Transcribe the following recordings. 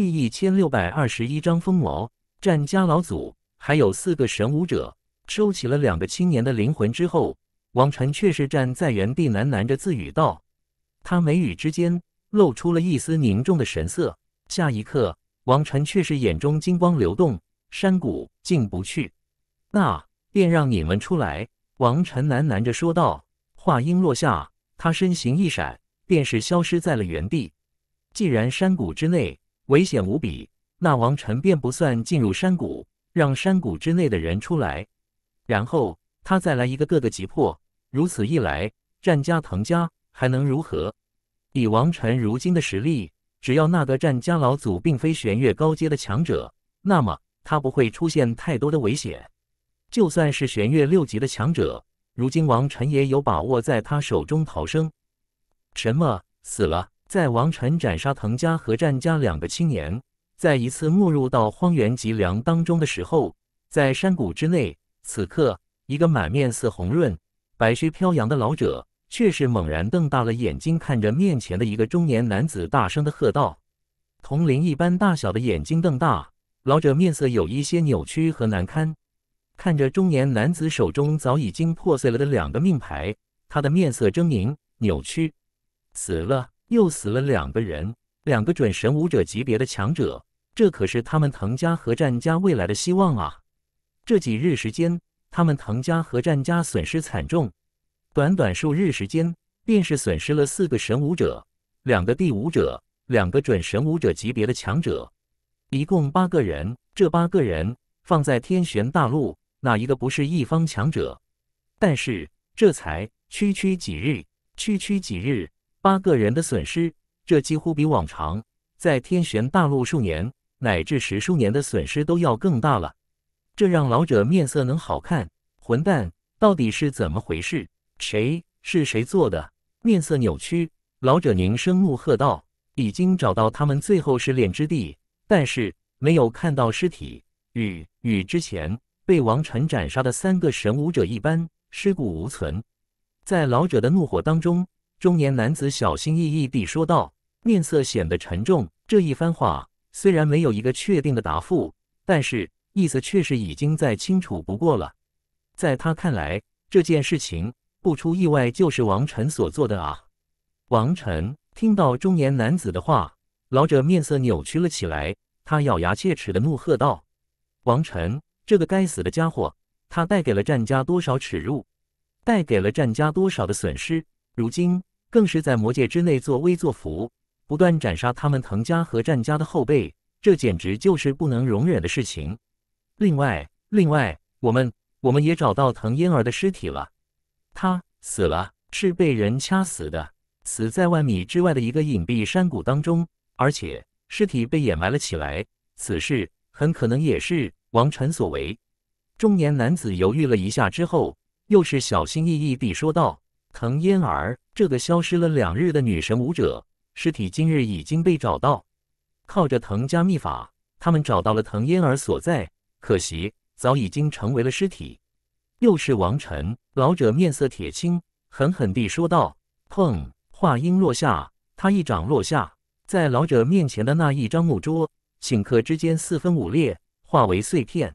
第一千六百二十一章风魔，战家老祖还有四个神武者收起了两个青年的灵魂之后，王晨却是站在原地喃喃着自语道：“他眉宇之间露出了一丝凝重的神色。”下一刻，王晨却是眼中金光流动，山谷进不去，那便让你们出来。”王晨喃喃着说道。话音落下，他身形一闪，便是消失在了原地。既然山谷之内。危险无比，那王臣便不算进入山谷，让山谷之内的人出来，然后他再来一个个个击破。如此一来，战家、藤家还能如何？以王臣如今的实力，只要那个战家老祖并非玄月高阶的强者，那么他不会出现太多的危险。就算是玄月六级的强者，如今王臣也有把握在他手中逃生。什么死了？在王禅斩杀藤家和战家两个青年，在一次没入到荒原脊梁当中的时候，在山谷之内，此刻一个满面色红润、白须飘扬的老者，却是猛然瞪大了眼睛，看着面前的一个中年男子，大声的喝道：“铜铃一般大小的眼睛瞪大，老者面色有一些扭曲和难堪，看着中年男子手中早已经破碎了的两个命牌，他的面色狰狞扭曲，死了。”又死了两个人，两个准神武者级别的强者，这可是他们藤家和战家未来的希望啊！这几日时间，他们藤家和战家损失惨重，短短数日时间，便是损失了四个神武者，两个第五者，两个准神武者级别的强者，一共八个人。这八个人放在天玄大陆，哪一个不是一方强者？但是这才区区几日，区区几日。八个人的损失，这几乎比往常在天玄大陆数年乃至十数年的损失都要更大了。这让老者面色能好看？混蛋，到底是怎么回事？谁是谁做的？面色扭曲，老者凝声怒喝道：“已经找到他们最后试炼之地，但是没有看到尸体。与与之前被王晨斩杀的三个神武者一般，尸骨无存。”在老者的怒火当中。中年男子小心翼翼地说道，面色显得沉重。这一番话虽然没有一个确定的答复，但是意思却是已经再清楚不过了。在他看来，这件事情不出意外就是王晨所做的啊！王晨听到中年男子的话，老者面色扭曲了起来，他咬牙切齿地怒喝道：“王晨，这个该死的家伙，他带给了战家多少耻辱，带给了战家多少的损失，如今！”更是在魔界之内作威作福，不断斩杀他们藤家和战家的后辈，这简直就是不能容忍的事情。另外，另外，我们我们也找到藤烟儿的尸体了，他死了，是被人掐死的，死在万米之外的一个隐蔽山谷当中，而且尸体被掩埋了起来。此事很可能也是王辰所为。中年男子犹豫了一下之后，又是小心翼翼地说道：“藤烟儿。”这个消失了两日的女神武者尸体今日已经被找到，靠着藤家秘法，他们找到了藤烟儿所在，可惜早已经成为了尸体。又是王晨，老者面色铁青，狠狠地说道：“砰！”话音落下，他一掌落下，在老者面前的那一张木桌，顷刻之间四分五裂，化为碎片。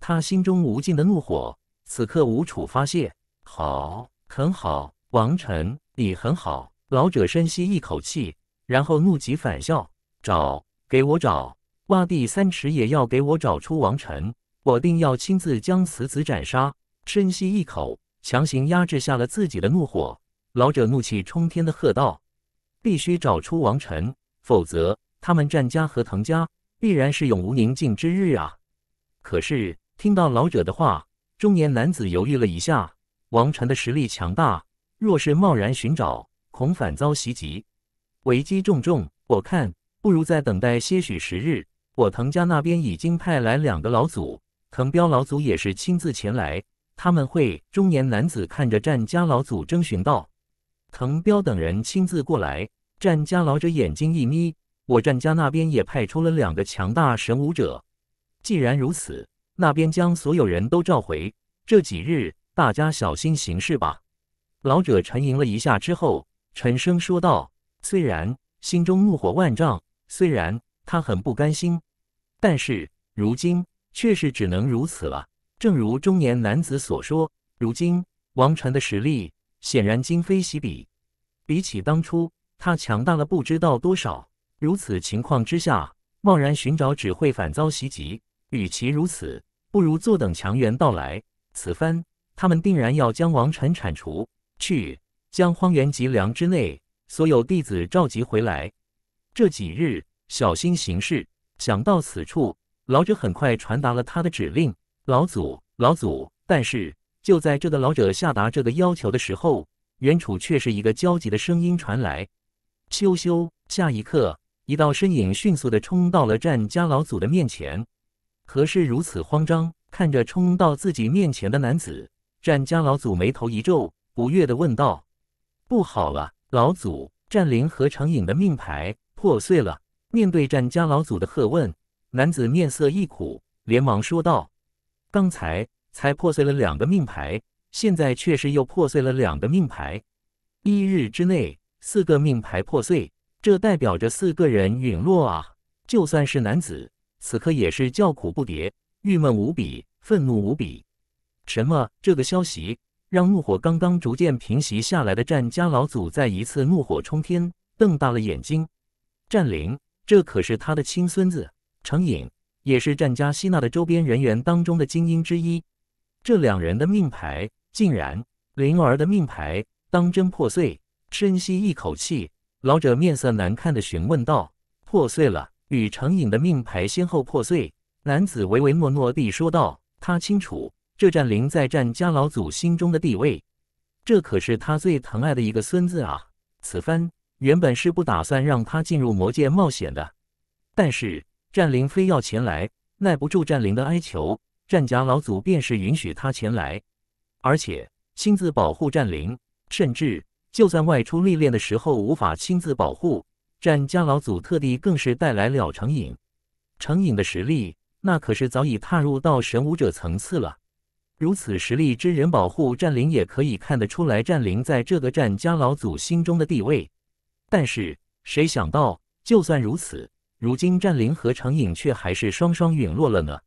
他心中无尽的怒火，此刻无处发泄。好，很好，王晨。你很好。老者深吸一口气，然后怒极反笑：“找，给我找，挖地三尺也要给我找出王晨，我定要亲自将此子斩杀。”深吸一口，强行压制下了自己的怒火。老者怒气冲天的喝道：“必须找出王晨，否则他们战家和藤家必然是永无宁静之日啊！”可是听到老者的话，中年男子犹豫了一下。王晨的实力强大。若是贸然寻找，恐反遭袭击，危机重重。我看不如再等待些许时日。我滕家那边已经派来两个老祖，滕彪老祖也是亲自前来。他们会中年男子看着战家老祖征询道：“滕彪等人亲自过来。”战家老者眼睛一眯：“我战家那边也派出了两个强大神武者。既然如此，那边将所有人都召回。这几日大家小心行事吧。”老者沉吟了一下之后，沉声说道：“虽然心中怒火万丈，虽然他很不甘心，但是如今却是只能如此了。正如中年男子所说，如今王辰的实力显然今非昔比，比起当初他强大了不知道多少。如此情况之下，贸然寻找只会反遭袭击。与其如此，不如坐等强援到来。此番他们定然要将王辰铲除。”去将荒原脊梁之内所有弟子召集回来。这几日小心行事。想到此处，老者很快传达了他的指令。老祖，老祖！但是就在这个老者下达这个要求的时候，原楚却是一个焦急的声音传来：“咻咻！”下一刻，一道身影迅速的冲到了战家老祖的面前。何事如此慌张？看着冲到自己面前的男子，战家老祖眉头一皱。不悦的问道：“不好了，老祖，战灵和长影的命牌破碎了。”面对战家老祖的喝问，男子面色一苦，连忙说道：“刚才才破碎了两个命牌，现在却是又破碎了两个命牌。一日之内四个命牌破碎，这代表着四个人陨落啊！”就算是男子，此刻也是叫苦不迭，郁闷无比，愤怒无比。什么？这个消息？让怒火刚刚逐渐平息下来的战家老祖再一次怒火冲天，瞪大了眼睛。战灵，这可是他的亲孙子，成颖，也是战家吸纳的周边人员当中的精英之一。这两人的命牌竟然灵儿的命牌当真破碎？深吸一口气，老者面色难看地询问道：“破碎了。”与成颖的命牌先后破碎。男子唯唯诺诺地说道：“他清楚。”这战灵在战家老祖心中的地位，这可是他最疼爱的一个孙子啊！此番原本是不打算让他进入魔界冒险的，但是战灵非要前来，耐不住战灵的哀求，战家老祖便是允许他前来，而且亲自保护战灵。甚至就算外出历练的时候无法亲自保护，战家老祖特地更是带来了成瘾，成瘾的实力，那可是早已踏入到神武者层次了。如此实力之人保护战灵，也可以看得出来战灵在这个战家老祖心中的地位。但是谁想到，就算如此，如今战灵和长影却还是双双陨落了呢？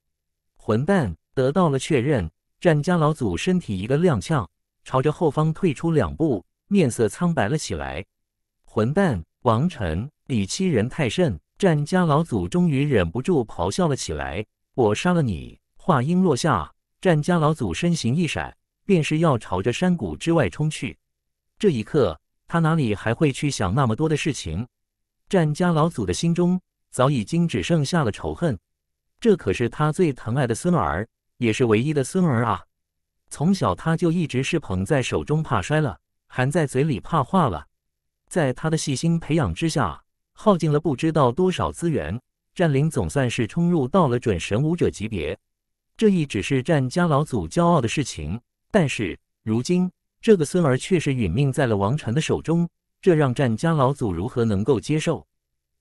混蛋！得到了确认，战家老祖身体一个踉跄，朝着后方退出两步，面色苍白了起来。混蛋！王晨，你欺人太甚！战家老祖终于忍不住咆哮了起来：“我杀了你！”话音落下。战家老祖身形一闪，便是要朝着山谷之外冲去。这一刻，他哪里还会去想那么多的事情？战家老祖的心中早已经只剩下了仇恨。这可是他最疼爱的孙儿，也是唯一的孙儿啊！从小他就一直是捧在手中怕摔了，含在嘴里怕化了。在他的细心培养之下，耗尽了不知道多少资源，战灵总算是冲入到了准神武者级别。这一只是战家老祖骄傲的事情，但是如今这个孙儿却是殒命在了王禅的手中，这让战家老祖如何能够接受？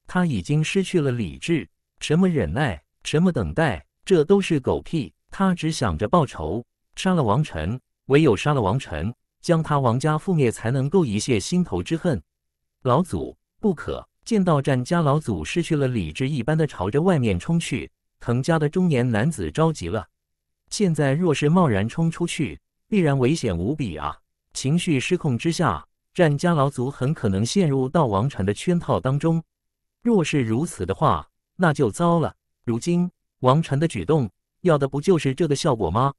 他已经失去了理智，什么忍耐，什么等待，这都是狗屁。他只想着报仇，杀了王晨，唯有杀了王晨，将他王家覆灭，才能够一泄心头之恨。老祖，不可！见到战家老祖失去了理智一般的朝着外面冲去。藤家的中年男子着急了，现在若是贸然冲出去，必然危险无比啊！情绪失控之下，战家老祖很可能陷入到王禅的圈套当中。若是如此的话，那就糟了。如今王禅的举动，要的不就是这个效果吗？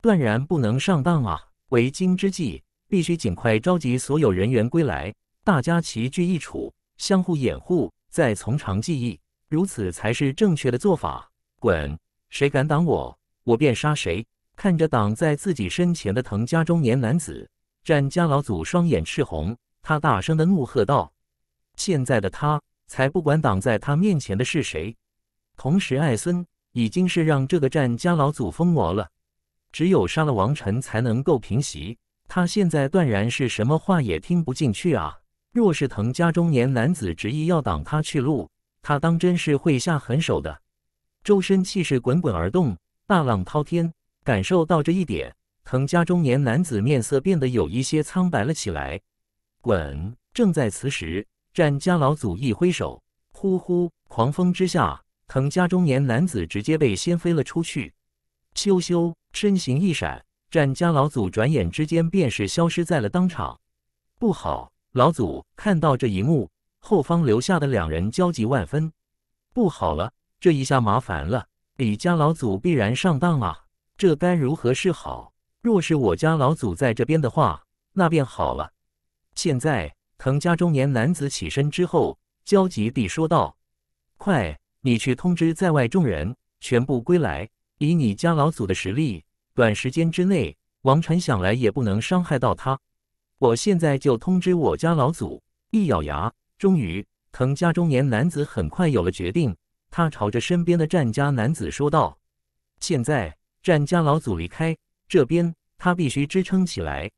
断然不能上当啊！为今之计，必须尽快召集所有人员归来，大家齐聚一处，相互掩护，再从长计议，如此才是正确的做法。滚！谁敢挡我，我便杀谁！看着挡在自己身前的藤家中年男子，战家老祖双眼赤红，他大声的怒喝道：“现在的他才不管挡在他面前的是谁！”同时，艾森已经是让这个战家老祖疯魔了，只有杀了王晨才能够平息。他现在断然是什么话也听不进去啊！若是藤家中年男子执意要挡他去路，他当真是会下狠手的。周身气势滚滚而动，大浪滔天。感受到这一点，藤家中年男子面色变得有一些苍白了起来。滚！正在此时，战家老祖一挥手，呼呼，狂风之下，藤家中年男子直接被掀飞了出去。咻咻，身形一闪，战家老祖转眼之间便是消失在了当场。不好！老祖看到这一幕，后方留下的两人焦急万分。不好了！这一下麻烦了，李家老祖必然上当啊！这该如何是好？若是我家老祖在这边的话，那便好了。现在，滕家中年男子起身之后，焦急地说道：“快，你去通知在外众人，全部归来。以你家老祖的实力，短时间之内，王禅想来也不能伤害到他。我现在就通知我家老祖。”一咬牙，终于，滕家中年男子很快有了决定。他朝着身边的战家男子说道：“现在战家老祖离开这边，他必须支撑起来，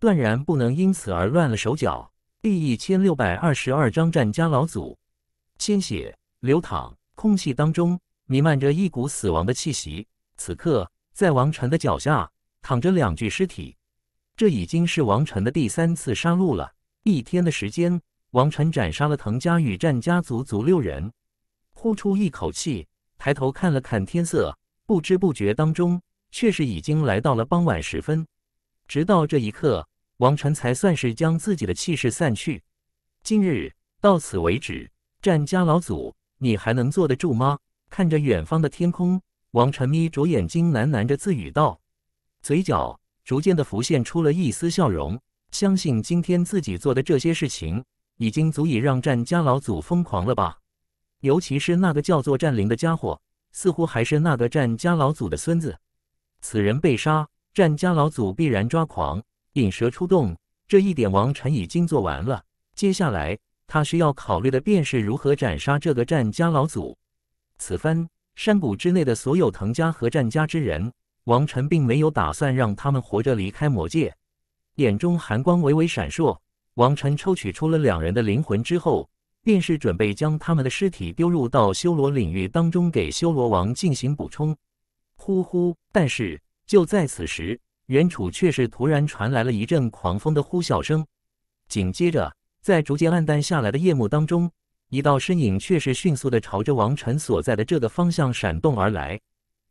断然不能因此而乱了手脚。”第一千六百二十二章战家老祖，鲜血流淌，空气当中弥漫着一股死亡的气息。此刻，在王晨的脚下躺着两具尸体，这已经是王晨的第三次杀戮了。一天的时间，王晨斩杀了藤家与战家族族六人。呼出一口气，抬头看了看天色，不知不觉当中，却是已经来到了傍晚时分。直到这一刻，王晨才算是将自己的气势散去。今日到此为止，战家老祖，你还能坐得住吗？看着远方的天空，王晨眯着眼睛喃喃着自语道，嘴角逐渐的浮现出了一丝笑容。相信今天自己做的这些事情，已经足以让战家老祖疯狂了吧。尤其是那个叫做战灵的家伙，似乎还是那个战家老祖的孙子。此人被杀，战家老祖必然抓狂，引蛇出洞。这一点王晨已经做完了，接下来他需要考虑的便是如何斩杀这个战家老祖。此番山谷之内的所有藤家和战家之人，王晨并没有打算让他们活着离开魔界。眼中寒光微微闪烁，王晨抽取出了两人的灵魂之后。便是准备将他们的尸体丢入到修罗领域当中，给修罗王进行补充。呼呼！但是就在此时，远处却是突然传来了一阵狂风的呼啸声。紧接着，在逐渐暗淡下来的夜幕当中，一道身影却是迅速的朝着王辰所在的这个方向闪动而来。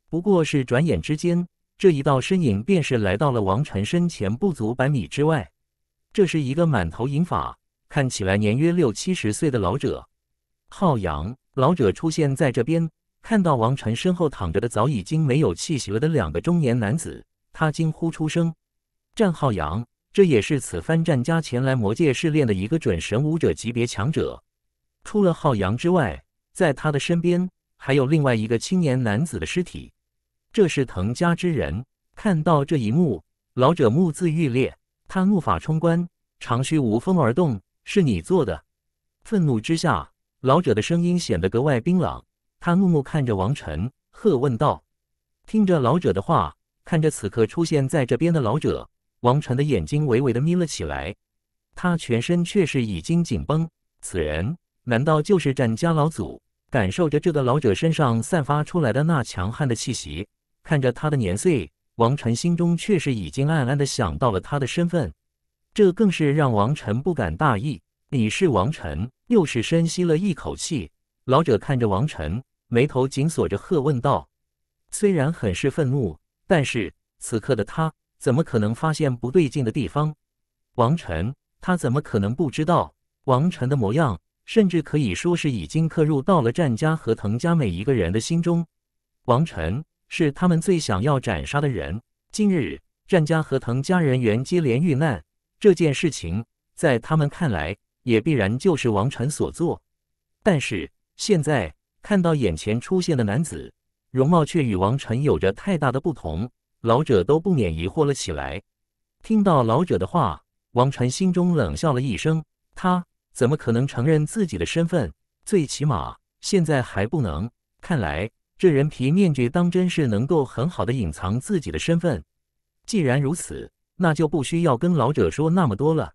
不过是转眼之间，这一道身影便是来到了王辰身前不足百米之外。这是一个满头银发。看起来年约六七十岁的老者，浩洋老者出现在这边，看到王晨身后躺着的早已经没有气息了的两个中年男子，他惊呼出声：“战浩洋，这也是此番战家前来魔界试炼的一个准神武者级别强者。”除了浩洋之外，在他的身边还有另外一个青年男子的尸体，这是藤家之人。看到这一幕，老者目眦欲裂，他怒发冲冠，长须无风而动。是你做的！愤怒之下，老者的声音显得格外冰冷。他怒目看着王晨，喝问道：“听着老者的话，看着此刻出现在这边的老者，王晨的眼睛微微的眯了起来。他全身却是已经紧绷。此人难道就是战家老祖？感受着这个老者身上散发出来的那强悍的气息，看着他的年岁，王晨心中却是已经暗暗的想到了他的身份。”这更是让王晨不敢大意。李氏王晨，又是深吸了一口气。老者看着王晨，眉头紧锁着，喝问道：“虽然很是愤怒，但是此刻的他怎么可能发现不对劲的地方？王晨，他怎么可能不知道王晨的模样？甚至可以说是已经刻入到了战家和藤家每一个人的心中。王晨是他们最想要斩杀的人。近日，战家和藤家人员接连遇难。”这件事情在他们看来也必然就是王禅所做，但是现在看到眼前出现的男子容貌却与王禅有着太大的不同，老者都不免疑惑了起来。听到老者的话，王禅心中冷笑了一声，他怎么可能承认自己的身份？最起码现在还不能。看来这人皮面具当真是能够很好的隐藏自己的身份。既然如此。那就不需要跟老者说那么多了。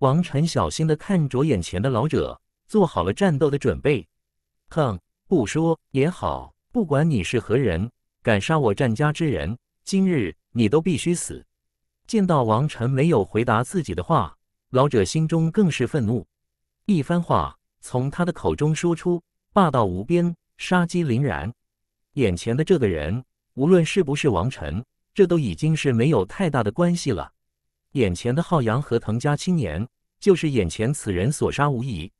王晨小心的看着眼前的老者，做好了战斗的准备。哼，不说也好。不管你是何人，敢杀我战家之人，今日你都必须死。见到王晨没有回答自己的话，老者心中更是愤怒。一番话从他的口中说出，霸道无边，杀机凛然。眼前的这个人，无论是不是王晨，这都已经是没有太大的关系了。眼前的浩洋和藤家青年，就是眼前此人所杀无疑。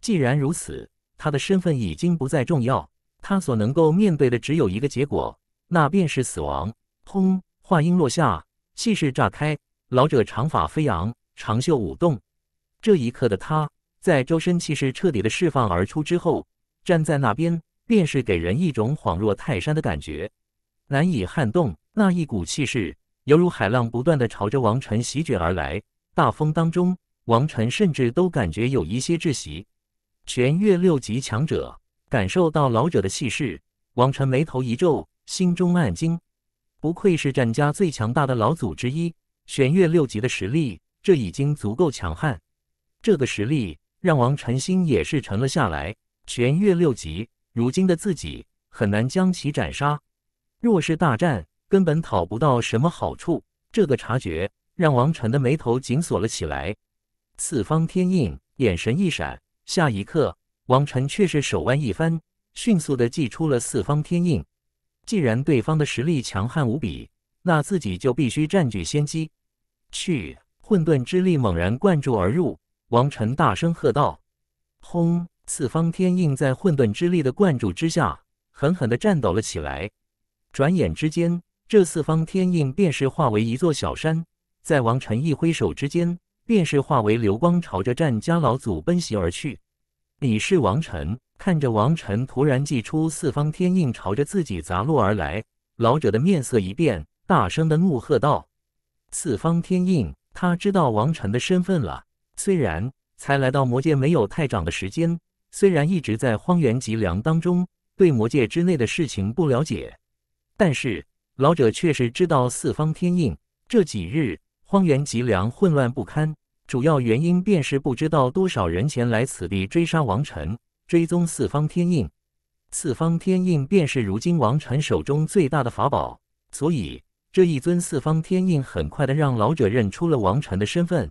既然如此，他的身份已经不再重要，他所能够面对的只有一个结果，那便是死亡。轰！话音落下，气势炸开，老者长发飞扬，长袖舞动。这一刻的他，在周身气势彻底的释放而出之后，站在那边，便是给人一种恍若泰山的感觉。难以撼动那一股气势，犹如海浪不断的朝着王晨席卷而来。大风当中，王晨甚至都感觉有一些窒息。玄月六级强者感受到老者的气势，王晨眉头一皱，心中暗惊：不愧是战家最强大的老祖之一，玄月六级的实力，这已经足够强悍。这个实力让王晨心也是沉了下来。玄月六级，如今的自己很难将其斩杀。若是大战，根本讨不到什么好处。这个察觉让王晨的眉头紧锁了起来。四方天印眼神一闪，下一刻，王晨却是手腕一翻，迅速的祭出了四方天印。既然对方的实力强悍无比，那自己就必须占据先机。去！混沌之力猛然灌注而入，王晨大声喝道：“轰！”四方天印在混沌之力的灌注之下，狠狠的颤抖了起来。转眼之间，这四方天印便是化为一座小山，在王臣一挥手之间，便是化为流光，朝着战家老祖奔袭而去。李氏王臣看着王臣突然祭出四方天印，朝着自己砸落而来，老者的面色一变，大声的怒喝道：“四方天印！”他知道王臣的身份了。虽然才来到魔界没有太长的时间，虽然一直在荒原脊梁当中，对魔界之内的事情不了解。但是老者却是知道四方天印，这几日荒原极凉，混乱不堪，主要原因便是不知道多少人前来此地追杀王臣，追踪四方天印。四方天印便是如今王臣手中最大的法宝，所以这一尊四方天印很快的让老者认出了王臣的身份。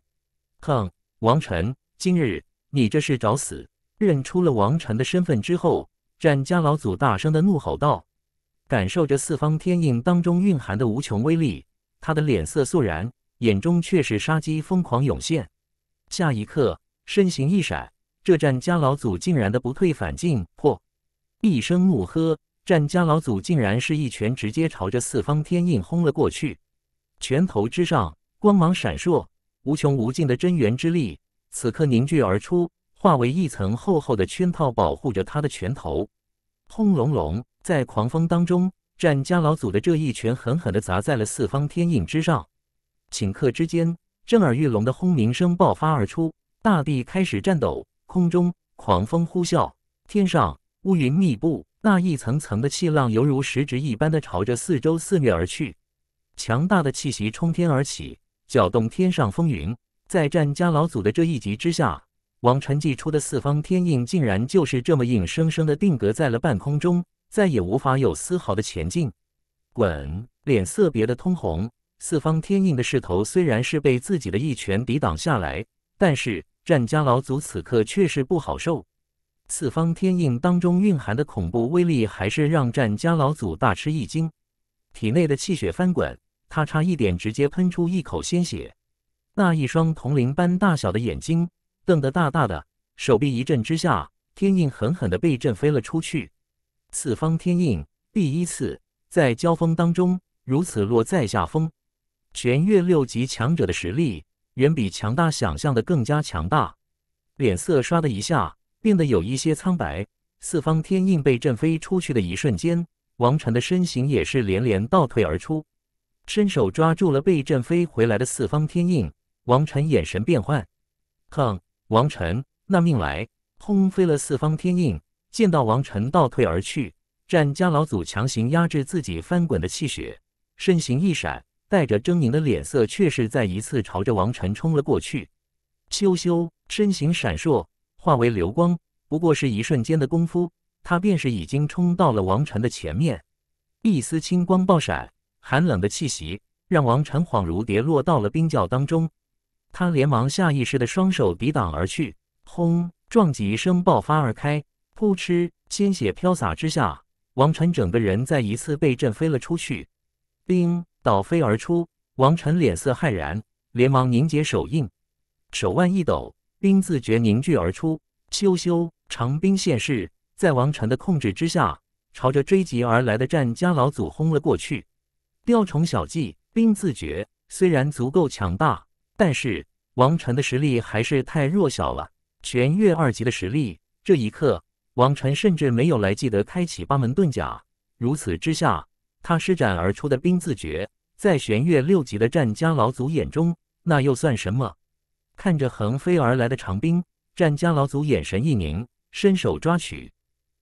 哼，王臣，今日你这是找死！认出了王臣的身份之后，冉家老祖大声的怒吼道。感受着四方天印当中蕴含的无穷威力，他的脸色肃然，眼中却是杀机疯狂涌现。下一刻，身形一闪，这战家老祖竟然的不退反进。破！一声怒喝，战家老祖竟然是一拳直接朝着四方天印轰了过去。拳头之上光芒闪烁，无穷无尽的真元之力此刻凝聚而出，化为一层厚厚的圈套，保护着他的拳头。轰隆隆！在狂风当中，战家老祖的这一拳狠狠地砸在了四方天印之上，顷刻之间，震耳欲聋的轰鸣声爆发而出，大地开始颤抖，空中狂风呼啸，天上乌云密布，那一层层的气浪犹如石质一般的朝着四周肆虐而去，强大的气息冲天而起，搅动天上风云。在战家老祖的这一击之下，王晨祭出的四方天印竟然就是这么硬生生的定格在了半空中。再也无法有丝毫的前进。滚！脸色别得通红。四方天印的势头虽然是被自己的一拳抵挡下来，但是战家老祖此刻却是不好受。四方天印当中蕴含的恐怖威力，还是让战家老祖大吃一惊。体内的气血翻滚，他差一点直接喷出一口鲜血。那一双铜铃般大小的眼睛瞪得大大的，手臂一震之下，天印狠狠的被震飞了出去。四方天印第一次在交锋当中如此落在下风，玄月六级强者的实力远比强大想象的更加强大。脸色唰的一下变得有一些苍白。四方天印被震飞出去的一瞬间，王晨的身形也是连连倒退而出，伸手抓住了被震飞回来的四方天印。王晨眼神变幻，哼，王晨，拿命来！轰飞了四方天印。见到王晨倒退而去，战家老祖强行压制自己翻滚的气血，身形一闪，带着狰狞的脸色，却是在一次朝着王晨冲了过去。咻咻，身形闪烁，化为流光，不过是一瞬间的功夫，他便是已经冲到了王晨的前面。一丝青光爆闪，寒冷的气息让王晨恍如跌落到了冰窖当中。他连忙下意识的双手抵挡而去，轰，撞击声爆发而开。噗嗤，鲜血飘洒之下，王晨整个人再一次被震飞了出去，冰倒飞而出。王晨脸色骇然，连忙凝结手印，手腕一抖，冰自觉凝聚而出。咻咻，长冰现世，在王晨的控制之下，朝着追击而来的战家老祖轰了过去。雕虫小技，冰自觉虽然足够强大，但是王晨的实力还是太弱小了。玄月二级的实力，这一刻。王晨甚至没有来记得开启八门遁甲，如此之下，他施展而出的冰字诀，在玄月六级的战家老祖眼中，那又算什么？看着横飞而来的长冰，战家老祖眼神一凝，伸手抓取。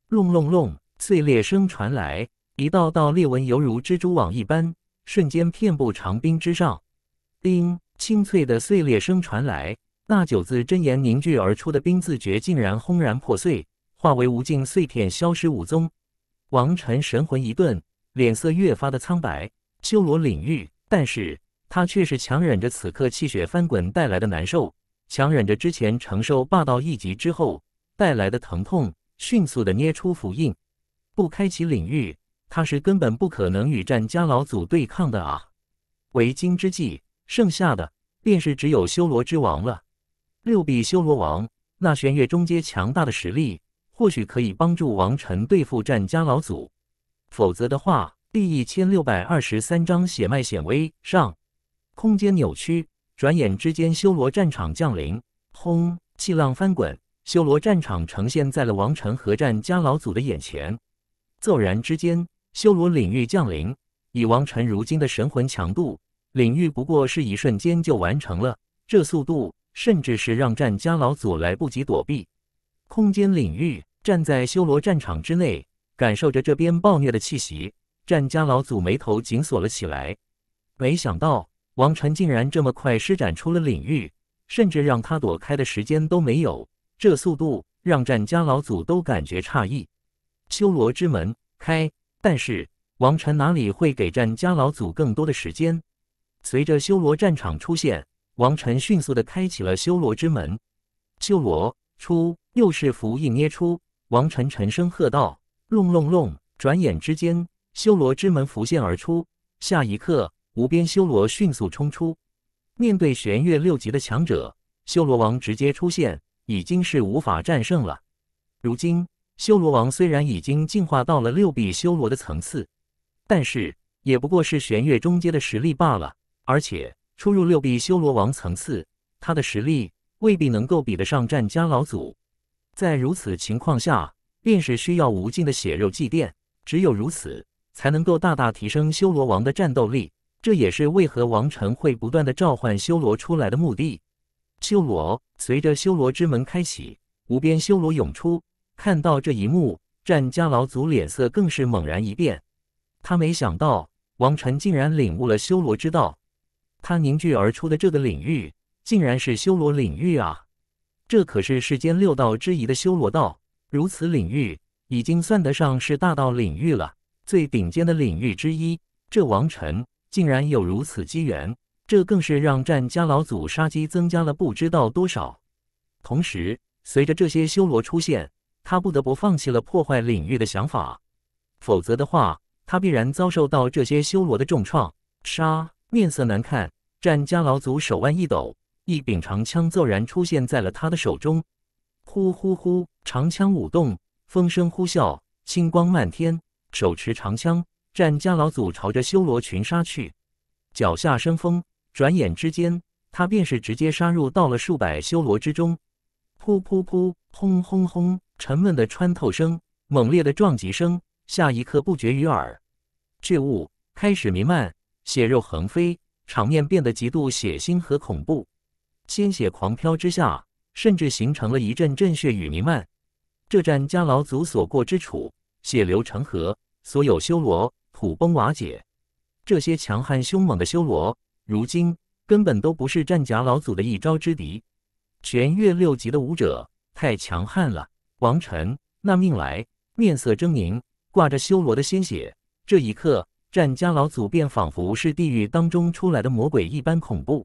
隆隆隆，碎裂声传来，一道道裂纹犹如蜘蛛网一般，瞬间遍布长冰之上。叮，清脆的碎裂声传来，那九字真言凝聚而出的冰字诀竟然轰然破碎。化为无尽碎片，消失无踪。王晨神魂一顿，脸色越发的苍白。修罗领域，但是他却是强忍着此刻气血翻滚带来的难受，强忍着之前承受霸道一击之后带来的疼痛，迅速的捏出符印。不开启领域，他是根本不可能与战家老祖对抗的啊！为今之计，剩下的便是只有修罗之王了。六臂修罗王，那玄月中阶强大的实力。或许可以帮助王晨对付战家老祖，否则的话，第一千六百二十三章血脉显微上，空间扭曲，转眼之间，修罗战场降临，轰，气浪翻滚，修罗战场呈现在了王晨和战家老祖的眼前。骤然之间，修罗领域降临，以王晨如今的神魂强度，领域不过是一瞬间就完成了，这速度，甚至是让战家老祖来不及躲避，空间领域。站在修罗战场之内，感受着这边暴虐的气息，战家老祖眉头紧锁了起来。没想到王晨竟然这么快施展出了领域，甚至让他躲开的时间都没有。这速度让战家老祖都感觉诧异。修罗之门开，但是王晨哪里会给战家老祖更多的时间？随着修罗战场出现，王晨迅速的开启了修罗之门。修罗出，又是符印捏出。王晨沉声喝道：“隆隆隆！”转眼之间，修罗之门浮现而出。下一刻，无边修罗迅速冲出。面对玄月六级的强者，修罗王直接出现，已经是无法战胜了。如今，修罗王虽然已经进化到了六臂修罗的层次，但是也不过是玄月中阶的实力罢了。而且，初入六臂修罗王层次，他的实力未必能够比得上战家老祖。在如此情况下，便是需要无尽的血肉祭奠，只有如此，才能够大大提升修罗王的战斗力。这也是为何王城会不断的召唤修罗出来的目的。修罗随着修罗之门开启，无边修罗涌出。看到这一幕，战家老祖脸色更是猛然一变。他没想到王臣竟然领悟了修罗之道，他凝聚而出的这个领域，竟然是修罗领域啊！这可是世间六道之一的修罗道，如此领域已经算得上是大道领域了，最顶尖的领域之一。这王臣竟然有如此机缘，这更是让战家老祖杀机增加了不知道多少。同时，随着这些修罗出现，他不得不放弃了破坏领域的想法，否则的话，他必然遭受到这些修罗的重创。杀！面色难看，战家老祖手腕一抖。一柄长枪骤然出现在了他的手中，呼呼呼！长枪舞动，风声呼啸，星光漫天。手持长枪，战家老祖朝着修罗群杀去，脚下生风，转眼之间，他便是直接杀入到了数百修罗之中。噗噗噗！轰轰轰！沉闷的穿透声，猛烈的撞击声，下一刻不绝于耳，血雾开始弥漫，血肉横飞，场面变得极度血腥和恐怖。鲜血狂飘之下，甚至形成了一阵阵血雨弥漫。这战甲老祖所过之处，血流成河，所有修罗土崩瓦解。这些强悍凶猛的修罗，如今根本都不是战甲老祖的一招之敌。全月六级的武者太强悍了！王晨，那命来！面色狰狞，挂着修罗的鲜血，这一刻，战甲老祖便仿佛是地狱当中出来的魔鬼一般恐怖。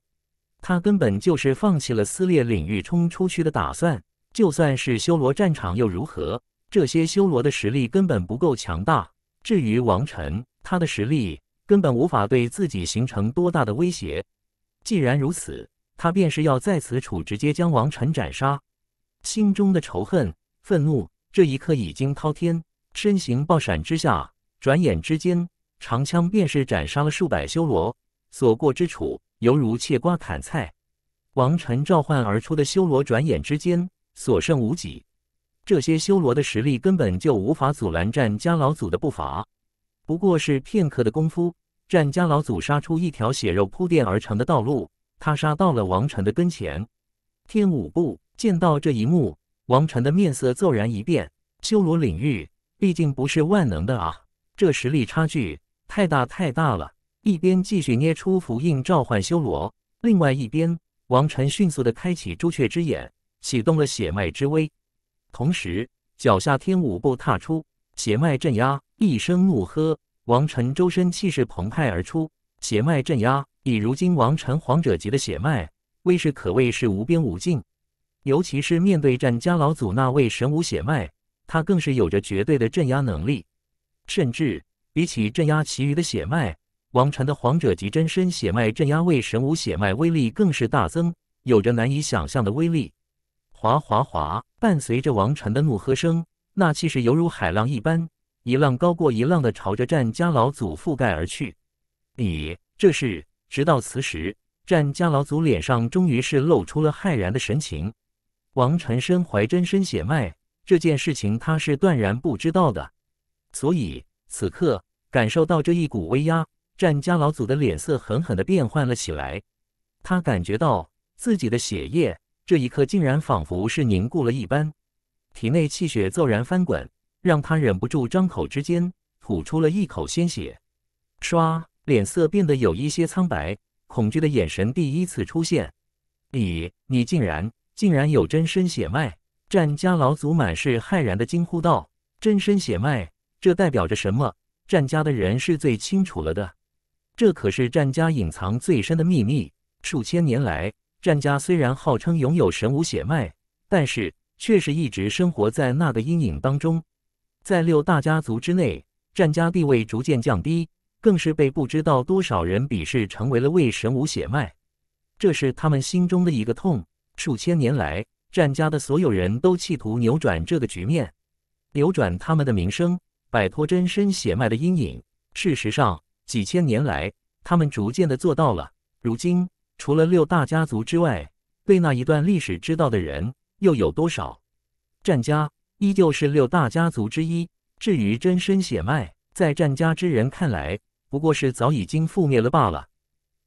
他根本就是放弃了撕裂领域冲出去的打算，就算是修罗战场又如何？这些修罗的实力根本不够强大。至于王晨，他的实力根本无法对自己形成多大的威胁。既然如此，他便是要在此处直接将王晨斩杀。心中的仇恨、愤怒，这一刻已经滔天。身形爆闪之下，转眼之间，长枪便是斩杀了数百修罗，所过之处。犹如切瓜砍菜，王晨召唤而出的修罗转眼之间所剩无几。这些修罗的实力根本就无法阻拦战家老祖的步伐，不过是片刻的功夫，战家老祖杀出一条血肉铺垫而成的道路，他杀到了王晨的跟前。天武部见到这一幕，王晨的面色骤然一变。修罗领域毕竟不是万能的啊，这实力差距太大太大了。一边继续捏出符印召唤修罗，另外一边王晨迅速的开启朱雀之眼，启动了血脉之威，同时脚下天舞步踏出，血脉镇压，一声怒喝，王晨周身气势澎湃而出，血脉镇压。以如今王晨皇者级的血脉威势，可谓是无边无尽。尤其是面对战家老祖那位神武血脉，他更是有着绝对的镇压能力，甚至比起镇压其余的血脉。王辰的皇者级真身血脉镇压位神武血脉威力更是大增，有着难以想象的威力。哗哗哗！伴随着王辰的怒喝声，那气势犹如海浪一般，一浪高过一浪的朝着战家老祖覆盖而去。你这是？直到此时，战家老祖脸上终于是露出了骇然的神情。王辰身怀真身血脉这件事情，他是断然不知道的，所以此刻感受到这一股威压。战家老祖的脸色狠狠的变换了起来，他感觉到自己的血液这一刻竟然仿佛是凝固了一般，体内气血骤然翻滚，让他忍不住张口之间吐出了一口鲜血，唰，脸色变得有一些苍白，恐惧的眼神第一次出现。你，你竟然，竟然有真身血脉！战家老祖满是骇然的惊呼道：“真身血脉，这代表着什么？战家的人是最清楚了的。”这可是战家隐藏最深的秘密。数千年来，战家虽然号称拥有神武血脉，但是却是一直生活在那个阴影当中。在六大家族之内，战家地位逐渐降低，更是被不知道多少人鄙视，成为了伪神武血脉。这是他们心中的一个痛。数千年来，战家的所有人都企图扭转这个局面，扭转他们的名声，摆脱真身血脉的阴影。事实上，几千年来，他们逐渐的做到了。如今，除了六大家族之外，对那一段历史知道的人又有多少？战家依旧是六大家族之一。至于真身血脉，在战家之人看来，不过是早已经覆灭了罢了。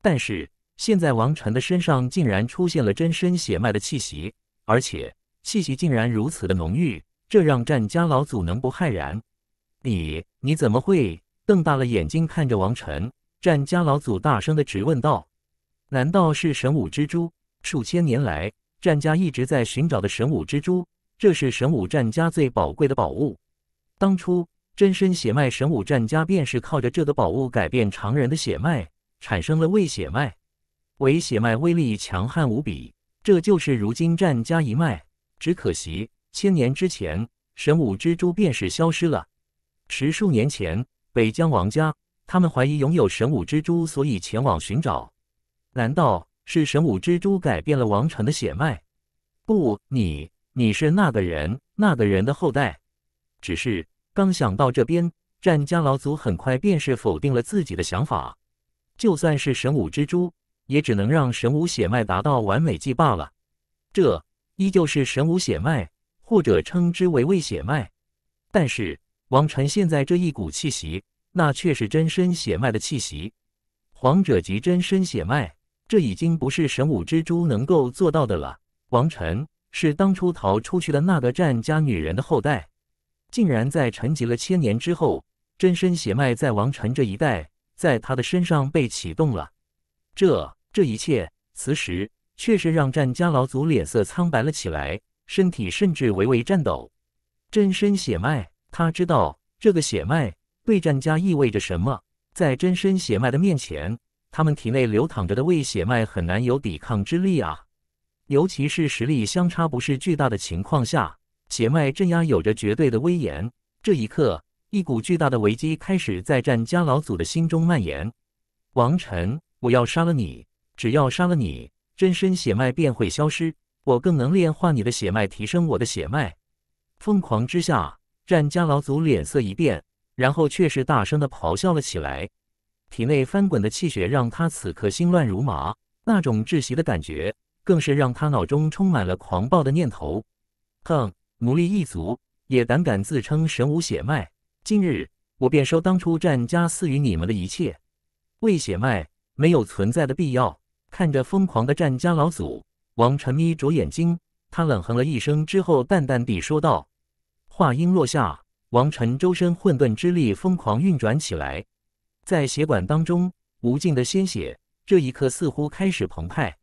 但是现在，王晨的身上竟然出现了真身血脉的气息，而且气息竟然如此的浓郁，这让战家老祖能不骇然？你你怎么会？瞪大了眼睛看着王晨，战家老祖大声的质问道：“难道是神武蜘蛛？数千年来，战家一直在寻找的神武蜘蛛，这是神武战家最宝贵的宝物。当初真身血脉神武战家便是靠着这的宝物改变常人的血脉，产生了伪血脉。伪血脉威力强悍无比，这就是如今战家一脉。只可惜千年之前，神武蜘蛛便是消失了。十数年前。”北疆王家，他们怀疑拥有神武蜘蛛，所以前往寻找。难道是神武蜘蛛改变了王城的血脉？不，你，你是那个人，那个人的后代。只是刚想到这边，战家老祖很快便是否定了自己的想法。就算是神武蜘蛛，也只能让神武血脉达到完美剂罢了。这依旧是神武血脉，或者称之为未血脉。但是。王臣现在这一股气息，那却是真身血脉的气息。皇者级真身血脉，这已经不是神武之珠能够做到的了。王臣是当初逃出去的那个战家女人的后代，竟然在沉寂了千年之后，真身血脉在王臣这一代，在他的身上被启动了。这这一切，此时确实让战家老祖脸色苍白了起来，身体甚至微微颤抖。真身血脉。他知道这个血脉对战家意味着什么，在真身血脉的面前，他们体内流淌着的胃血脉很难有抵抗之力啊！尤其是实力相差不是巨大的情况下，血脉镇压有着绝对的威严。这一刻，一股巨大的危机开始在战家老祖的心中蔓延。王晨，我要杀了你！只要杀了你，真身血脉便会消失，我更能炼化你的血脉，提升我的血脉。疯狂之下。战家老祖脸色一变，然后却是大声的咆哮了起来。体内翻滚的气血让他此刻心乱如麻，那种窒息的感觉更是让他脑中充满了狂暴的念头。哼，奴隶一族也胆敢自称神武血脉？今日我便收当初战家赐予你们的一切。为血脉没有存在的必要。看着疯狂的战家老祖，王晨眯着眼睛，他冷哼了一声之后，淡淡地说道。话音落下，王晨周身混沌之力疯狂运转起来，在血管当中，无尽的鲜血，这一刻似乎开始澎湃，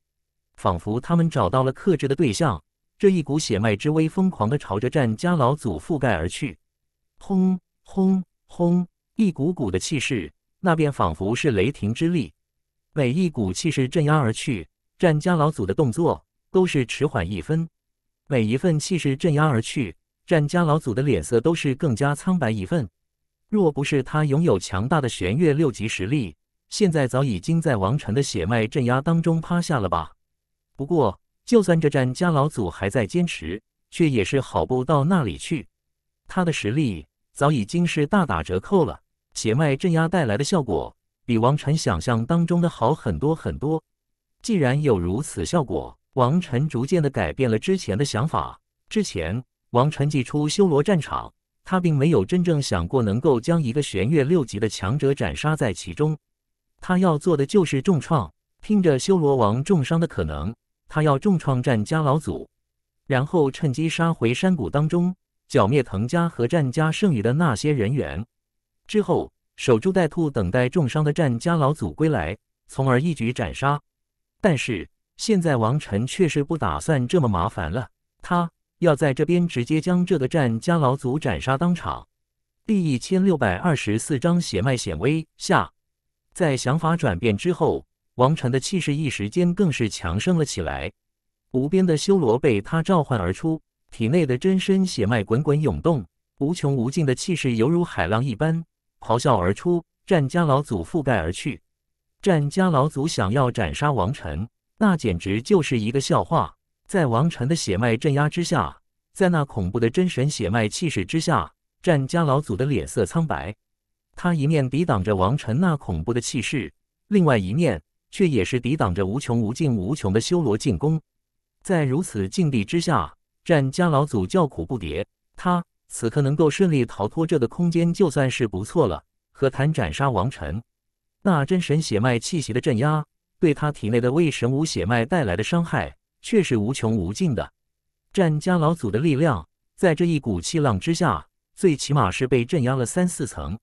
仿佛他们找到了克制的对象。这一股血脉之威疯狂的朝着战家老祖覆盖而去，轰轰轰！一股股的气势，那便仿佛是雷霆之力，每一股气势镇压而去，战家老祖的动作都是迟缓一分，每一份气势镇压而去。战家老祖的脸色都是更加苍白一份，若不是他拥有强大的玄月六级实力，现在早已经在王晨的血脉镇压当中趴下了吧。不过，就算这战家老祖还在坚持，却也是好不到那里去。他的实力早已经是大打折扣了，血脉镇压带来的效果比王晨想象当中的好很多很多。既然有如此效果，王晨逐渐的改变了之前的想法，之前。王晨祭出修罗战场，他并没有真正想过能够将一个玄月六级的强者斩杀在其中。他要做的就是重创，听着修罗王重伤的可能，他要重创战家老祖，然后趁机杀回山谷当中，剿灭藤家和战家剩余的那些人员。之后守株待兔，等待重伤的战家老祖归来，从而一举斩杀。但是现在王晨却是不打算这么麻烦了，他。要在这边直接将这个战家老祖斩杀当场。第一千六百二十四章血脉显微下，在想法转变之后，王晨的气势一时间更是强盛了起来。无边的修罗被他召唤而出，体内的真身血脉滚滚涌动，无穷无尽的气势犹如海浪一般咆哮而出，战家老祖覆盖而去。战家老祖想要斩杀王晨，那简直就是一个笑话。在王晨的血脉镇压之下，在那恐怖的真神血脉气势之下，战家老祖的脸色苍白。他一面抵挡着王晨那恐怖的气势，另外一面却也是抵挡着无穷无尽、无穷的修罗进攻。在如此境地之下，战家老祖叫苦不迭。他此刻能够顺利逃脱这个空间，就算是不错了，何谈斩杀王晨？那真神血脉气息的镇压，对他体内的魏神武血脉带来的伤害。却是无穷无尽的。战家老祖的力量，在这一股气浪之下，最起码是被镇压了三四层。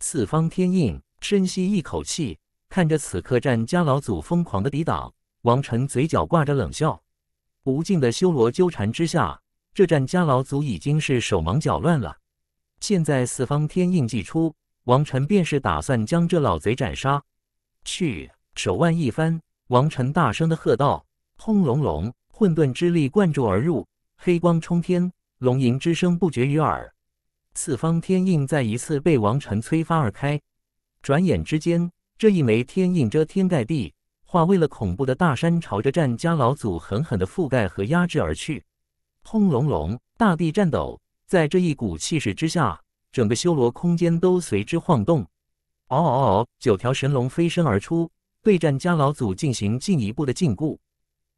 四方天印深吸一口气，看着此刻战家老祖疯狂的抵挡，王晨嘴角挂着冷笑。无尽的修罗纠缠之下，这战家老祖已经是手忙脚乱了。现在四方天印祭出，王晨便是打算将这老贼斩杀。去！手腕一翻，王晨大声的喝道。轰隆隆，混沌之力灌注而入，黑光冲天，龙吟之声不绝于耳。四方天印再一次被王晨催发而开，转眼之间，这一枚天印遮天盖地，化为了恐怖的大山，朝着战家老祖狠狠的覆盖和压制而去。轰隆隆，大地颤抖，在这一股气势之下，整个修罗空间都随之晃动。嗷嗷嗷，九条神龙飞身而出，对战家老祖进行进一步的禁锢。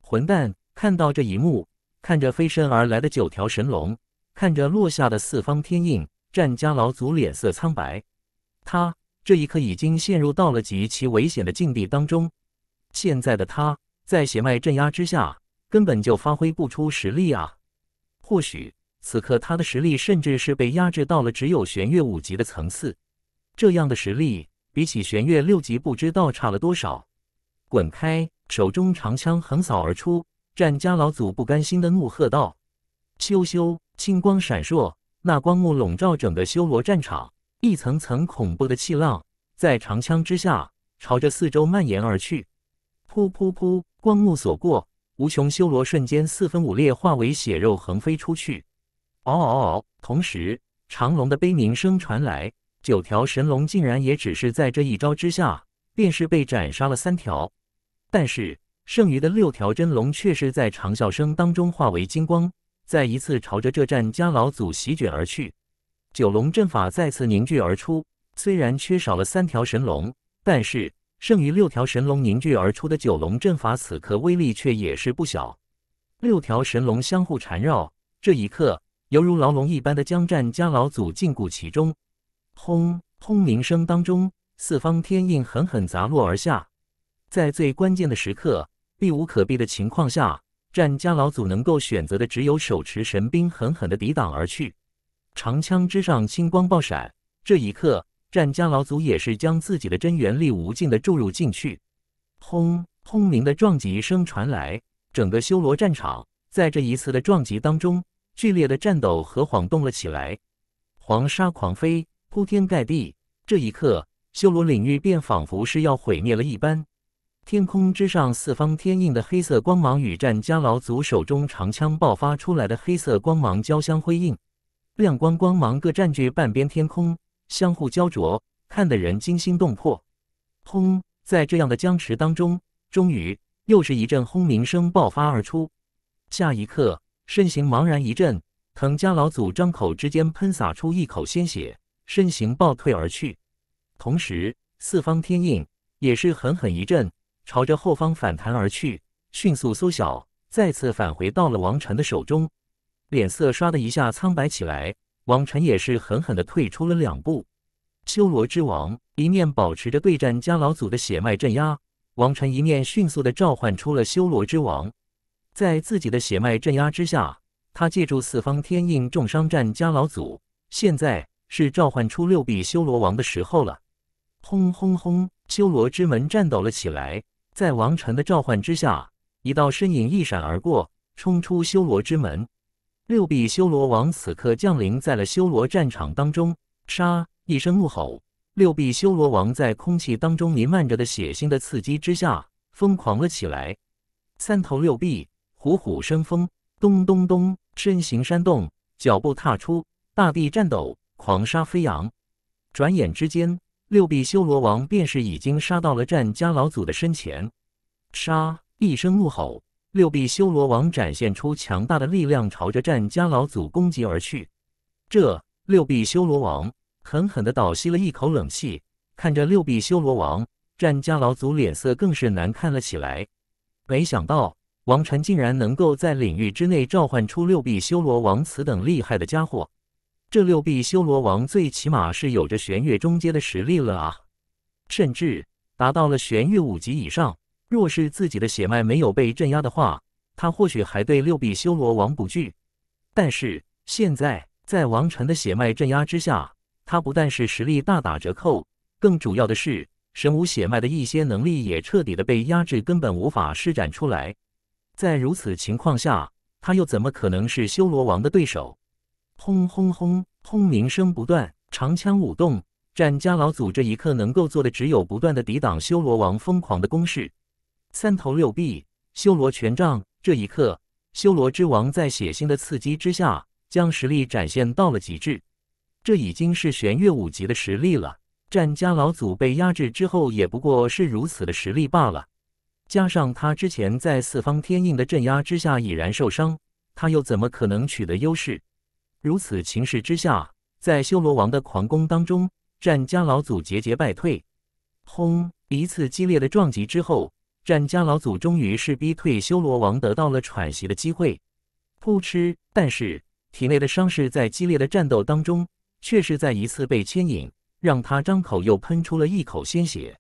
混蛋！看到这一幕，看着飞身而来的九条神龙，看着落下的四方天印，战家老祖脸色苍白。他这一刻已经陷入到了极其危险的境地当中。现在的他在血脉镇压之下，根本就发挥不出实力啊！或许此刻他的实力甚至是被压制到了只有玄月五级的层次。这样的实力，比起玄月六级，不知道差了多少。滚开！手中长枪横扫而出，战家老祖不甘心的怒喝道：“咻咻！”青光闪烁，那光幕笼罩整个修罗战场，一层层恐怖的气浪在长枪之下朝着四周蔓延而去。噗噗噗！光幕所过，无穷修罗瞬间四分五裂，化为血肉横飞出去。嗷嗷嗷！同时，长龙的悲鸣声传来，九条神龙竟然也只是在这一招之下，便是被斩杀了三条。但是，剩余的六条真龙却是在长啸声当中化为金光，再一次朝着这战家老祖席卷而去。九龙阵法再次凝聚而出，虽然缺少了三条神龙，但是剩余六条神龙凝聚而出的九龙阵法，此刻威力却也是不小。六条神龙相互缠绕，这一刻犹如牢笼一般的将战家老祖禁锢其中。轰！轰鸣声当中，四方天印狠狠砸落而下。在最关键的时刻，避无可避的情况下，战家老祖能够选择的只有手持神兵狠狠的抵挡而去。长枪之上星光爆闪，这一刻，战家老祖也是将自己的真元力无尽的注入进去。轰！轰鸣的撞击声传来，整个修罗战场在这一次的撞击当中，剧烈的颤抖和晃动了起来。黄沙狂飞，铺天盖地。这一刻，修罗领域便仿佛是要毁灭了一般。天空之上，四方天印的黑色光芒与战迦老祖手中长枪爆发出来的黑色光芒交相辉映，亮光光芒各占据半边天空，相互交灼，看得人惊心动魄。轰！在这样的僵持当中，终于又是一阵轰鸣声爆发而出。下一刻，身形茫然一震，藤迦老祖张口之间喷洒出一口鲜血，身形暴退而去，同时四方天印也是狠狠一震。朝着后方反弹而去，迅速缩小，再次返回到了王晨的手中，脸色唰的一下苍白起来。王晨也是狠狠的退出了两步。修罗之王一面保持着对战家老祖的血脉镇压，王晨一面迅速的召唤出了修罗之王，在自己的血脉镇压之下，他借助四方天印重伤战家老祖。现在是召唤出六臂修罗王的时候了。轰轰轰！修罗之门战斗了起来。在王臣的召唤之下，一道身影一闪而过，冲出修罗之门。六臂修罗王此刻降临在了修罗战场当中，杀！一声怒吼，六臂修罗王在空气当中弥漫着的血腥的刺激之下，疯狂了起来。三头六臂，虎虎生风，咚咚咚，身形山动，脚步踏出，大地颤抖，狂沙飞扬。转眼之间。六臂修罗王便是已经杀到了战家老祖的身前，杀！一声怒吼，六臂修罗王展现出强大的力量，朝着战家老祖攻击而去。这六臂修罗王狠狠地倒吸了一口冷气，看着六臂修罗王，战家老祖脸色更是难看了起来。没想到王禅竟然能够在领域之内召唤出六臂修罗王此等厉害的家伙。这六臂修罗王最起码是有着玄月中阶的实力了啊，甚至达到了玄月五级以上。若是自己的血脉没有被镇压的话，他或许还对六臂修罗王不惧。但是现在在王晨的血脉镇压之下，他不但是实力大打折扣，更主要的是神武血脉的一些能力也彻底的被压制，根本无法施展出来。在如此情况下，他又怎么可能是修罗王的对手？轰轰轰！轰鸣声不断，长枪舞动。战家老祖这一刻能够做的，只有不断的抵挡修罗王疯狂的攻势。三头六臂，修罗权杖。这一刻，修罗之王在血腥的刺激之下，将实力展现到了极致。这已经是玄月五级的实力了。战家老祖被压制之后，也不过是如此的实力罢了。加上他之前在四方天印的镇压之下已然受伤，他又怎么可能取得优势？如此情势之下，在修罗王的狂攻当中，战家老祖节节败退。轰！一次激烈的撞击之后，战家老祖终于是逼退修罗王，得到了喘息的机会。扑哧！但是体内的伤势在激烈的战斗当中，却是在一次被牵引，让他张口又喷出了一口鲜血。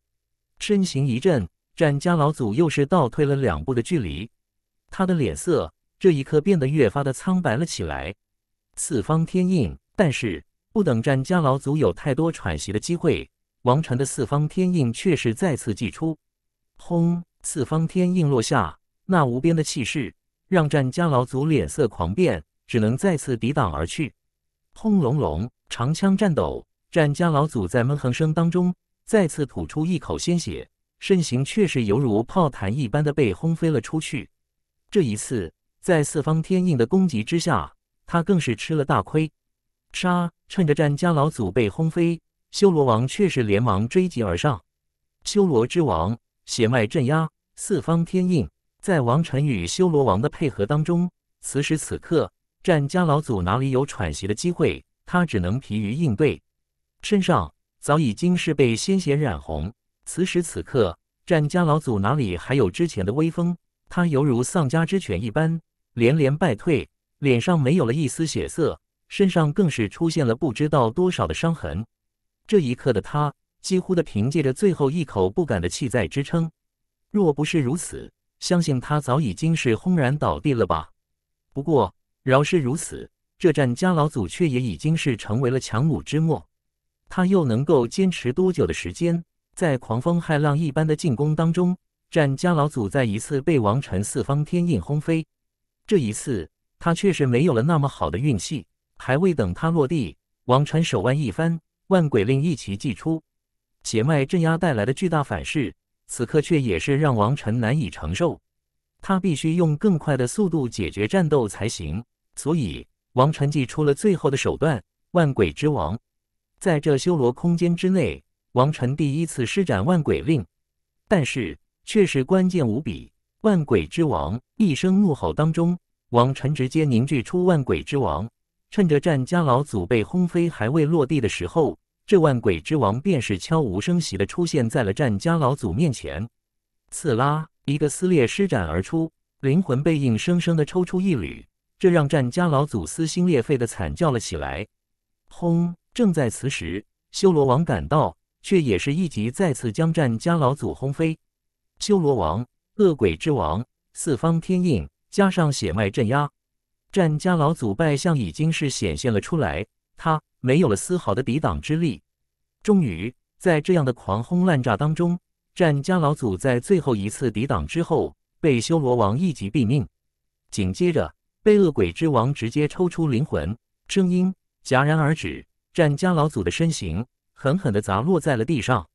身形一震，战家老祖又是倒退了两步的距离。他的脸色这一刻变得越发的苍白了起来。四方天印，但是不等战家老祖有太多喘息的机会，王禅的四方天印却是再次祭出，轰！四方天印落下，那无边的气势让战家老祖脸色狂变，只能再次抵挡而去。轰隆隆，长枪颤抖，战家老祖在闷哼声当中再次吐出一口鲜血，身形却是犹如炮弹一般的被轰飞了出去。这一次，在四方天印的攻击之下。他更是吃了大亏，杀！趁着战家老祖被轰飞，修罗王却是连忙追击而上。修罗之王，血脉镇压，四方天印。在王晨与修罗王的配合当中，此时此刻，战家老祖哪里有喘息的机会？他只能疲于应对，身上早已经是被鲜血染红。此时此刻，战家老祖哪里还有之前的威风？他犹如丧家之犬一般，连连败退。脸上没有了一丝血色，身上更是出现了不知道多少的伤痕。这一刻的他，几乎的凭借着最后一口不敢的气在支撑。若不是如此，相信他早已经是轰然倒地了吧。不过饶是如此，这战家老祖却也已经是成为了强弩之末。他又能够坚持多久的时间？在狂风骇浪一般的进攻当中，战家老祖再一次被王辰四方天印轰飞。这一次。他确实没有了那么好的运气，还未等他落地，王晨手腕一翻，万鬼令一齐祭出。血脉镇压带来的巨大反噬，此刻却也是让王晨难以承受。他必须用更快的速度解决战斗才行，所以王晨祭出了最后的手段——万鬼之王。在这修罗空间之内，王晨第一次施展万鬼令，但是却是关键无比。万鬼之王一声怒吼当中。王臣直接凝聚出万鬼之王，趁着战家老祖被轰飞还未落地的时候，这万鬼之王便是悄无声息的出现在了战家老祖面前。刺啦，一个撕裂施展而出，灵魂被硬生生的抽出一缕，这让战家老祖撕心裂肺的惨叫了起来。轰！正在此时，修罗王赶到，却也是一击再次将战家老祖轰飞。修罗王，恶鬼之王，四方天印。加上血脉镇压，战家老祖败相已经是显现了出来。他没有了丝毫的抵挡之力。终于，在这样的狂轰滥炸当中，战家老祖在最后一次抵挡之后，被修罗王一击毙命。紧接着，被恶鬼之王直接抽出灵魂，声音戛然而止。战家老祖的身形狠狠地砸落在了地上，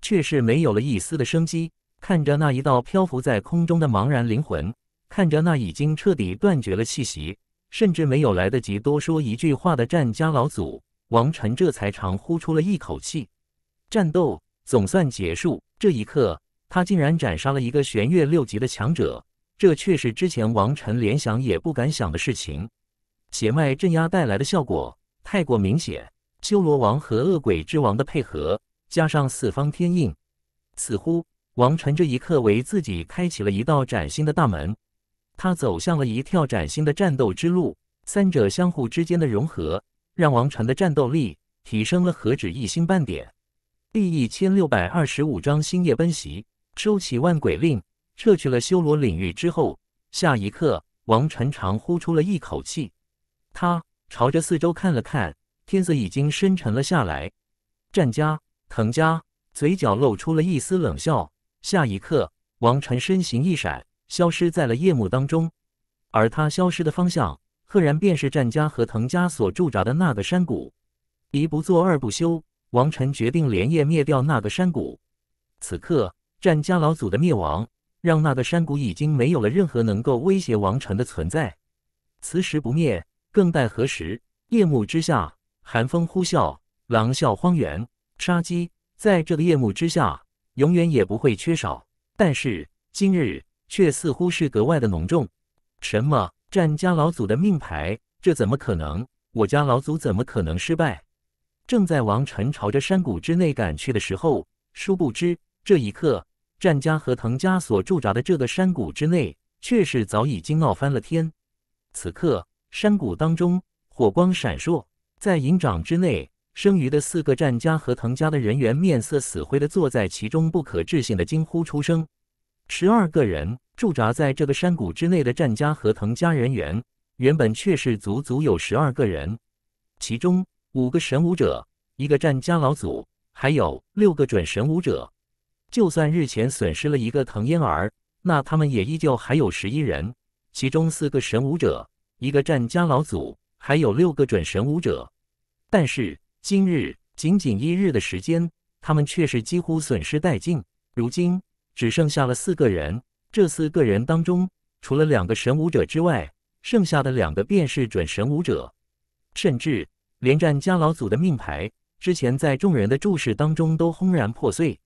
却是没有了一丝的生机。看着那一道漂浮在空中的茫然灵魂。看着那已经彻底断绝了气息，甚至没有来得及多说一句话的战家老祖王晨，这才长呼出了一口气。战斗总算结束，这一刻他竟然斩杀了一个玄月六级的强者，这却是之前王晨联想也不敢想的事情。血脉镇压带来的效果太过明显，修罗王和恶鬼之王的配合，加上四方天印，似乎王晨这一刻为自己开启了一道崭新的大门。他走向了一条崭新的战斗之路，三者相互之间的融合，让王晨的战斗力提升了何止一星半点。第一千六百二十五章星夜奔袭，收起万鬼令，撤去了修罗领域之后，下一刻，王晨长呼出了一口气，他朝着四周看了看，天色已经深沉了下来。战家、藤家嘴角露出了一丝冷笑，下一刻，王晨身形一闪。消失在了夜幕当中，而他消失的方向，赫然便是战家和藤家所驻扎的那个山谷。一不做二不休，王晨决定连夜灭掉那个山谷。此刻，战家老祖的灭亡，让那个山谷已经没有了任何能够威胁王晨的存在。此时不灭，更待何时？夜幕之下，寒风呼啸，狼啸荒原，杀机在这个夜幕之下，永远也不会缺少。但是今日。却似乎是格外的浓重。什么？战家老祖的命牌？这怎么可能？我家老祖怎么可能失败？正在王晨朝着山谷之内赶去的时候，殊不知这一刻，战家和藤家所驻扎的这个山谷之内，却是早已经闹翻了天。此刻山谷当中火光闪烁，在营帐之内，剩余的四个战家和藤家的人员面色死灰的坐在其中，不可置信的惊呼出声。十二个人驻扎在这个山谷之内的战家和藤家人员，原本却是足足有十二个人，其中五个神武者，一个战家老祖，还有六个准神武者。就算日前损失了一个藤烟儿，那他们也依旧还有十一人，其中四个神武者，一个战家老祖，还有六个准神武者。但是今日仅仅一日的时间，他们却是几乎损失殆尽。如今。只剩下了四个人，这四个人当中，除了两个神武者之外，剩下的两个便是准神武者，甚至连战家老祖的命牌，之前在众人的注视当中都轰然破碎，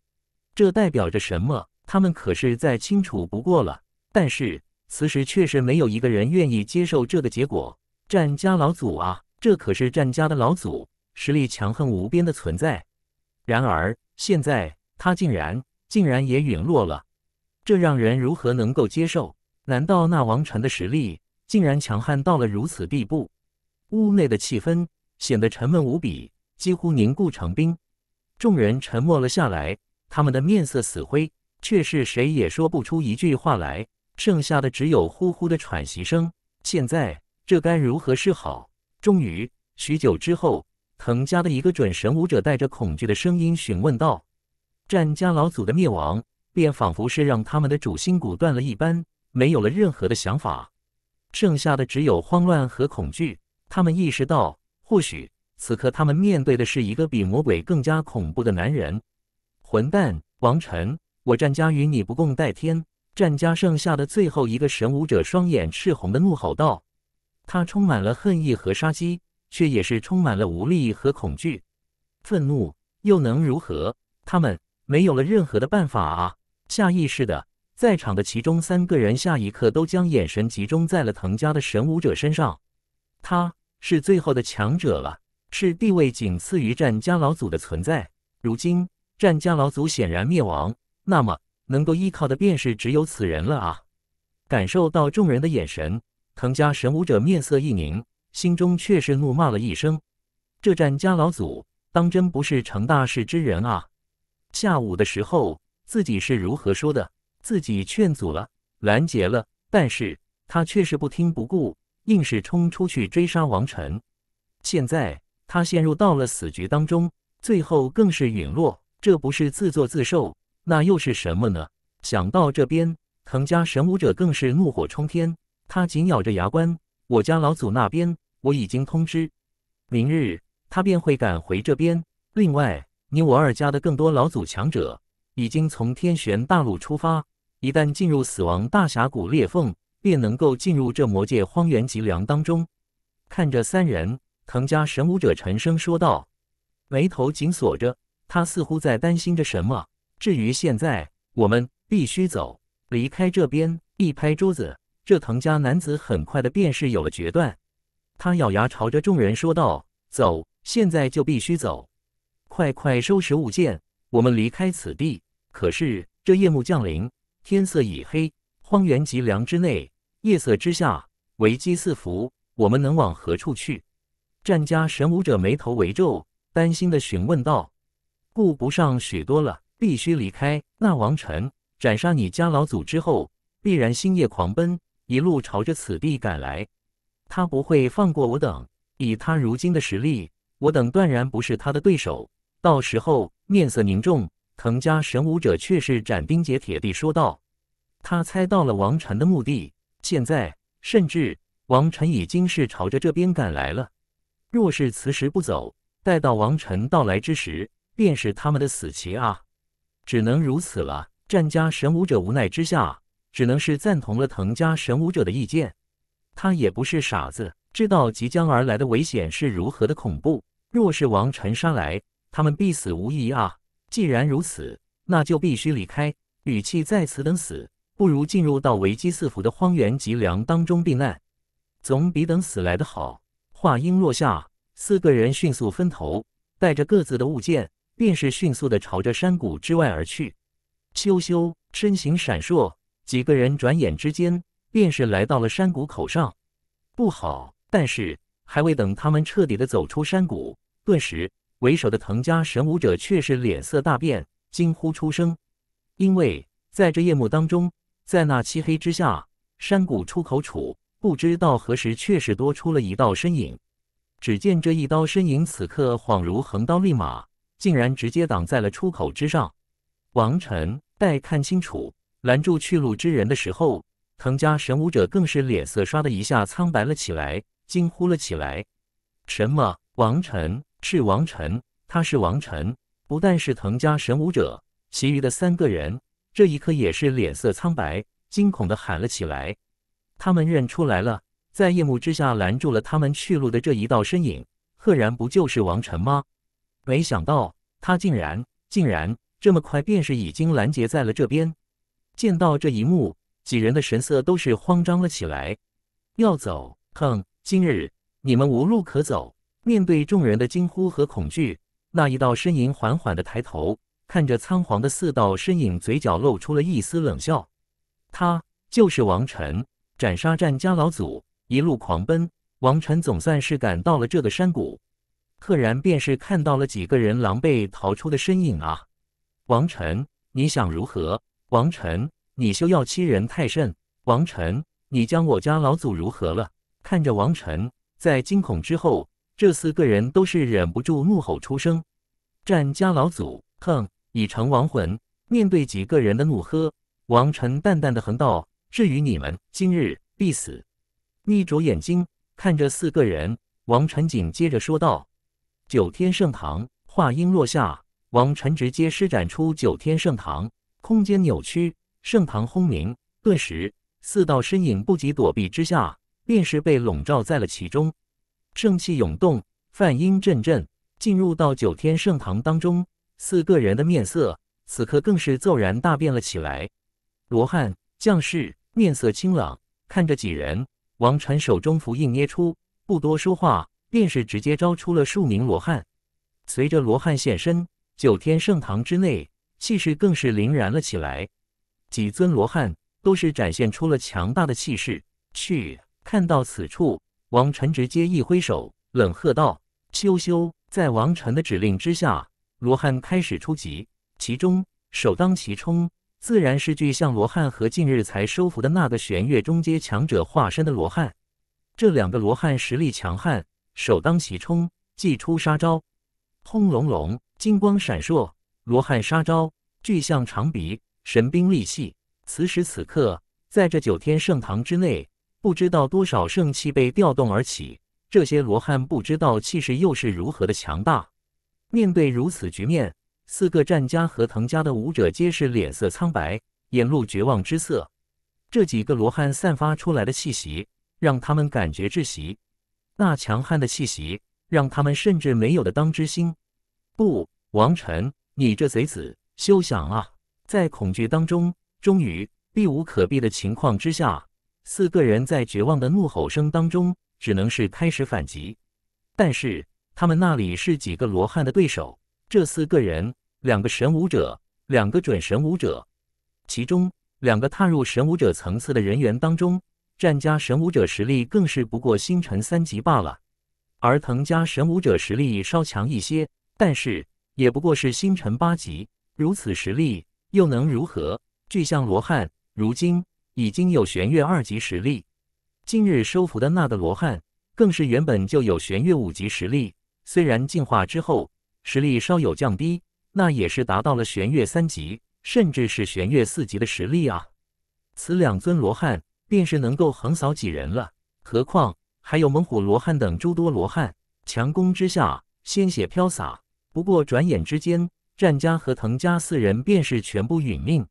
这代表着什么？他们可是再清楚不过了。但是此时确实没有一个人愿意接受这个结果。战家老祖啊，这可是战家的老祖，实力强横无边的存在。然而现在他竟然。竟然也陨落了，这让人如何能够接受？难道那王禅的实力竟然强悍到了如此地步？屋内的气氛显得沉闷无比，几乎凝固成冰。众人沉默了下来，他们的面色死灰，却是谁也说不出一句话来。剩下的只有呼呼的喘息声。现在这该如何是好？终于，许久之后，藤家的一个准神武者带着恐惧的声音询问道。战家老祖的灭亡，便仿佛是让他们的主心骨断了一般，没有了任何的想法，剩下的只有慌乱和恐惧。他们意识到，或许此刻他们面对的是一个比魔鬼更加恐怖的男人。混蛋，王晨，我战家与你不共戴天！战家剩下的最后一个神武者，双眼赤红的怒吼道，他充满了恨意和杀机，却也是充满了无力和恐惧。愤怒又能如何？他们。没有了任何的办法啊！下意识的，在场的其中三个人下一刻都将眼神集中在了藤家的神武者身上。他是最后的强者了，是地位仅次于战家老祖的存在。如今战家老祖显然灭亡，那么能够依靠的便是只有此人了啊！感受到众人的眼神，藤家神武者面色一凝，心中却是怒骂了一声：“这战家老祖当真不是成大事之人啊！”下午的时候，自己是如何说的？自己劝阻了，拦截了，但是他却是不听不顾，硬是冲出去追杀王晨。现在他陷入到了死局当中，最后更是陨落，这不是自作自受，那又是什么呢？想到这边，藤家神武者更是怒火冲天，他紧咬着牙关。我家老祖那边我已经通知，明日他便会赶回这边。另外。你我二家的更多老祖强者已经从天玄大陆出发，一旦进入死亡大峡谷裂缝，便能够进入这魔界荒原脊梁当中。看着三人，藤家神武者沉声说道，眉头紧锁着，他似乎在担心着什么。至于现在，我们必须走，离开这边。一拍桌子，这藤家男子很快的便是有了决断，他咬牙朝着众人说道：“走，现在就必须走。”快快收拾物件，我们离开此地。可是这夜幕降临，天色已黑，荒原极凉之内，夜色之下，危机四伏。我们能往何处去？战家神武者眉头微皱，担心地询问道：“顾不上许多了，必须离开。那王辰斩杀你家老祖之后，必然星夜狂奔，一路朝着此地赶来。他不会放过我等。以他如今的实力，我等断然不是他的对手。”到时候面色凝重，藤家神武者却是斩钉截铁地说道：“他猜到了王禅的目的，现在甚至王臣已经是朝着这边赶来了。若是此时不走，待到王臣到来之时，便是他们的死期啊！只能如此了。”战家神武者无奈之下，只能是赞同了藤家神武者的意见。他也不是傻子，知道即将而来的危险是如何的恐怖。若是王臣杀来，他们必死无疑啊！既然如此，那就必须离开。与其在此等死，不如进入到危机四伏的荒原脊梁当中避难，总比等死来的好。话音落下，四个人迅速分头，带着各自的物件，便是迅速的朝着山谷之外而去。咻咻，身形闪烁，几个人转眼之间便是来到了山谷口上。不好！但是还未等他们彻底的走出山谷，顿时。为首的藤家神武者却是脸色大变，惊呼出声。因为在这夜幕当中，在那漆黑之下，山谷出口处不知道何时确实多出了一道身影。只见这一刀身影，此刻恍如横刀立马，竟然直接挡在了出口之上。王晨待看清楚拦住去路之人的时候，藤家神武者更是脸色唰的一下苍白了起来，惊呼了起来：“什么？王晨？”是王晨，他是王晨，不但是藤家神武者，其余的三个人这一刻也是脸色苍白，惊恐的喊了起来。他们认出来了，在夜幕之下拦住了他们去路的这一道身影，赫然不就是王晨吗？没想到他竟然竟然这么快便是已经拦截在了这边。见到这一幕，几人的神色都是慌张了起来。要走？哼，今日你们无路可走。面对众人的惊呼和恐惧，那一道身影缓缓地抬头，看着仓皇的四道身影，嘴角露出了一丝冷笑。他就是王晨，斩杀战家老祖，一路狂奔，王晨总算是赶到了这个山谷，赫然便是看到了几个人狼狈逃出的身影啊！王晨，你想如何？王晨，你休要欺人太甚！王晨，你将我家老祖如何了？看着王晨，在惊恐之后。这四个人都是忍不住怒吼出声。战家老祖，哼，已成亡魂。面对几个人的怒喝，王晨淡淡的哼道：“至于你们，今日必死。”眯着眼睛看着四个人，王晨紧接着说道：“九天圣堂。”话音落下，王晨直接施展出九天圣堂，空间扭曲，圣堂轰鸣。顿时，四道身影不及躲避之下，便是被笼罩在了其中。圣气涌动，梵音阵阵，进入到九天圣堂当中，四个人的面色此刻更是骤然大变了起来。罗汉将士面色清朗，看着几人，王禅手中符印捏出，不多说话，便是直接招出了数名罗汉。随着罗汉现身，九天圣堂之内气势更是凌然了起来。几尊罗汉都是展现出了强大的气势。去看到此处。王晨直接一挥手，冷喝道：“秋休！”在王晨的指令之下，罗汉开始出击。其中首当其冲，自然是巨象罗汉和近日才收服的那个玄月中阶强者化身的罗汉。这两个罗汉实力强悍，首当其冲，祭出杀招。轰隆隆，金光闪烁，罗汉杀招，巨象长鼻，神兵利器。此时此刻，在这九天圣堂之内。不知道多少圣气被调动而起，这些罗汉不知道气势又是如何的强大。面对如此局面，四个战家和藤家的武者皆是脸色苍白，眼露绝望之色。这几个罗汉散发出来的气息让他们感觉窒息，那强悍的气息让他们甚至没有的当之心。不，王臣，你这贼子，休想啊！在恐惧当中，终于避无可避的情况之下。四个人在绝望的怒吼声当中，只能是开始反击。但是他们那里是几个罗汉的对手？这四个人，两个神武者，两个准神武者。其中两个踏入神武者层次的人员当中，战家神武者实力更是不过星辰三级罢了。而藤家神武者实力稍强一些，但是也不过是星辰八级。如此实力又能如何？巨象罗汉，如今。已经有玄月二级实力，近日收服的那的罗汉更是原本就有玄月五级实力，虽然进化之后实力稍有降低，那也是达到了玄月三级，甚至是玄月四级的实力啊！此两尊罗汉便是能够横扫几人了，何况还有猛虎罗汉等诸多罗汉强攻之下，鲜血飘洒。不过转眼之间，战家和藤家四人便是全部殒命，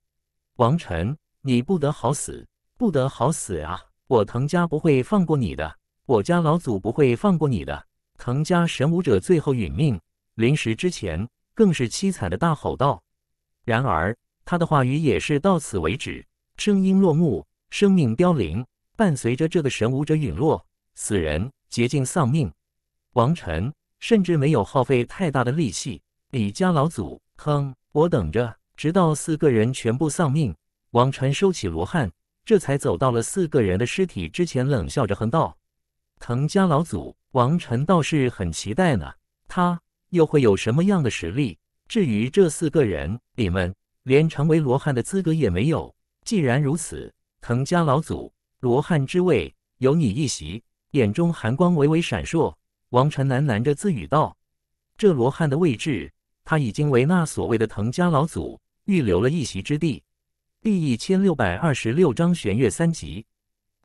王晨。你不得好死，不得好死啊！我藤家不会放过你的，我家老祖不会放过你的。藤家神武者最后殒命，临死之前更是凄惨的大吼道。然而他的话语也是到此为止，声音落幕，生命凋零。伴随着这个神武者陨落，死人竭尽丧命。王晨甚至没有耗费太大的力气。李家老祖，哼，我等着，直到四个人全部丧命。王禅收起罗汉，这才走到了四个人的尸体之前，冷笑着哼道：“藤家老祖，王禅倒是很期待呢。他又会有什么样的实力？至于这四个人，你们连成为罗汉的资格也没有。既然如此，藤家老祖，罗汉之位有你一席。”眼中寒光微微闪烁，王禅喃喃着自语道：“这罗汉的位置，他已经为那所谓的藤家老祖预留了一席之地。”第一千六百二十六章玄月三集。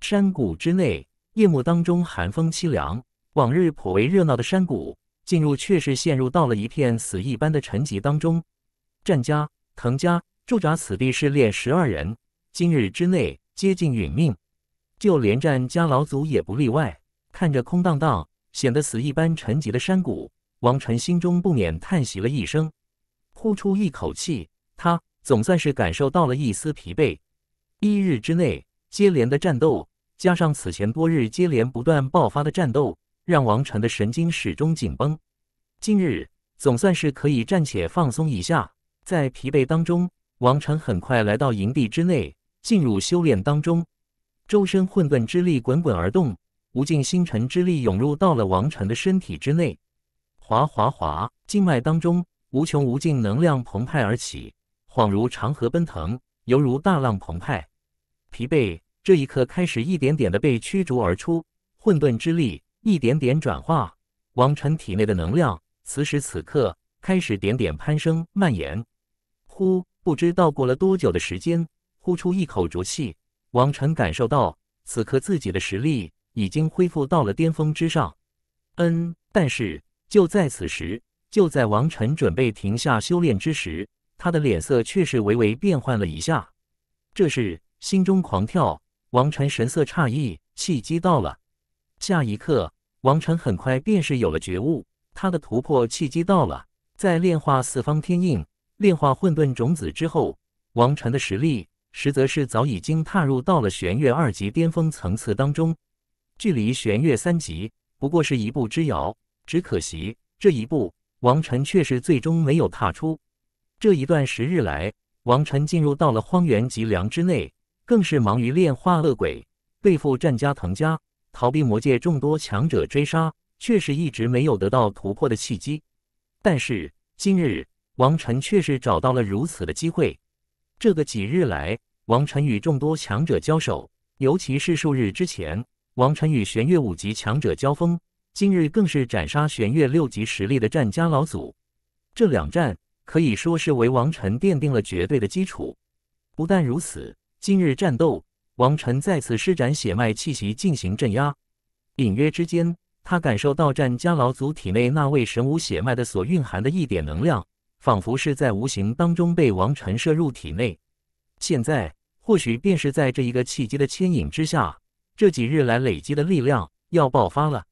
山谷之内，夜幕当中，寒风凄凉。往日颇为热闹的山谷，进入却是陷入到了一片死一般的沉寂当中。战家、藤家驻扎此地试炼十二人，今日之内接近殒命，就连战家老祖也不例外。看着空荡荡、显得死一般沉寂的山谷，王晨心中不免叹息了一声，呼出一口气，他。总算是感受到了一丝疲惫，一日之内接连的战斗，加上此前多日接连不断爆发的战斗，让王晨的神经始终紧绷。今日总算是可以暂且放松一下，在疲惫当中，王晨很快来到营地之内，进入修炼当中，周身混沌之力滚滚而动，无尽星辰之力涌入到了王晨的身体之内，哗哗哗，经脉当中无穷无尽能量澎湃而起。恍如长河奔腾，犹如大浪澎湃。疲惫这一刻开始一点点的被驱逐而出，混沌之力一点点转化王晨体内的能量。此时此刻开始点点攀升蔓延。呼，不知道过了多久的时间，呼出一口浊气，王晨感受到此刻自己的实力已经恢复到了巅峰之上。嗯，但是就在此时，就在王晨准备停下修炼之时。他的脸色却是微微变换了一下，这是心中狂跳。王晨神色诧异，契机到了。下一刻，王晨很快便是有了觉悟。他的突破契机到了，在炼化四方天印、炼化混沌种子之后，王晨的实力实则是早已经踏入到了玄月二级巅峰层次当中，距离玄月三级不过是一步之遥。只可惜这一步，王晨却是最终没有踏出。这一段时日来，王晨进入到了荒原及梁之内，更是忙于炼化恶鬼，背负战家、藤家，逃避魔界众多强者追杀，却是一直没有得到突破的契机。但是今日，王晨却是找到了如此的机会。这个几日来，王晨与众多强者交手，尤其是数日之前，王晨与玄月五级强者交锋，今日更是斩杀玄月六级实力的战家老祖。这两战。可以说是为王臣奠定了绝对的基础。不但如此，今日战斗，王臣再次施展血脉气息进行镇压。隐约之间，他感受到战家老祖体内那位神武血脉的所蕴含的一点能量，仿佛是在无形当中被王臣摄入体内。现在，或许便是在这一个契机的牵引之下，这几日来累积的力量要爆发了。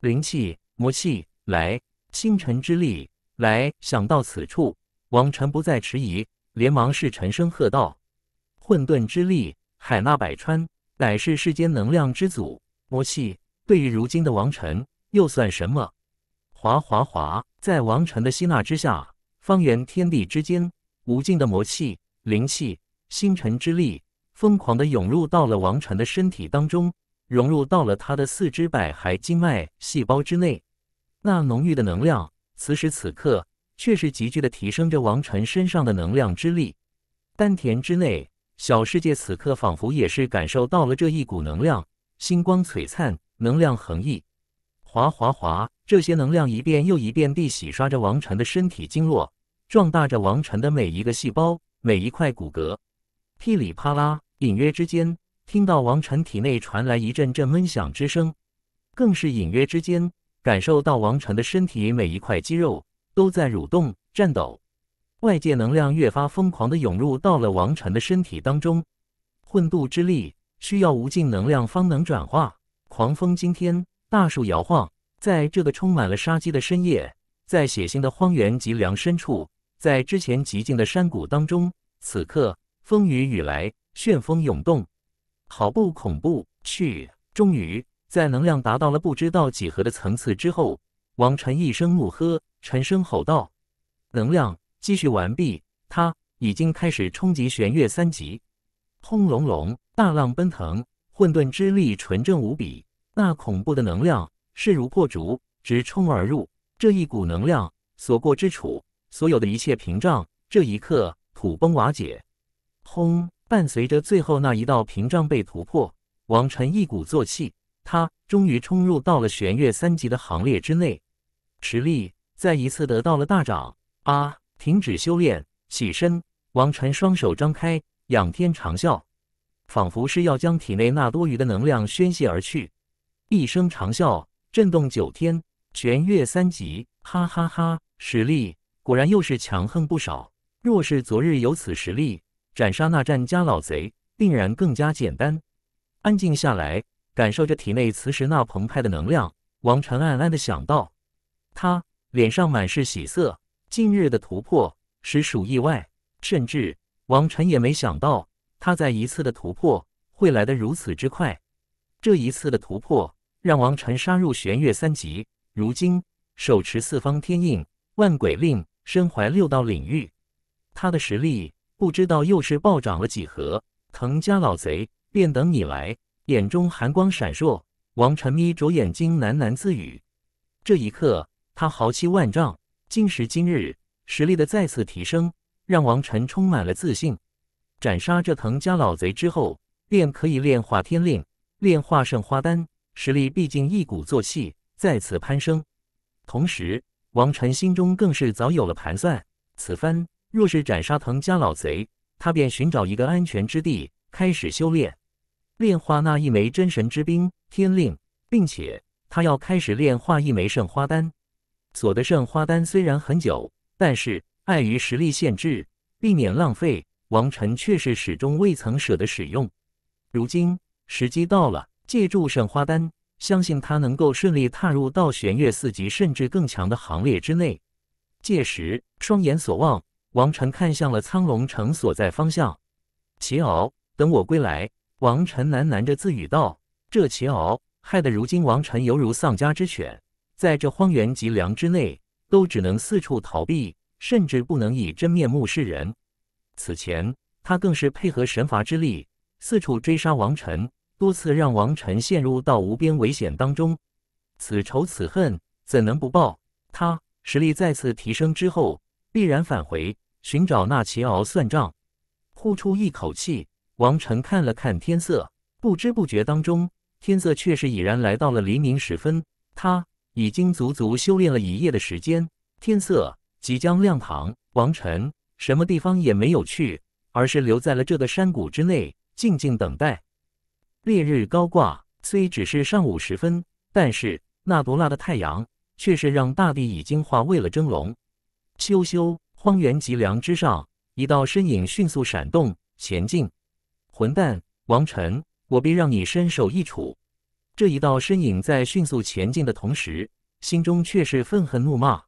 灵气、魔气，来，星辰之力。来想到此处，王晨不再迟疑，连忙是沉声喝道：“混沌之力，海纳百川，乃是世间能量之祖。魔气对于如今的王晨又算什么？”哗哗哗，在王晨的吸纳之下，方圆天地之间无尽的魔气、灵气、星辰之力，疯狂的涌入到了王晨的身体当中，融入到了他的四肢百骸、经脉、细胞之内。那浓郁的能量。此时此刻，却是急剧的提升着王晨身上的能量之力。丹田之内，小世界此刻仿佛也是感受到了这一股能量，星光璀璨，能量横溢。哗哗哗，这些能量一遍又一遍地洗刷着王晨的身体经络，壮大着王晨的每一个细胞、每一块骨骼。噼里啪啦，隐约之间，听到王晨体内传来一阵阵闷响之声，更是隐约之间。感受到王晨的身体每一块肌肉都在蠕动颤抖，外界能量越发疯狂的涌入到了王晨的身体当中。混沌之力需要无尽能量方能转化。狂风惊天，大树摇晃。在这个充满了杀机的深夜，在血腥的荒原脊梁深处，在之前寂静的山谷当中，此刻风雨雨来，旋风涌动，毫不恐怖。去，终于。在能量达到了不知道几何的层次之后，王晨一声怒喝，沉声吼道：“能量积蓄完毕，他已经开始冲击玄月三级。”轰隆隆，大浪奔腾，混沌之力纯正无比，那恐怖的能量势如破竹，直冲而入。这一股能量所过之处，所有的一切屏障，这一刻土崩瓦解。轰！伴随着最后那一道屏障被突破，王晨一鼓作气。他终于冲入到了玄月三级的行列之内，实力再一次得到了大涨。啊！停止修炼，起身。王晨双手张开，仰天长啸，仿佛是要将体内那多余的能量宣泄而去。一声长啸，震动九天。玄月三级，哈哈哈！实力果然又是强横不少。若是昨日有此实力，斩杀那战家老贼，定然更加简单。安静下来。感受着体内磁石那澎湃的能量，王晨暗暗的想到。他脸上满是喜色，近日的突破实属意外，甚至王晨也没想到他在一次的突破会来的如此之快。这一次的突破让王晨杀入玄月三级，如今手持四方天印、万鬼令，身怀六道领域，他的实力不知道又是暴涨了几何。藤家老贼，便等你来。眼中寒光闪烁，王晨眯着眼睛喃喃自语。这一刻，他豪气万丈。今时今日，实力的再次提升，让王晨充满了自信。斩杀这藤家老贼之后，便可以炼化天令，炼化圣花丹，实力毕竟一鼓作气再次攀升。同时，王晨心中更是早有了盘算。此番若是斩杀藤家老贼，他便寻找一个安全之地，开始修炼。炼化那一枚真神之兵天令，并且他要开始炼化一枚圣花丹。所的圣花丹虽然很久，但是碍于实力限制，避免浪费，王晨却是始终未曾舍得使用。如今时机到了，借助圣花丹，相信他能够顺利踏入到玄月四级甚至更强的行列之内。届时，双眼所望，王晨看向了苍龙城所在方向。奇敖，等我归来。王晨喃喃着自语道：“这桀敖害得如今王晨犹如丧家之犬，在这荒原及梁之内，都只能四处逃避，甚至不能以真面目示人。此前，他更是配合神罚之力，四处追杀王晨，多次让王晨陷入到无边危险当中。此仇此恨，怎能不报？他实力再次提升之后，必然返回寻找那桀敖算账。”呼出一口气。王晨看了看天色，不知不觉当中，天色却是已然来到了黎明时分。他已经足足修炼了一夜的时间，天色即将亮堂。王晨什么地方也没有去，而是留在了这个山谷之内，静静等待。烈日高挂，虽只是上午时分，但是那毒辣的太阳却是让大地已经化为了蒸笼。咻咻，荒原脊梁之上，一道身影迅速闪动，前进。混蛋，王晨，我必让你身首异处！这一道身影在迅速前进的同时，心中却是愤恨怒骂。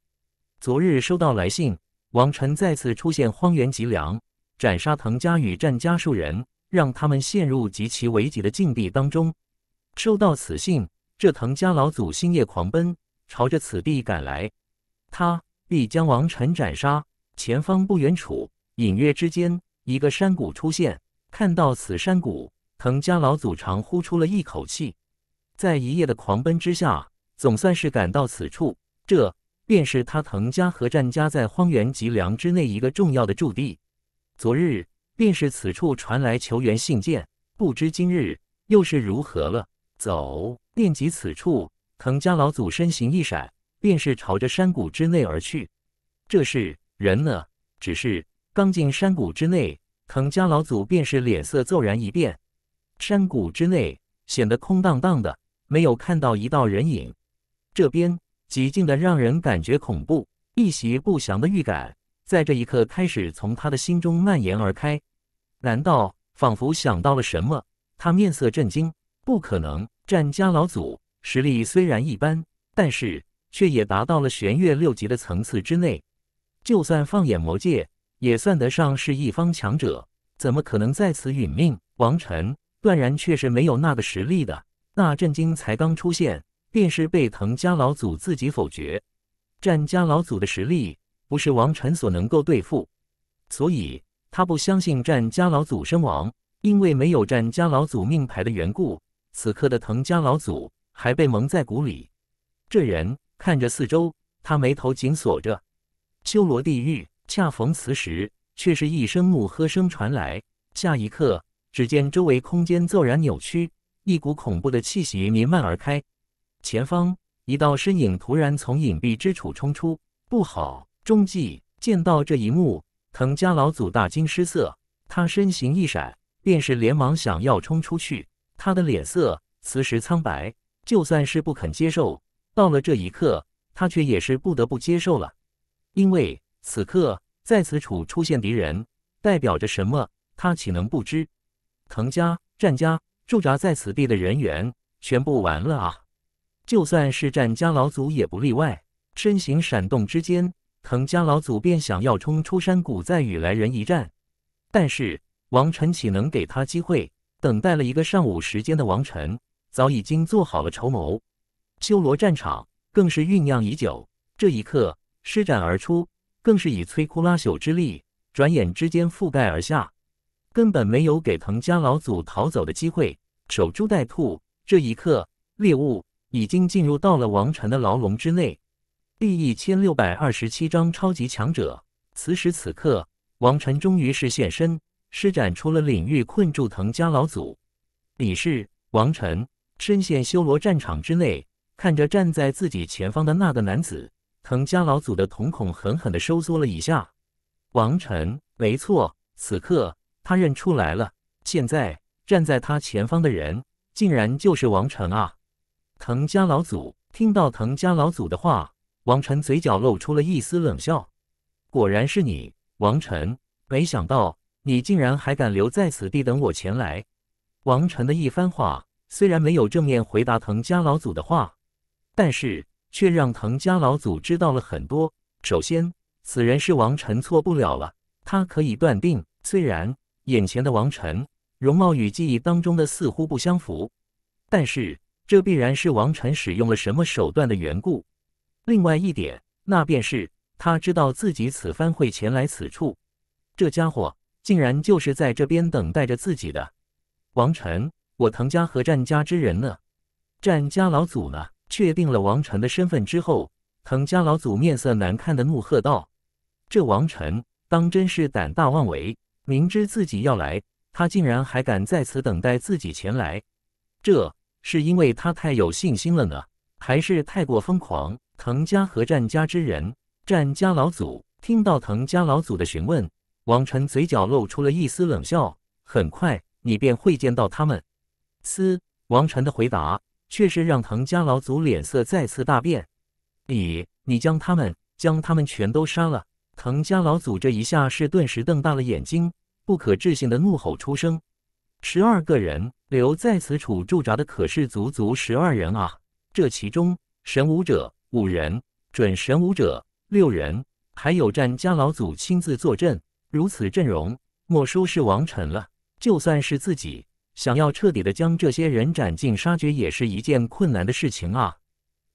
昨日收到来信，王晨再次出现荒原脊梁，斩杀藤家与战家数人，让他们陷入极其危急的境地当中。收到此信，这藤家老祖星夜狂奔，朝着此地赶来。他必将王晨斩杀。前方不远处，隐约之间，一个山谷出现。看到此山谷，藤家老祖长呼出了一口气，在一夜的狂奔之下，总算是赶到此处。这便是他藤家和战家在荒原脊梁之内一个重要的驻地。昨日便是此处传来求援信件，不知今日又是如何了？走，念及此处，藤家老祖身形一闪，便是朝着山谷之内而去。这是人呢？只是刚进山谷之内。滕家老祖便是脸色骤然一变，山谷之内显得空荡荡的，没有看到一道人影。这边寂静的让人感觉恐怖，一袭不祥的预感在这一刻开始从他的心中蔓延而开。难道仿佛想到了什么？他面色震惊。不可能！战家老祖实力虽然一般，但是却也达到了玄月六级的层次之内。就算放眼魔界。也算得上是一方强者，怎么可能在此殒命？王晨断然却是没有那个实力的。那震惊才刚出现，便是被藤家老祖自己否决。战家老祖的实力不是王晨所能够对付，所以他不相信战家老祖身亡，因为没有战家老祖命牌的缘故。此刻的藤家老祖还被蒙在鼓里。这人看着四周，他眉头紧锁着，修罗地狱。恰逢此时，却是一声怒喝声传来。下一刻，只见周围空间骤然扭曲，一股恐怖的气息弥漫而开。前方一道身影突然从隐蔽之处冲出。不好！中计！见到这一幕，藤家老祖大惊失色，他身形一闪，便是连忙想要冲出去。他的脸色此时苍白，就算是不肯接受，到了这一刻，他却也是不得不接受了，因为。此刻在此处出现敌人，代表着什么？他岂能不知？藤家、战家驻扎在此地的人员全部完了啊！就算是战家老祖也不例外。身形闪动之间，藤家老祖便想要冲出山谷，再与来人一战。但是王晨岂能给他机会？等待了一个上午时间的王晨，早已经做好了筹谋，修罗战场更是酝酿已久。这一刻施展而出。更是以摧枯拉朽之力，转眼之间覆盖而下，根本没有给藤家老祖逃走的机会。守株待兔，这一刻，猎物已经进入到了王晨的牢笼之内。第一千六百二十七章超级强者。此时此刻，王晨终于是现身，施展出了领域，困住藤家老祖。李氏，王晨身陷修罗战场之内，看着站在自己前方的那个男子。藤家老祖的瞳孔狠狠地收缩了一下。王晨，没错，此刻他认出来了，现在站在他前方的人，竟然就是王晨啊！藤家老祖听到藤家老祖的话，王晨嘴角露出了一丝冷笑。果然是你，王晨，没想到你竟然还敢留在此地等我前来。王晨的一番话虽然没有正面回答藤家老祖的话，但是。却让藤家老祖知道了很多。首先，此人是王晨错不了了。他可以断定，虽然眼前的王晨容貌与记忆当中的似乎不相符，但是这必然是王晨使用了什么手段的缘故。另外一点，那便是他知道自己此番会前来此处，这家伙竟然就是在这边等待着自己的。王晨，我藤家和战家之人呢？战家老祖呢？确定了王晨的身份之后，藤家老祖面色难看的怒喝道：“这王晨当真是胆大妄为，明知自己要来，他竟然还敢在此等待自己前来。这是因为他太有信心了呢，还是太过疯狂？”藤家和战家之人，战家老祖听到藤家老祖的询问，王晨嘴角露出了一丝冷笑：“很快，你便会见到他们。”嘶，王晨的回答。却是让藤家老祖脸色再次大变。你，你将他们，将他们全都杀了！藤家老祖这一下是顿时瞪大了眼睛，不可置信的怒吼出声。十二个人留在此处驻扎的可是足足十二人啊！这其中神武者五人，准神武者六人，还有战家老祖亲自坐镇，如此阵容，莫说是王臣了，就算是自己。想要彻底的将这些人斩尽杀绝，也是一件困难的事情啊！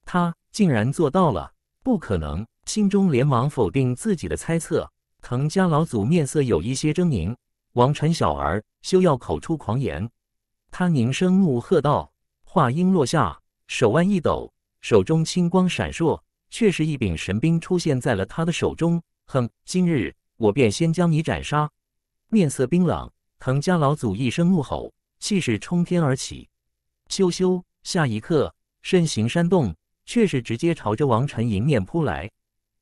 他竟然做到了，不可能！心中连忙否定自己的猜测。藤家老祖面色有一些狰狞：“王辰小儿，休要口出狂言！”他凝声怒喝道。话音落下，手腕一抖，手中青光闪烁，却是一柄神兵出现在了他的手中。哼，今日我便先将你斩杀！面色冰冷，藤家老祖一声怒吼。气势冲天而起，咻咻！下一刻，身形闪动，却是直接朝着王晨迎面扑来。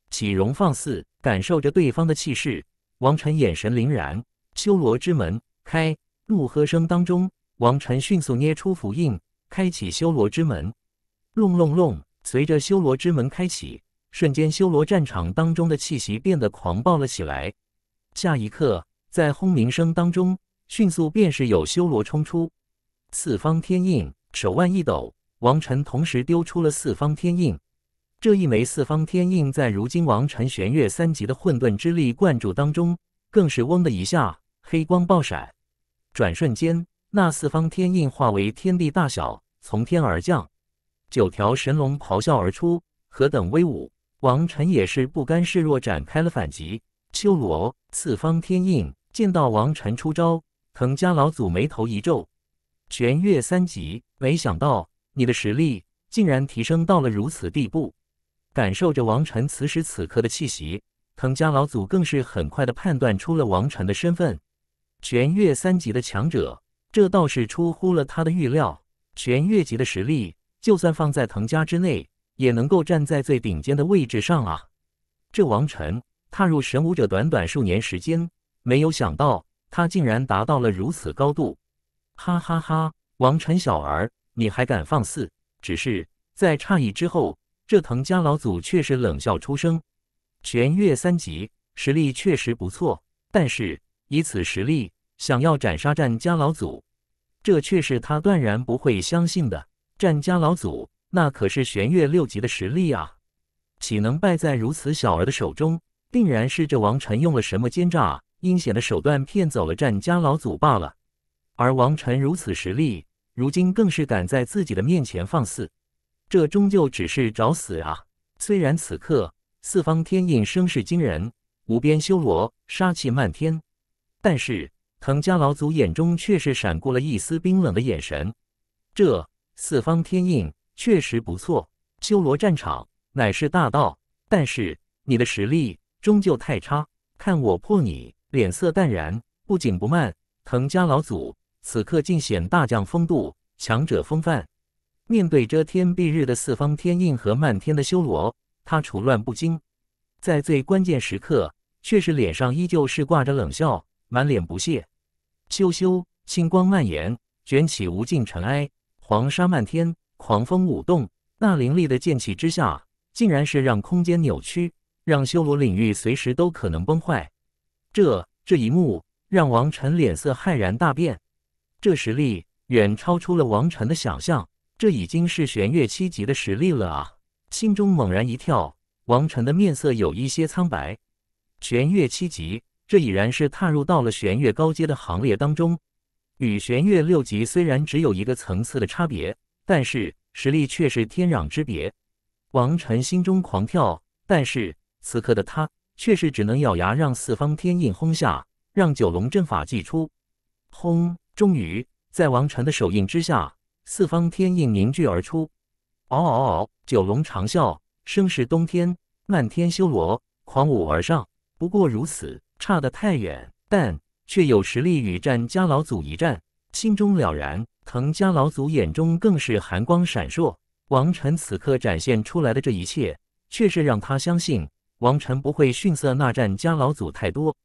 岂荣放肆，感受着对方的气势，王晨眼神凛然。修罗之门开，怒喝声当中，王晨迅速捏出符印，开启修罗之门。隆隆隆！随着修罗之门开启，瞬间，修罗战场当中的气息变得狂暴了起来。下一刻，在轰鸣声当中。迅速便是有修罗冲出，四方天印，手腕一抖，王臣同时丢出了四方天印。这一枚四方天印在如今王臣玄月三级的混沌之力灌注当中，更是嗡的一下，黑光爆闪，转瞬间，那四方天印化为天地大小，从天而降。九条神龙咆哮而出，何等威武！王晨也是不甘示弱，展开了反击。修罗，四方天印，见到王晨出招。藤家老祖眉头一皱，全月三级，没想到你的实力竟然提升到了如此地步。感受着王晨此时此刻的气息，藤家老祖更是很快的判断出了王晨的身份，全月三级的强者，这倒是出乎了他的预料。全月级的实力，就算放在藤家之内，也能够站在最顶尖的位置上啊。这王晨踏入神武者短短数年时间，没有想到。他竟然达到了如此高度，哈哈哈！王臣小儿，你还敢放肆？只是在诧异之后，这藤家老祖却是冷笑出声：“玄月三级，实力确实不错，但是以此实力想要斩杀战家老祖，这却是他断然不会相信的。战家老祖那可是玄月六级的实力啊，岂能败在如此小儿的手中？定然是这王臣用了什么奸诈！”阴险的手段骗走了战家老祖罢了，而王晨如此实力，如今更是敢在自己的面前放肆，这终究只是找死啊！虽然此刻四方天印声势惊人，无边修罗杀气漫天，但是藤家老祖眼中却是闪过了一丝冰冷的眼神。这四方天印确实不错，修罗战场乃是大道，但是你的实力终究太差，看我破你！脸色淡然，不紧不慢。藤家老祖此刻尽显大将风度，强者风范。面对遮天蔽日的四方天印和漫天的修罗，他处乱不惊。在最关键时刻，却是脸上依旧是挂着冷笑，满脸不屑。咻咻，青光蔓延，卷起无尽尘埃，黄沙漫天，狂风舞动。那凌厉的剑气之下，竟然是让空间扭曲，让修罗领域随时都可能崩坏。这这一幕让王晨脸色骇然大变，这实力远超出了王晨的想象，这已经是玄月七级的实力了啊！心中猛然一跳，王晨的面色有一些苍白。玄月七级，这已然是踏入到了玄月高阶的行列当中，与玄月六级虽然只有一个层次的差别，但是实力却是天壤之别。王晨心中狂跳，但是此刻的他。却是只能咬牙，让四方天印轰下，让九龙阵法祭出。轰！终于，在王禅的手印之下，四方天印凝聚而出。嗷嗷嗷！九龙长啸，声势冬天，漫天修罗狂舞而上。不过如此，差得太远，但却有实力与战家老祖一战。心中了然，藤家老祖眼中更是寒光闪烁。王禅此刻展现出来的这一切，却是让他相信。王臣不会逊色那战家老祖太多，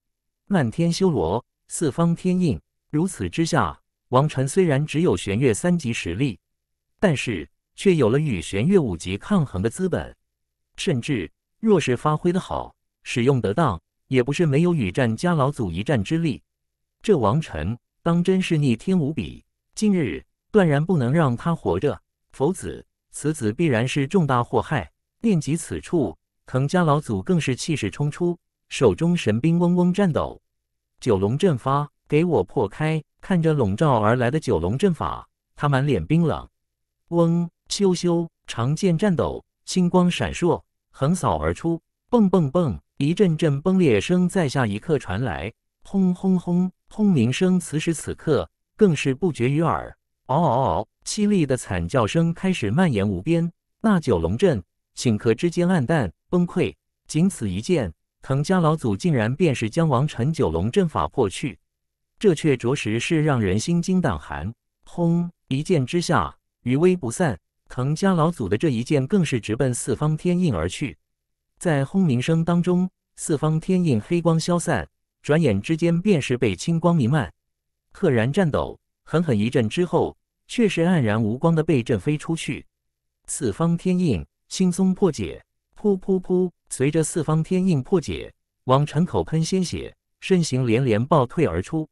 漫天修罗，四方天印。如此之下，王臣虽然只有玄月三级实力，但是却有了与玄月五级抗衡的资本。甚至若是发挥的好，使用得当，也不是没有与战家老祖一战之力。这王臣当真是逆天无比，今日断然不能让他活着，否则此子必然是重大祸害。念及此处。藤家老祖更是气势冲出，手中神兵嗡嗡颤抖，九龙阵发，给我破开！看着笼罩而来的九龙阵法，他满脸冰冷。嗡，咻咻，长剑颤抖，星光闪烁，横扫而出。蹦蹦蹦，一阵阵崩裂声在下一刻传来，轰轰轰，轰鸣声此时此刻更是不绝于耳。嗷嗷嗷，凄厉的惨叫声开始蔓延无边。那九龙阵顷刻之间暗淡。崩溃！仅此一剑，藤家老祖竟然便是将王辰九龙阵法破去，这却着实是让人心惊胆寒。轰！一剑之下，余威不散。藤家老祖的这一剑更是直奔四方天印而去。在轰鸣声当中，四方天印黑光消散，转眼之间便是被青光弥漫。赫然颤抖，狠狠一震之后，却是黯然无光的被震飞出去。四方天印轻松破解。噗噗噗！随着四方天印破解，王晨口喷鲜血，身形连连暴退而出。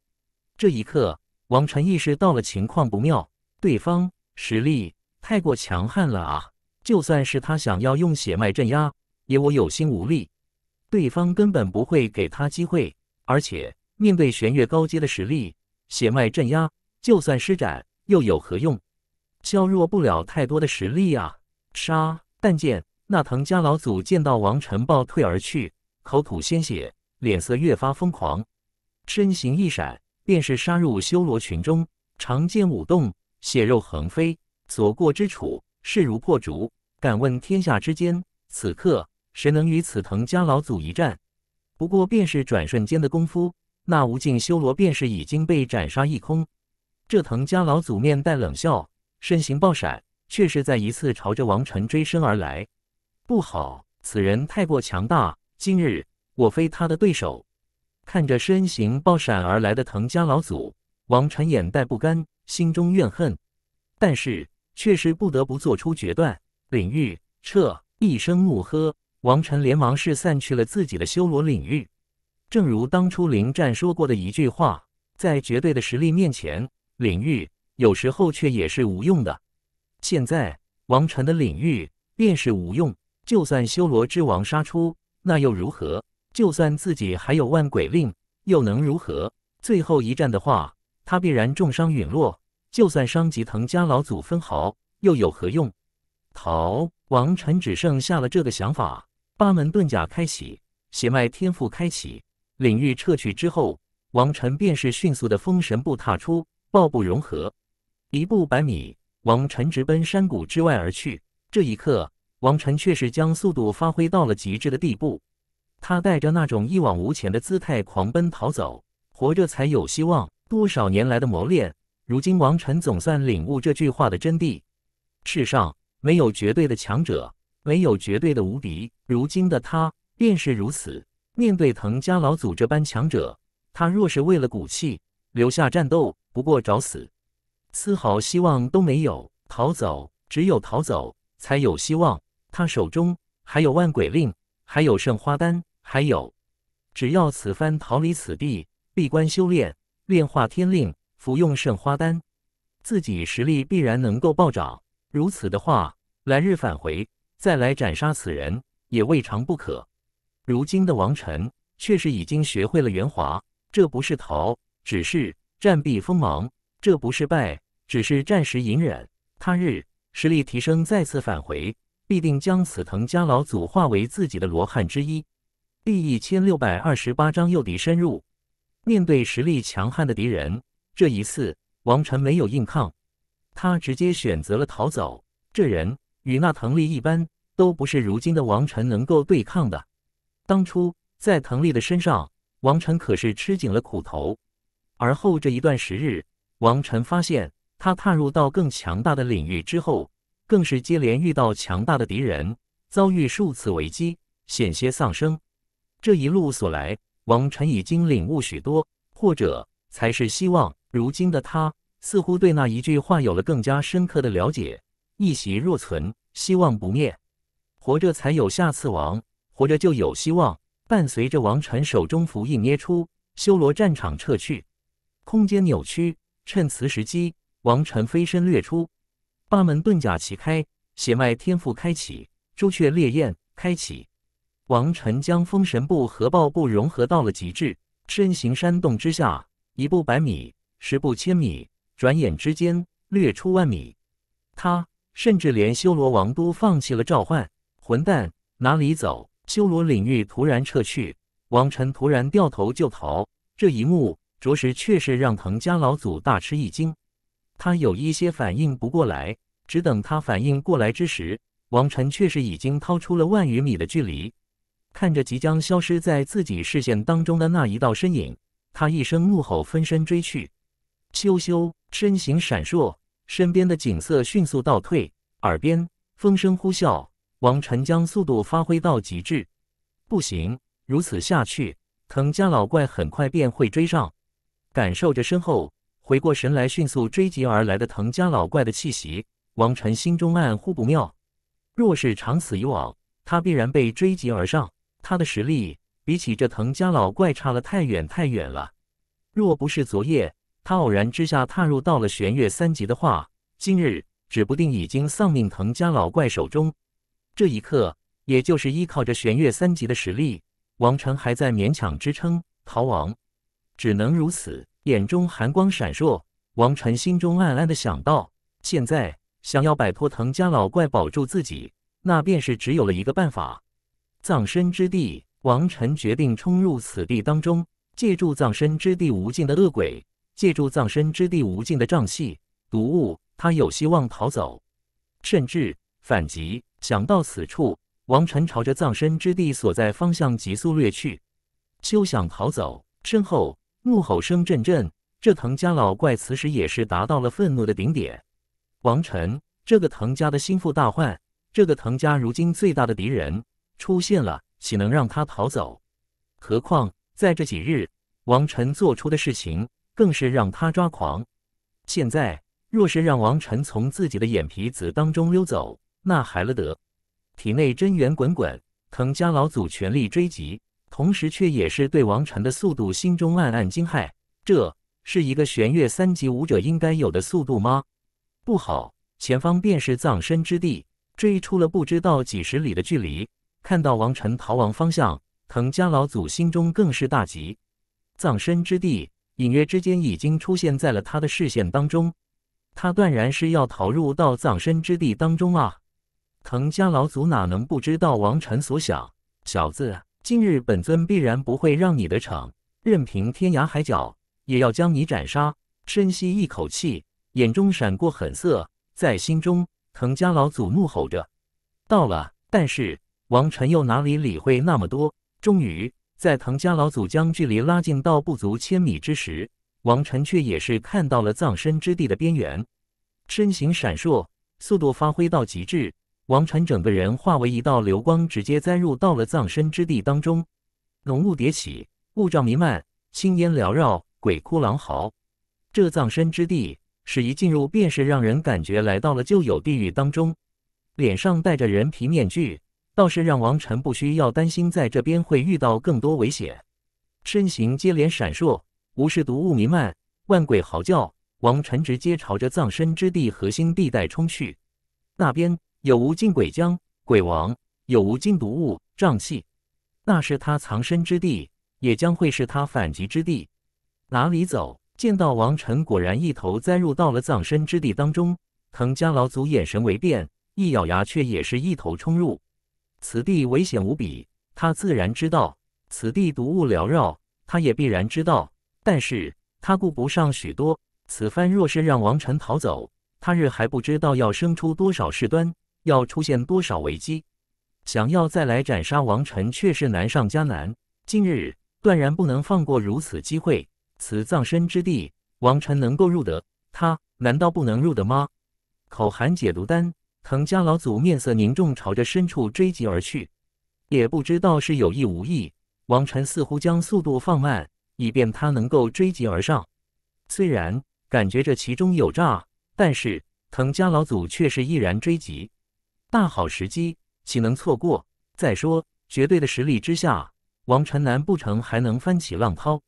这一刻，王晨意识到了情况不妙，对方实力太过强悍了啊！就算是他想要用血脉镇压，也我有心无力。对方根本不会给他机会，而且面对玄月高阶的实力，血脉镇压就算施展，又有何用？削弱不了太多的实力啊！杀！但见。那藤家老祖见到王晨暴退而去，口吐鲜血，脸色越发疯狂，身形一闪，便是杀入修罗群中，长剑舞动，血肉横飞，所过之处势如破竹。敢问天下之间，此刻谁能与此藤家老祖一战？不过便是转瞬间的功夫，那无尽修罗便是已经被斩杀一空。这藤家老祖面带冷笑，身形暴闪，却是在一次朝着王晨追身而来。不好，此人太过强大，今日我非他的对手。看着身形暴闪而来的藤家老祖，王禅眼带不甘，心中怨恨，但是却是不得不做出决断。领域撤！一声怒喝，王禅连忙是散去了自己的修罗领域。正如当初林战说过的一句话，在绝对的实力面前，领域有时候却也是无用的。现在，王禅的领域便是无用。就算修罗之王杀出，那又如何？就算自己还有万鬼令，又能如何？最后一战的话，他必然重伤陨落。就算伤及藤家老祖分毫，又有何用？逃！王晨只剩下了这个想法。八门遁甲开启，血脉天赋开启，领域撤去之后，王晨便是迅速的封神步踏出，抱步融合，一步百米，王晨直奔山谷之外而去。这一刻。王晨却是将速度发挥到了极致的地步，他带着那种一往无前的姿态狂奔逃走，活着才有希望。多少年来的磨练，如今王晨总算领悟这句话的真谛：世上没有绝对的强者，没有绝对的无敌。如今的他便是如此。面对藤家老祖这般强者，他若是为了骨气留下战斗，不过找死，丝毫希望都没有。逃走，只有逃走才有希望。他手中还有万鬼令，还有圣花丹，还有，只要此番逃离此地，闭关修炼，炼化天令，服用圣花丹，自己实力必然能够暴涨。如此的话，来日返回，再来斩杀此人也未尝不可。如今的王晨却是已经学会了圆滑，这不是逃，只是暂避锋芒；这不是败，只是暂时隐忍。他日实力提升，再次返回。必定将此藤家老祖化为自己的罗汉之一。第一千六百二十八章诱敌深入。面对实力强悍的敌人，这一次王晨没有硬抗，他直接选择了逃走。这人与那藤立一般，都不是如今的王晨能够对抗的。当初在藤立的身上，王晨可是吃尽了苦头。而后这一段时日，王晨发现他踏入到更强大的领域之后。更是接连遇到强大的敌人，遭遇数次危机，险些丧生。这一路所来，王晨已经领悟许多，或者才是希望。如今的他，似乎对那一句话有了更加深刻的了解：一席若存，希望不灭；活着才有下次亡，活着就有希望。伴随着王晨手中符印捏出，修罗战场撤去，空间扭曲，趁此时机，王晨飞身掠出。八门遁甲齐开，血脉天赋开启，朱雀烈焰开启。王晨将封神步和爆步融合到了极致，身形山洞之下，一步百米，十步千米，转眼之间掠出万米。他甚至连修罗王都放弃了召唤。混蛋，哪里走？修罗领域突然撤去，王晨突然掉头就逃。这一幕着实确实让藤家老祖大吃一惊。他有一些反应不过来，只等他反应过来之时，王晨却是已经掏出了万余米的距离。看着即将消失在自己视线当中的那一道身影，他一声怒吼，分身追去。咻咻，身形闪烁，身边的景色迅速倒退，耳边风声呼啸。王晨将速度发挥到极致，不行，如此下去，藤家老怪很快便会追上。感受着身后。回过神来，迅速追击而来的藤家老怪的气息，王晨心中暗呼不妙。若是长此以往，他必然被追击而上。他的实力比起这藤家老怪差了太远太远了。若不是昨夜他偶然之下踏入到了玄月三级的话，今日指不定已经丧命藤家老怪手中。这一刻，也就是依靠着玄月三级的实力，王晨还在勉强支撑逃亡，只能如此。眼中寒光闪烁，王晨心中暗暗的想到：现在想要摆脱藤家老怪，保住自己，那便是只有了一个办法——葬身之地。王晨决定冲入此地当中，借助葬身之地无尽的恶鬼，借助葬身之地无尽的瘴气、毒物，他有希望逃走，甚至反击。想到此处，王晨朝着葬身之地所在方向急速掠去，休想逃走！身后。怒吼声阵阵，这藤家老怪此时也是达到了愤怒的顶点。王晨，这个藤家的心腹大患，这个藤家如今最大的敌人出现了，岂能让他逃走？何况在这几日，王晨做出的事情更是让他抓狂。现在若是让王晨从自己的眼皮子当中溜走，那还了得？体内真元滚滚，藤家老祖全力追击。同时，却也是对王晨的速度心中暗暗惊骇。这是一个玄月三级武者应该有的速度吗？不好，前方便是葬身之地。追出了不知道几十里的距离，看到王晨逃亡方向，藤家老祖心中更是大急。葬身之地隐约之间已经出现在了他的视线当中，他断然是要逃入到葬身之地当中啊！藤家老祖哪能不知道王晨所想，小子！今日本尊必然不会让你得逞，任凭天涯海角，也要将你斩杀。深吸一口气，眼中闪过狠色，在心中，藤家老祖怒吼着：“到了！”但是王晨又哪里理会那么多？终于，在藤家老祖将距离拉近到不足千米之时，王晨却也是看到了葬身之地的边缘，身形闪烁，速度发挥到极致。王臣整个人化为一道流光，直接钻入到了葬身之地当中。浓雾迭起，雾罩弥漫，青烟缭绕，鬼哭狼嚎。这葬身之地，是一进入便是让人感觉来到了旧有地狱当中。脸上戴着人皮面具，倒是让王臣不需要担心在这边会遇到更多危险。身形接连闪烁，无视毒雾弥漫，万鬼嚎叫，王臣直接朝着葬身之地核心地带冲去。那边。有无尽鬼浆、鬼王，有无尽毒物、瘴气，那是他藏身之地，也将会是他反击之地。哪里走？见到王臣果然一头栽入到了葬身之地当中。藤家老祖眼神微变，一咬牙却也是一头冲入。此地危险无比，他自然知道此地毒雾缭绕，他也必然知道，但是他顾不上许多。此番若是让王臣逃走，他日还不知道要生出多少事端。要出现多少危机？想要再来斩杀王臣，却是难上加难。今日断然不能放过如此机会。此葬身之地，王臣能够入得，他难道不能入得吗？口含解毒丹，藤家老祖面色凝重，朝着深处追击而去。也不知道是有意无意，王臣似乎将速度放慢，以便他能够追击而上。虽然感觉这其中有诈，但是藤家老祖却是毅然追击。大好时机岂能错过？再说，绝对的实力之下，王晨难不成还能翻起浪涛？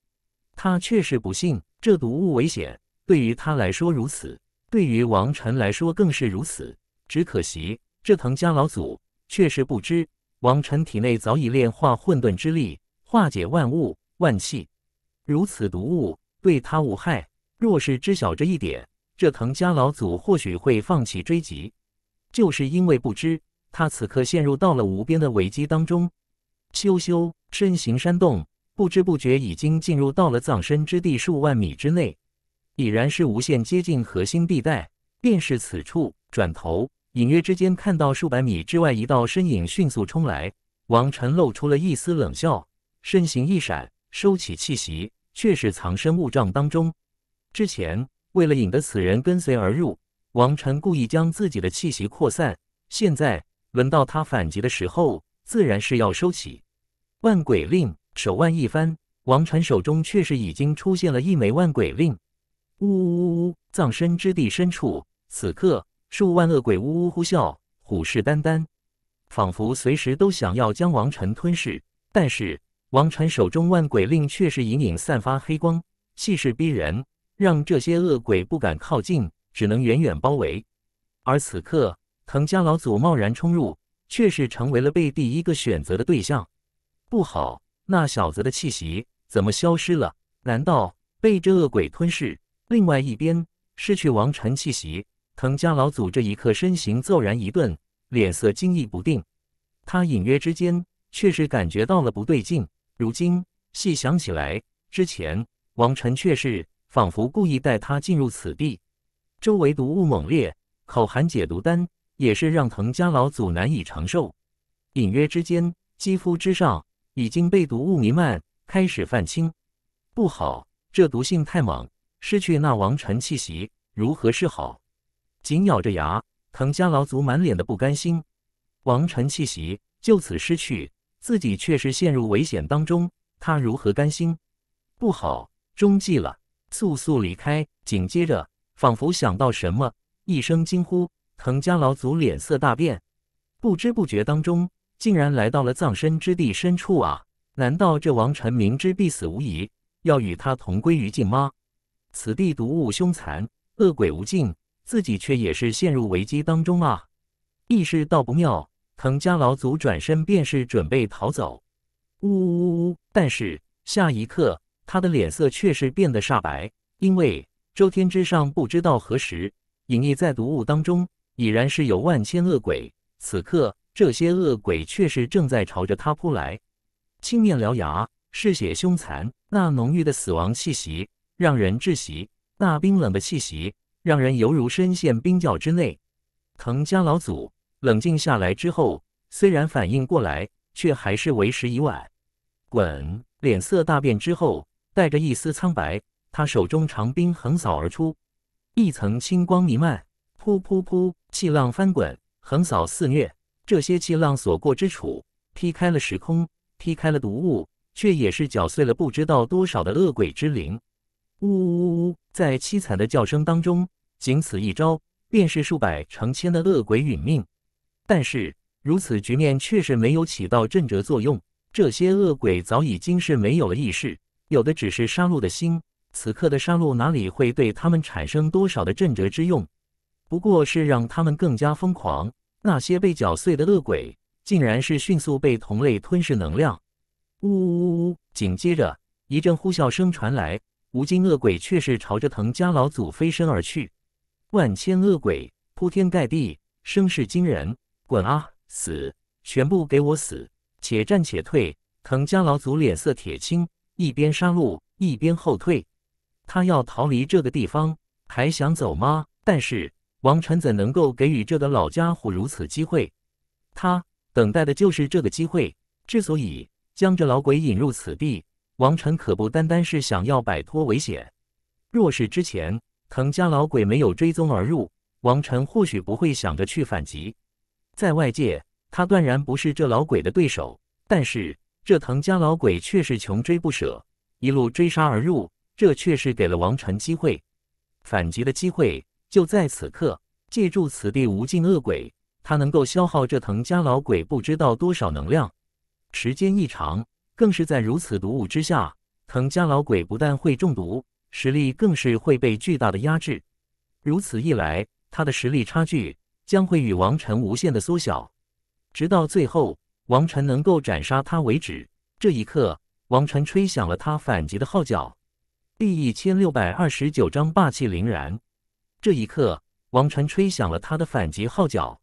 他确实不信，这毒物危险，对于他来说如此，对于王晨来说更是如此。只可惜，这藤家老祖确实不知，王晨体内早已炼化混沌之力，化解万物万气。如此毒物对他无害，若是知晓这一点，这藤家老祖或许会放弃追击。就是因为不知，他此刻陷入到了无边的危机当中。咻咻，身形山动，不知不觉已经进入到了葬身之地数万米之内，已然是无限接近核心地带。便是此处，转头隐约之间看到数百米之外一道身影迅速冲来，王晨露出了一丝冷笑，身形一闪，收起气息，却是藏身雾障当中。之前为了引得此人跟随而入。王臣故意将自己的气息扩散，现在轮到他反击的时候，自然是要收起万鬼令。手腕一翻，王臣手中却是已经出现了一枚万鬼令。呜呜呜！呜！葬身之地深处，此刻数万恶鬼呜呜呼啸，虎视眈眈，仿佛随时都想要将王臣吞噬。但是王臣手中万鬼令却是隐隐散发黑光，气势逼人，让这些恶鬼不敢靠近。只能远远包围，而此刻藤家老祖贸然冲入，却是成为了被第一个选择的对象。不好，那小子的气息怎么消失了？难道被这恶鬼吞噬？另外一边，失去王晨气息，藤家老祖这一刻身形骤然一顿，脸色惊异不定。他隐约之间却是感觉到了不对劲。如今细想起来，之前王晨却是仿佛故意带他进入此地。周围毒雾猛烈，口含解毒丹也是让藤家老祖难以承受。隐约之间，肌肤之上已经被毒雾弥漫，开始泛青。不好，这毒性太猛，失去那王辰气息如何是好？紧咬着牙，藤家老祖满脸的不甘心。王辰气息就此失去，自己却是陷入危险当中，他如何甘心？不好，中计了！速速离开！紧接着。仿佛想到什么，一声惊呼，藤家老祖脸色大变。不知不觉当中，竟然来到了葬身之地深处啊！难道这王臣明知必死无疑，要与他同归于尽吗？此地毒物凶残，恶鬼无尽，自己却也是陷入危机当中啊！意识到不妙，藤家老祖转身便是准备逃走。呜呜呜！但是下一刻，他的脸色却是变得煞白，因为。周天之上，不知道何时隐匿在毒雾当中，已然是有万千恶鬼。此刻，这些恶鬼却是正在朝着他扑来，青面獠牙，嗜血凶残，那浓郁的死亡气息让人窒息，那冰冷的气息让人犹如深陷冰窖之内。藤家老祖冷静下来之后，虽然反应过来，却还是为时已晚。滚！脸色大变之后，带着一丝苍白。他手中长兵横扫而出，一层青光弥漫，噗噗噗，气浪翻滚，横扫肆虐。这些气浪所过之处，劈开了时空，劈开了毒雾，却也是搅碎了不知道多少的恶鬼之灵。呜呜呜！呜，在凄惨的叫声当中，仅此一招，便是数百成千的恶鬼殒命。但是，如此局面确实没有起到震折作用。这些恶鬼早已经是没有了意识，有的只是杀戮的心。此刻的杀戮哪里会对他们产生多少的震折之用？不过是让他们更加疯狂。那些被搅碎的恶鬼，竟然是迅速被同类吞噬能量。呜呜呜！紧接着一阵呼啸声传来，无尽恶鬼却是朝着藤家老祖飞身而去。万千恶鬼铺天盖地，声势惊人。滚啊！死！全部给我死！且战且退。藤家老祖脸色铁青，一边杀戮一边后退。他要逃离这个地方，还想走吗？但是王晨怎能够给予这个老家伙如此机会？他等待的就是这个机会。之所以将这老鬼引入此地，王晨可不单单是想要摆脱危险。若是之前藤家老鬼没有追踪而入，王晨或许不会想着去反击。在外界，他断然不是这老鬼的对手。但是这藤家老鬼却是穷追不舍，一路追杀而入。这却是给了王晨机会，反击的机会。就在此刻，借助此地无尽恶鬼，他能够消耗这藤家老鬼不知道多少能量。时间一长，更是在如此毒物之下，藤家老鬼不但会中毒，实力更是会被巨大的压制。如此一来，他的实力差距将会与王晨无限的缩小，直到最后王晨能够斩杀他为止。这一刻，王晨吹响了他反击的号角。第一千六百二十九章霸气凛然。这一刻，王晨吹响了他的反击号角。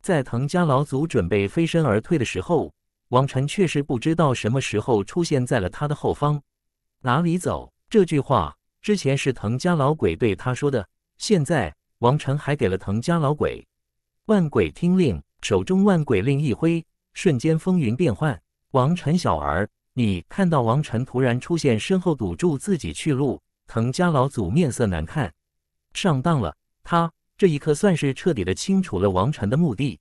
在藤家老祖准备飞身而退的时候，王晨却是不知道什么时候出现在了他的后方。“哪里走？”这句话之前是藤家老鬼对他说的，现在王晨还给了藤家老鬼万鬼听令，手中万鬼令一挥，瞬间风云变幻。王晨小儿。你看到王晨突然出现，身后堵住自己去路，藤家老祖面色难看，上当了。他这一刻算是彻底的清楚了王晨的目的。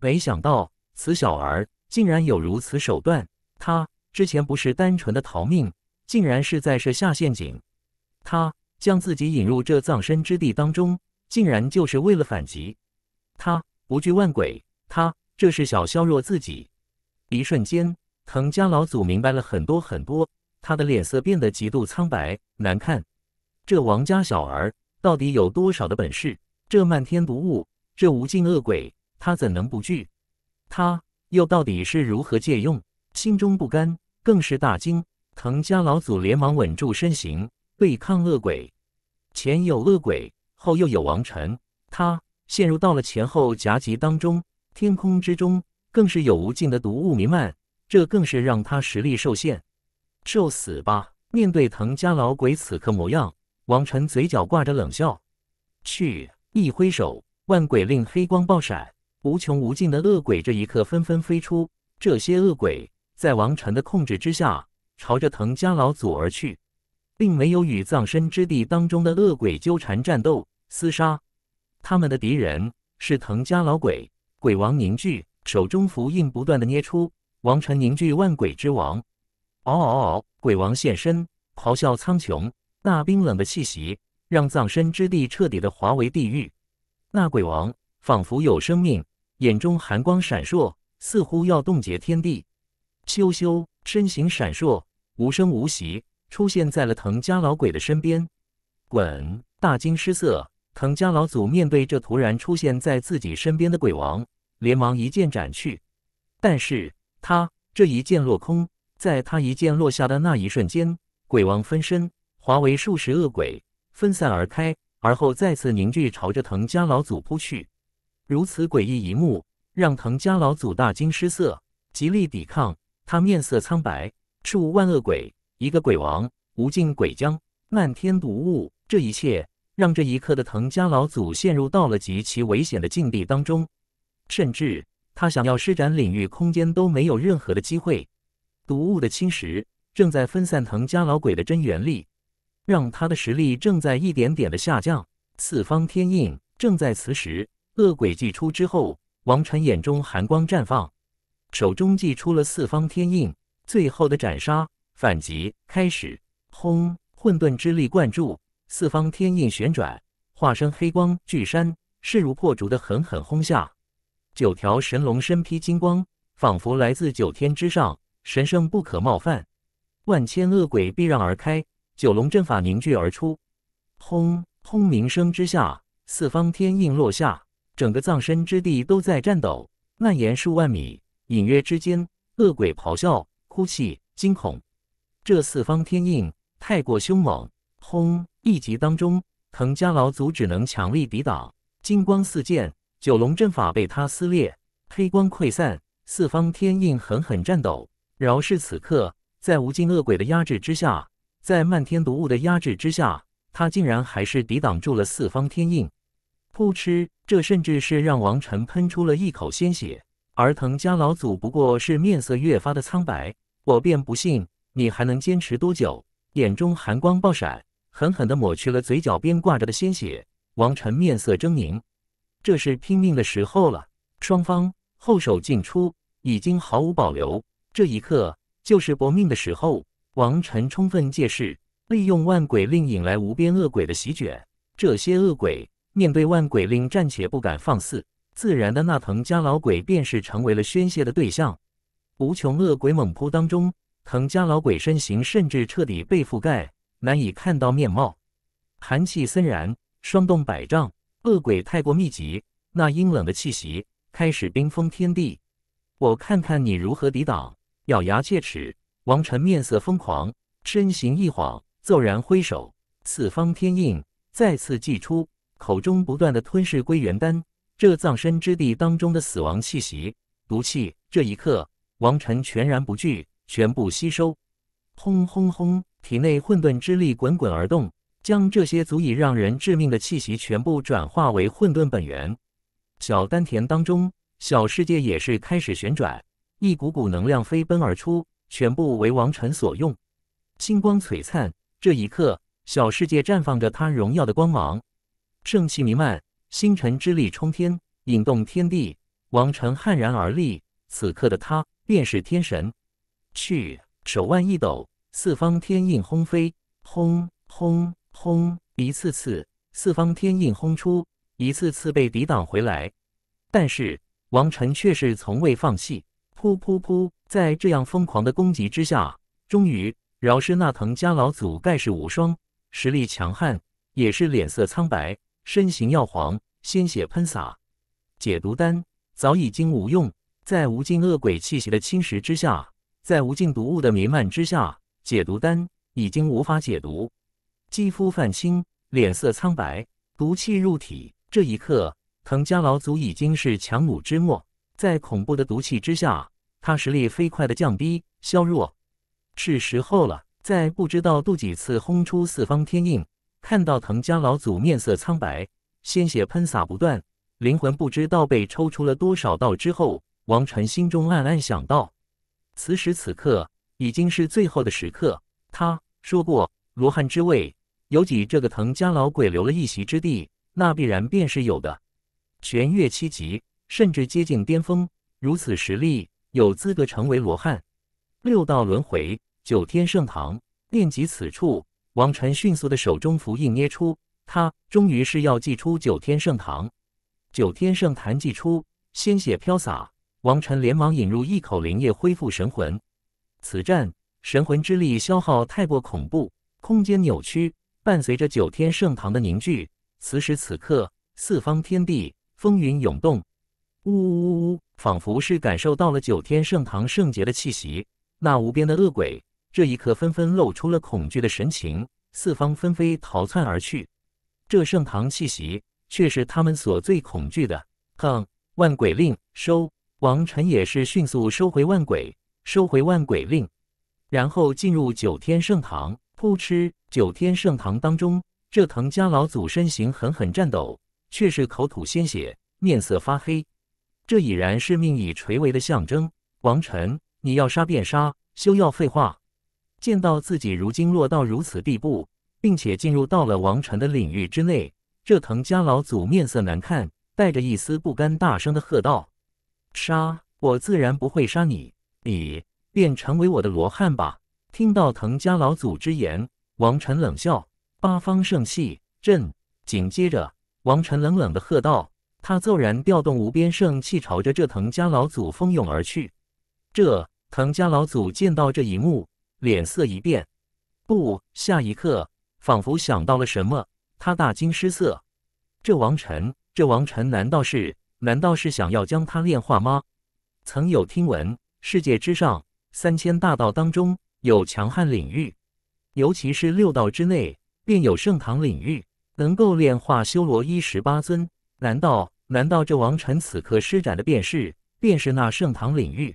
没想到此小儿竟然有如此手段。他之前不是单纯的逃命，竟然是在设下陷阱。他将自己引入这葬身之地当中，竟然就是为了反击。他不惧万鬼，他这是想削弱自己。一瞬间。滕家老祖明白了很多很多，他的脸色变得极度苍白难看。这王家小儿到底有多少的本事？这漫天毒雾，这无尽恶鬼，他怎能不惧？他又到底是如何借用？心中不甘，更是大惊。滕家老祖连忙稳住身形，对抗恶鬼。前有恶鬼，后又有王臣，他陷入到了前后夹击当中。天空之中更是有无尽的毒雾弥漫。这更是让他实力受限，受死吧！面对藤家老鬼此刻模样，王晨嘴角挂着冷笑。去！一挥手，万鬼令黑光爆闪，无穷无尽的恶鬼这一刻纷纷飞出。这些恶鬼在王晨的控制之下，朝着藤家老祖而去，并没有与葬身之地当中的恶鬼纠缠战斗厮杀。他们的敌人是藤家老鬼，鬼王凝聚，手中符印不断的捏出。王臣凝聚万鬼之王，嗷嗷嗷！鬼王现身，咆哮苍穹。那冰冷的气息让葬身之地彻底的化为地狱。那鬼王仿佛有生命，眼中寒光闪烁，似乎要冻结天地。咻咻，身形闪烁，无声无息出现在了藤家老鬼的身边。滚！大惊失色，藤家老祖面对这突然出现在自己身边的鬼王，连忙一剑斩去，但是。他这一剑落空，在他一剑落下的那一瞬间，鬼王分身化为数十恶鬼分散而开，而后再次凝聚，朝着藤家老祖扑去。如此诡异一幕，让藤家老祖大惊失色，极力抵抗。他面色苍白，数万恶鬼，一个鬼王，无尽鬼将，漫天毒雾，这一切让这一刻的藤家老祖陷入到了极其危险的境地当中，甚至。他想要施展领域空间都没有任何的机会，毒雾的侵蚀正在分散藤家老鬼的真元力，让他的实力正在一点点的下降。四方天印正在此时，恶鬼祭出之后，王禅眼中寒光绽放，手中祭出了四方天印，最后的斩杀反击开始。轰！混沌之力灌注，四方天印旋转，化身黑光巨山，势如破竹的狠狠轰下。九条神龙身披金光，仿佛来自九天之上，神圣不可冒犯。万千恶鬼避让而开，九龙阵法凝聚而出。轰！轰鸣声之下，四方天印落下，整个葬身之地都在颤抖，蔓延数万米。隐约之间，恶鬼咆哮、哭泣、惊恐。这四方天印太过凶猛，轰！一击当中，藤家老祖只能强力抵挡，金光四溅。九龙阵法被他撕裂，黑光溃散，四方天印狠狠颤抖。饶是此刻在无尽恶鬼的压制之下，在漫天毒雾的压制之下，他竟然还是抵挡住了四方天印。噗嗤！这甚至是让王晨喷出了一口鲜血。而藤家老祖不过是面色越发的苍白。我便不信你还能坚持多久？眼中寒光爆闪，狠狠的抹去了嘴角边挂着的鲜血。王晨面色狰狞。这是拼命的时候了，双方后手进出，已经毫无保留。这一刻就是搏命的时候。王晨充分借势，利用万鬼令引来无边恶鬼的席卷。这些恶鬼面对万鬼令，暂且不敢放肆，自然的那藤家老鬼便是成为了宣泄的对象。无穷恶鬼猛扑当中，藤家老鬼身形甚至彻底被覆盖，难以看到面貌。寒气森然，霜冻百丈。恶鬼太过密集，那阴冷的气息开始冰封天地。我看看你如何抵挡！咬牙切齿，王晨面色疯狂，身形一晃，骤然挥手，四方天印再次祭出，口中不断的吞噬归元丹。这葬身之地当中的死亡气息、毒气，这一刻，王晨全然不惧，全部吸收。轰轰轰！体内混沌之力滚滚而动。将这些足以让人致命的气息全部转化为混沌本源，小丹田当中，小世界也是开始旋转，一股股能量飞奔而出，全部为王辰所用。星光璀璨，这一刻，小世界绽放着它荣耀的光芒，圣气弥漫，星辰之力冲天，引动天地，王辰悍然而立。此刻的他，便是天神。去，手腕一抖，四方天印轰飞，轰轰。轰！一次次四方天印轰出，一次次被抵挡回来，但是王晨却是从未放弃。噗噗噗！在这样疯狂的攻击之下，终于饶是那藤家老祖盖世无双，实力强悍，也是脸色苍白，身形耀黄，鲜血喷洒。解毒丹早已经无用，在无尽恶鬼气息的侵蚀之下，在无尽毒雾的弥漫之下，解毒丹已经无法解毒。肌肤泛青，脸色苍白，毒气入体。这一刻，藤家老祖已经是强弩之末，在恐怖的毒气之下，他实力飞快的降低削弱。是时候了，在不知道第几次轰出四方天印，看到藤家老祖面色苍白，鲜血喷洒不断，灵魂不知道被抽出了多少道之后，王晨心中暗暗想到：此时此刻已经是最后的时刻。他说过，罗汉之位。有几这个藤家老鬼留了一席之地，那必然便是有的。玄月七级，甚至接近巅峰，如此实力，有资格成为罗汉。六道轮回，九天圣堂，念及此处。王晨迅速的手中符印捏出，他终于是要祭出九天圣堂。九天圣坛祭出，鲜血飘洒。王晨连忙引入一口灵液恢复神魂。此战神魂之力消耗太过恐怖，空间扭曲。伴随着九天圣堂的凝聚，此时此刻，四方天地风云涌动。呜呜呜！仿佛是感受到了九天圣堂圣洁的气息，那无边的恶鬼这一刻纷纷露出了恐惧的神情，四方纷飞逃窜而去。这圣堂气息，却是他们所最恐惧的。哼！万鬼令收！王臣也是迅速收回万鬼，收回万鬼令，然后进入九天圣堂。噗嗤！九天圣堂当中，这藤家老祖身形狠狠颤抖，却是口吐鲜血，面色发黑。这已然是命已垂危的象征。王臣，你要杀便杀，休要废话！见到自己如今落到如此地步，并且进入到了王臣的领域之内，这藤家老祖面色难看，带着一丝不甘，大声的喝道：“杀！我自然不会杀你，你便成为我的罗汉吧。”听到藤家老祖之言，王臣冷笑：“八方圣气，朕！”紧接着，王臣冷冷的喝道：“他骤然调动无边圣气，朝着这藤家老祖蜂拥而去。”这藤家老祖见到这一幕，脸色一变。不，下一刻，仿佛想到了什么，他大惊失色：“这王臣，这王臣，难道是……难道是想要将他炼化吗？”曾有听闻，世界之上三千大道当中。有强悍领域，尤其是六道之内，便有盛唐领域能够炼化修罗一十八尊。难道难道这王晨此刻施展的便是便是那盛唐领域？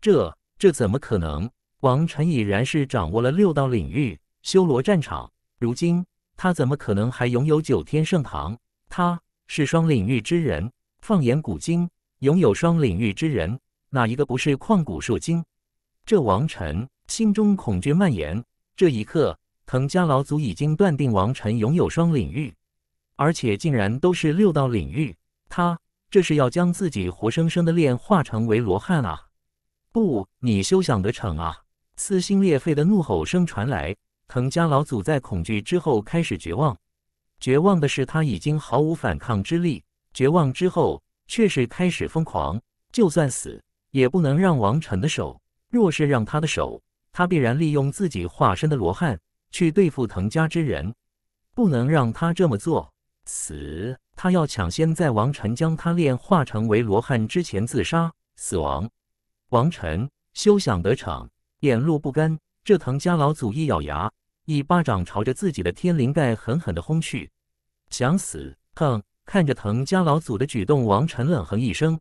这这怎么可能？王晨已然是掌握了六道领域，修罗战场，如今他怎么可能还拥有九天盛唐？他是双领域之人，放眼古今，拥有双领域之人，哪一个不是旷古烁今？这王晨。心中恐惧蔓延，这一刻，藤家老祖已经断定王晨拥有双领域，而且竟然都是六道领域。他这是要将自己活生生的炼化成为罗汉啊！不，你休想得逞啊！撕心裂肺的怒吼声传来，藤家老祖在恐惧之后开始绝望。绝望的是他已经毫无反抗之力，绝望之后却是开始疯狂。就算死，也不能让王晨的手。若是让他的手。他必然利用自己化身的罗汉去对付藤家之人，不能让他这么做。死！他要抢先在王晨将他炼化成为罗汉之前自杀死亡。王晨休想得逞，眼露不甘。这藤家老祖一咬牙，一巴掌朝着自己的天灵盖狠狠地轰去。想死？哼！看着藤家老祖的举动，王晨冷哼一声。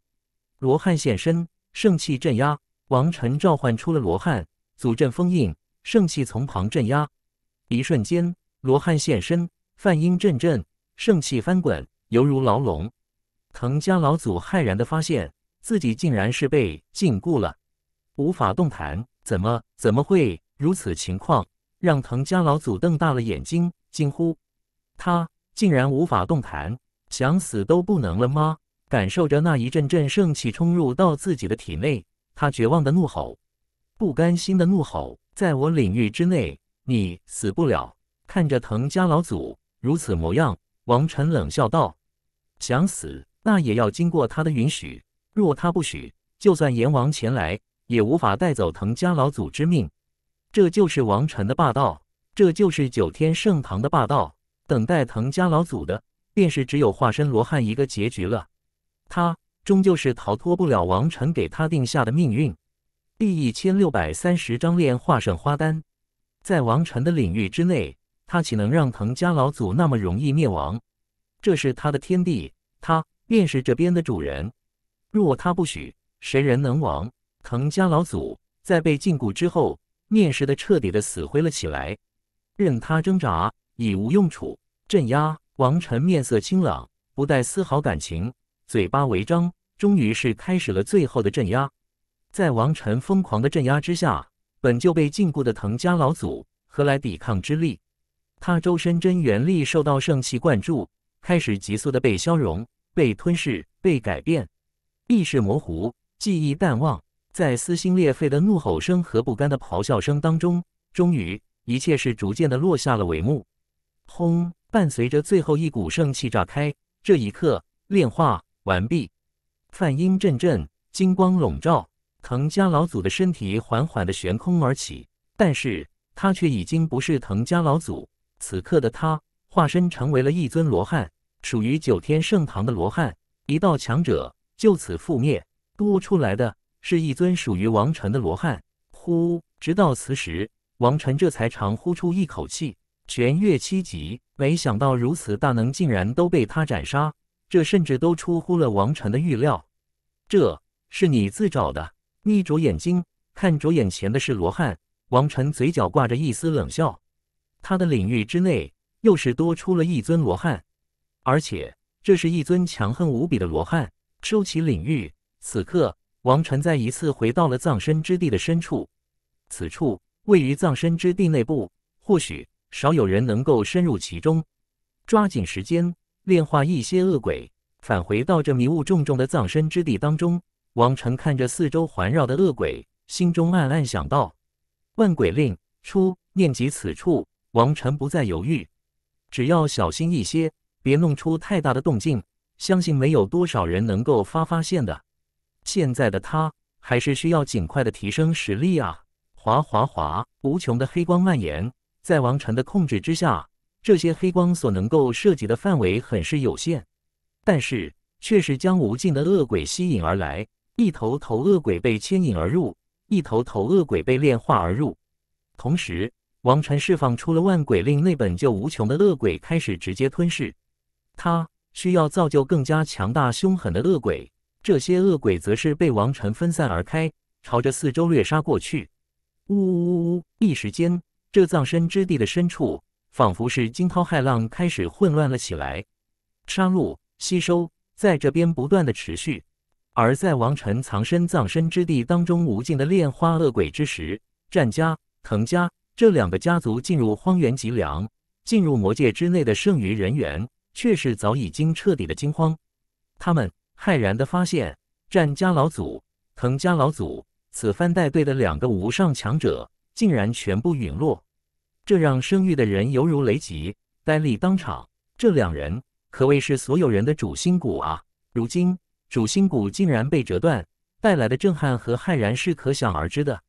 罗汉现身，圣气镇压。王晨召唤出了罗汉。祖阵封印，圣气从旁镇压。一瞬间，罗汉现身，梵音阵阵，圣气翻滚，犹如牢笼。藤家老祖骇然的发现，自己竟然是被禁锢了，无法动弹。怎么，怎么会如此情况？让藤家老祖瞪大了眼睛，惊呼：“他竟然无法动弹，想死都不能了吗？”感受着那一阵阵圣气冲入到自己的体内，他绝望的怒吼。不甘心的怒吼，在我领域之内，你死不了。看着藤家老祖如此模样，王辰冷笑道：“想死，那也要经过他的允许。若他不许，就算阎王前来，也无法带走藤家老祖之命。”这就是王辰的霸道，这就是九天圣堂的霸道。等待藤家老祖的，便是只有化身罗汉一个结局了。他终究是逃脱不了王辰给他定下的命运。第一千六百三十章炼化圣花丹，在王晨的领域之内，他岂能让藤家老祖那么容易灭亡？这是他的天地，他便是这边的主人。若他不许，谁人能亡？藤家老祖在被禁锢之后，面试的彻底的死灰了起来，任他挣扎已无用处。镇压王晨面色清朗，不带丝毫感情，嘴巴微张，终于是开始了最后的镇压。在王臣疯狂的镇压之下，本就被禁锢的藤家老祖何来抵抗之力？他周身真元力受到圣气灌注，开始急速的被消融、被吞噬、被改变，意识模糊，记忆淡忘。在撕心裂肺的怒吼声和不甘的咆哮声当中，终于一切是逐渐的落下了帷幕。轰！伴随着最后一股圣气炸开，这一刻炼化完毕，梵音阵阵，金光笼罩。藤家老祖的身体缓缓地悬空而起，但是他却已经不是藤家老祖。此刻的他化身成为了一尊罗汉，属于九天圣堂的罗汉。一道强者就此覆灭，多出来的是一尊属于王辰的罗汉。呼，直到此时，王辰这才长呼出一口气。全月七级，没想到如此大能竟然都被他斩杀，这甚至都出乎了王辰的预料。这是你自找的。眯着眼睛看着眼前的是罗汉，王晨嘴角挂着一丝冷笑。他的领域之内又是多出了一尊罗汉，而且这是一尊强横无比的罗汉。收起领域，此刻王晨再一次回到了葬身之地的深处。此处位于葬身之地内部，或许少有人能够深入其中。抓紧时间炼化一些恶鬼，返回到这迷雾重重的葬身之地当中。王臣看着四周环绕的恶鬼，心中暗暗想到：“万鬼令出。”念及此处，王臣不再犹豫，只要小心一些，别弄出太大的动静，相信没有多少人能够发发现的。现在的他还是需要尽快的提升实力啊！哗哗哗，无穷的黑光蔓延，在王臣的控制之下，这些黑光所能够涉及的范围很是有限，但是却是将无尽的恶鬼吸引而来。一头头恶鬼被牵引而入，一头头恶鬼被炼化而入。同时，王禅释放出了万鬼令，那本就无穷的恶鬼开始直接吞噬。他需要造就更加强大、凶狠的恶鬼，这些恶鬼则是被王禅分散而开，朝着四周掠杀过去。呜呜呜！一时间，这葬身之地的深处仿佛是惊涛骇浪，开始混乱了起来。杀戮、吸收，在这边不断的持续。而在王臣藏身葬身之地当中，无尽的炼花恶鬼之时，战家、藤家这两个家族进入荒原脊梁、进入魔界之内的剩余人员，却是早已经彻底的惊慌。他们骇然的发现，战家老祖、藤家老祖此番带队的两个无上强者，竟然全部陨落，这让生育的人犹如雷击，呆立当场。这两人可谓是所有人的主心骨啊，如今。主心骨竟然被折断，带来的震撼和骇然是可想而知的。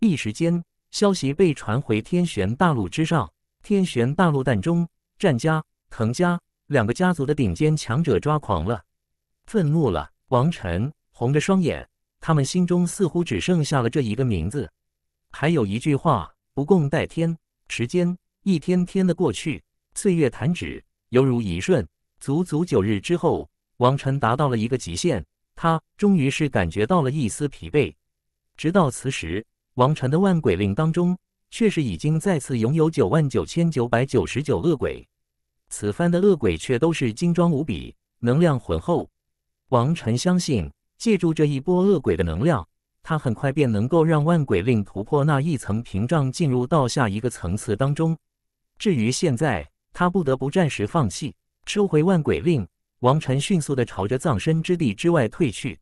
一时间，消息被传回天玄大陆之上，天玄大陆弹中，战家、藤家两个家族的顶尖强者抓狂了，愤怒了。王晨红着双眼，他们心中似乎只剩下了这一个名字，还有一句话：不共戴天。时间一天天的过去，岁月弹指，犹如一瞬。足足九日之后。王辰达到了一个极限，他终于是感觉到了一丝疲惫。直到此时，王辰的万鬼令当中，却是已经再次拥有九万九千九百九十九恶鬼。此番的恶鬼却都是精装无比，能量浑厚。王辰相信，借助这一波恶鬼的能量，他很快便能够让万鬼令突破那一层屏障，进入到下一个层次当中。至于现在，他不得不暂时放弃，收回万鬼令。王臣迅速的朝着葬身之地之外退去，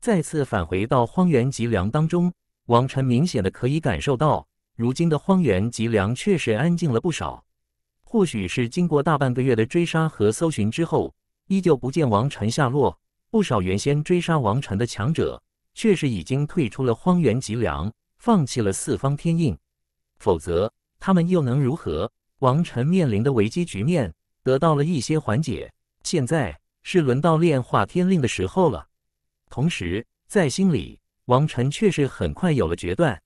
再次返回到荒原脊梁当中。王臣明显的可以感受到，如今的荒原脊梁确实安静了不少。或许是经过大半个月的追杀和搜寻之后，依旧不见王晨下落，不少原先追杀王晨的强者，确实已经退出了荒原脊梁，放弃了四方天印。否则，他们又能如何？王晨面临的危机局面得到了一些缓解。现在是轮到炼化天令的时候了。同时，在心里，王晨却是很快有了决断。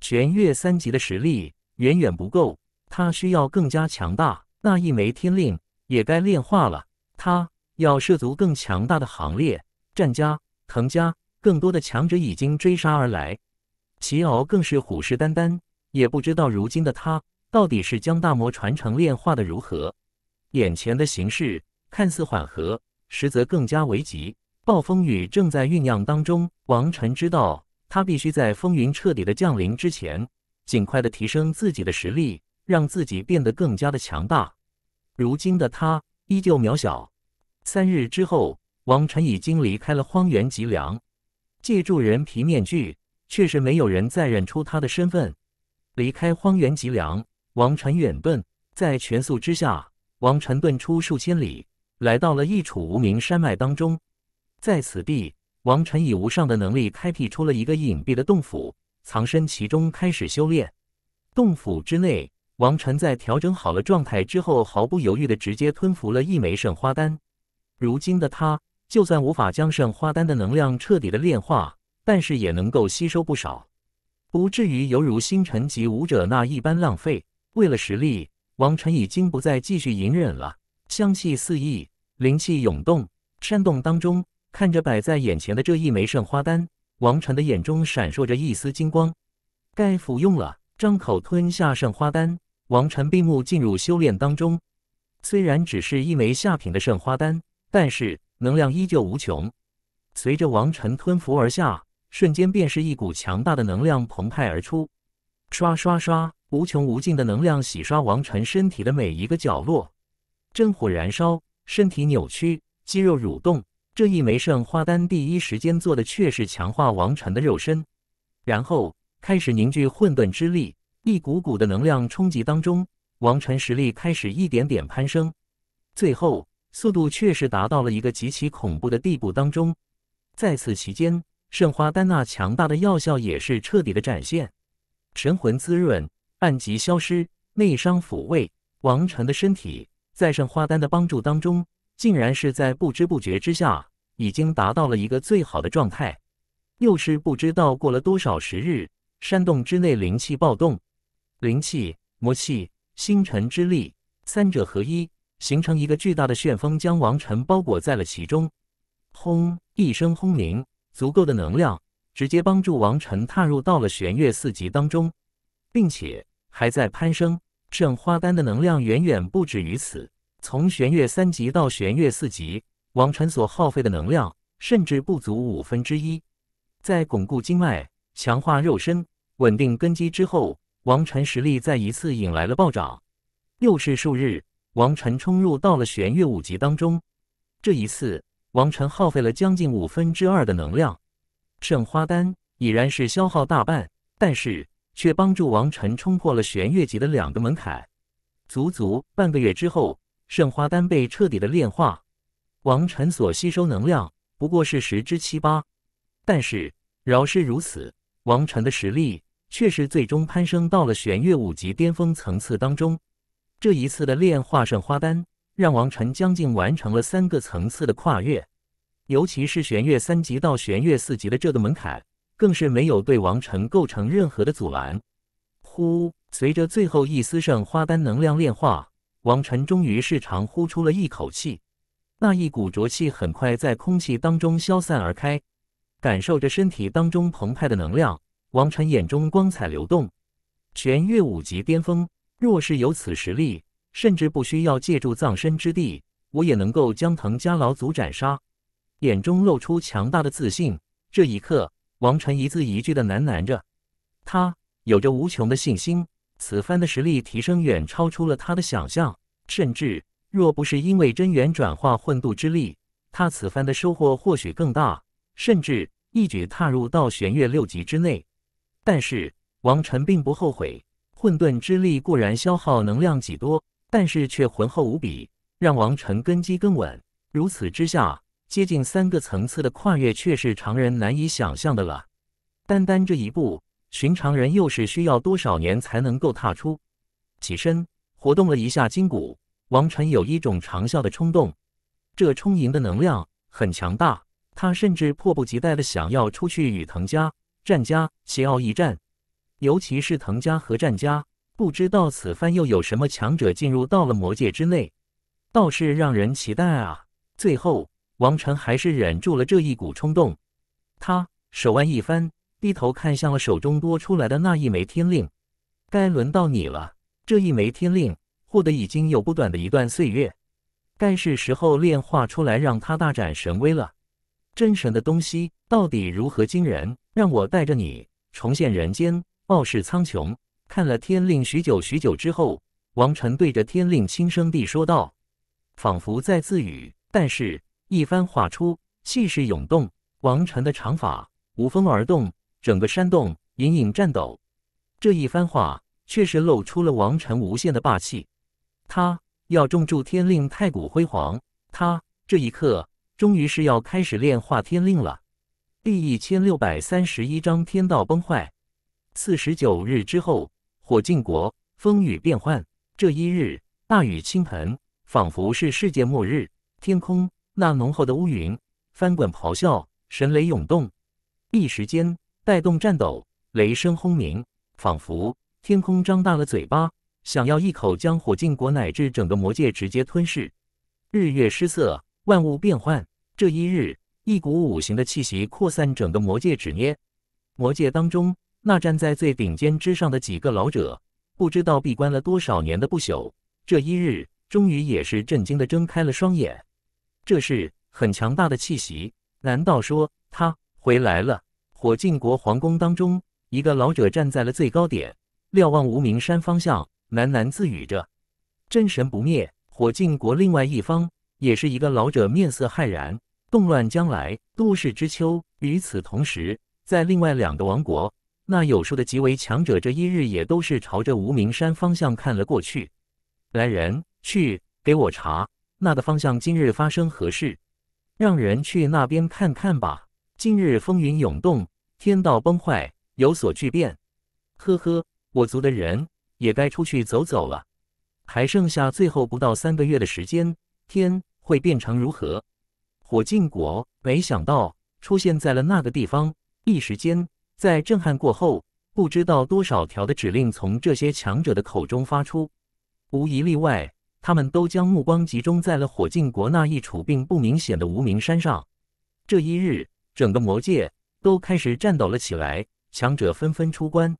玄月三级的实力远远不够，他需要更加强大。那一枚天令也该炼化了。他要涉足更强大的行列。战家、藤家，更多的强者已经追杀而来，齐敖更是虎视眈眈。也不知道如今的他到底是将大魔传承炼化的如何。眼前的形势。看似缓和，实则更加危急。暴风雨正在酝酿当中。王晨知道，他必须在风云彻底的降临之前，尽快的提升自己的实力，让自己变得更加的强大。如今的他依旧渺小。三日之后，王晨已经离开了荒原脊梁，借助人皮面具，却是没有人再认出他的身份。离开荒原脊梁，王晨远遁，在全速之下，王晨遁出数千里。来到了一处无名山脉当中，在此地，王晨以无上的能力开辟出了一个隐蔽的洞府，藏身其中，开始修炼。洞府之内，王晨在调整好了状态之后，毫不犹豫地直接吞服了一枚圣花丹。如今的他，就算无法将圣花丹的能量彻底的炼化，但是也能够吸收不少，不至于犹如星辰级武者那一般浪费。为了实力，王晨已经不再继续隐忍了，香气四溢。灵气涌动，山洞当中，看着摆在眼前的这一枚圣花丹，王晨的眼中闪烁着一丝金光。该服用了，张口吞下圣花丹，王晨闭目进入修炼当中。虽然只是一枚下品的圣花丹，但是能量依旧无穷。随着王晨吞服而下，瞬间便是一股强大的能量澎湃而出，刷刷刷，无穷无尽的能量洗刷王晨身体的每一个角落，真火燃烧。身体扭曲，肌肉蠕动。这一枚圣花丹第一时间做的，却是强化王晨的肉身，然后开始凝聚混沌之力。一股股的能量冲击当中，王晨实力开始一点点攀升，最后速度确实达到了一个极其恐怖的地步当中。在此期间，圣花丹那强大的药效也是彻底的展现，神魂滋润，暗疾消失，内伤抚慰，王晨的身体。在圣花丹的帮助当中，竟然是在不知不觉之下，已经达到了一个最好的状态。又是不知道过了多少时日，山洞之内灵气暴动，灵气、魔气、星辰之力三者合一，形成一个巨大的旋风，将王晨包裹在了其中。轰！一声轰鸣，足够的能量直接帮助王晨踏入到了玄月四级当中，并且还在攀升。圣花丹的能量远远不止于此。从玄月三级到玄月四级，王禅所耗费的能量甚至不足五分之一。在巩固经脉、强化肉身、稳定根基之后，王禅实力再一次引来了暴涨。又是数日，王禅冲入到了玄月五级当中。这一次，王禅耗费了将近五分之二的能量，圣花丹已然是消耗大半，但是。却帮助王晨冲破了玄月级的两个门槛。足足半个月之后，圣花丹被彻底的炼化。王晨所吸收能量不过是十之七八，但是饶是如此，王晨的实力却是最终攀升到了玄月五级巅峰层次当中。这一次的炼化圣花丹，让王晨将近完成了三个层次的跨越，尤其是玄月三级到玄月四级的这个门槛。更是没有对王晨构成任何的阻拦。呼，随着最后一丝圣花丹能量炼化，王晨终于是长呼出了一口气。那一股浊气很快在空气当中消散而开。感受着身体当中澎湃的能量，王晨眼中光彩流动。全越五级巅峰，若是有此实力，甚至不需要借助葬身之地，我也能够将藤家老祖斩杀。眼中露出强大的自信。这一刻。王辰一字一句的喃喃着，他有着无穷的信心。此番的实力提升远超出了他的想象，甚至若不是因为真元转化混沌之力，他此番的收获或许更大，甚至一举踏入到玄月六级之内。但是王辰并不后悔，混沌之力固然消耗能量几多，但是却浑厚无比，让王辰根基更稳。如此之下。接近三个层次的跨越，却是常人难以想象的了。单单这一步，寻常人又是需要多少年才能够踏出？起身活动了一下筋骨，王晨有一种长啸的冲动。这充盈的能量很强大，他甚至迫不及待的想要出去与藤家、战家、桀奥一战。尤其是藤家和战家，不知道此番又有什么强者进入到了魔界之内，倒是让人期待啊。最后。王晨还是忍住了这一股冲动，他手腕一翻，低头看向了手中多出来的那一枚天令。该轮到你了，这一枚天令获得已经有不短的一段岁月，该是时候炼化出来，让他大展神威了。真神的东西到底如何惊人？让我带着你重现人间，傲视苍穹。看了天令许久许久之后，王晨对着天令轻声地说道，仿佛在自语，但是。一番画出，气势涌动，王臣的长发无风而动，整个山洞隐隐颤抖。这一番话确实露出了王臣无限的霸气。他要重铸天令，太古辉煌。他这一刻，终于是要开始炼化天令了。第一千六百三十一章天道崩坏。四十九日之后，火镜国风雨变幻。这一日，大雨倾盆，仿佛是世界末日，天空。那浓厚的乌云翻滚咆哮，神雷涌动，一时间带动战斗，雷声轰鸣，仿佛天空张大了嘴巴，想要一口将火镜国乃至整个魔界直接吞噬。日月失色，万物变幻。这一日，一股五行的气息扩散整个魔界，只捏魔界当中，那站在最顶尖之上的几个老者，不知道闭关了多少年的不朽，这一日终于也是震惊的睁开了双眼。这是很强大的气息，难道说他回来了？火镜国皇宫当中，一个老者站在了最高点，瞭望无名山方向，喃喃自语着：“真神不灭。”火镜国另外一方，也是一个老者，面色骇然：“动乱将来，都市之秋。”与此同时，在另外两个王国，那有数的极为强者，这一日也都是朝着无名山方向看了过去。来人，去给我查。那的方向今日发生何事？让人去那边看看吧。今日风云涌动，天道崩坏，有所巨变。呵呵，我族的人也该出去走走了。还剩下最后不到三个月的时间，天会变成如何？火禁果，没想到出现在了那个地方。一时间，在震撼过后，不知道多少条的指令从这些强者的口中发出，无一例外。他们都将目光集中在了火镜国那一处并不明显的无名山上。这一日，整个魔界都开始战斗了起来，强者纷纷出关，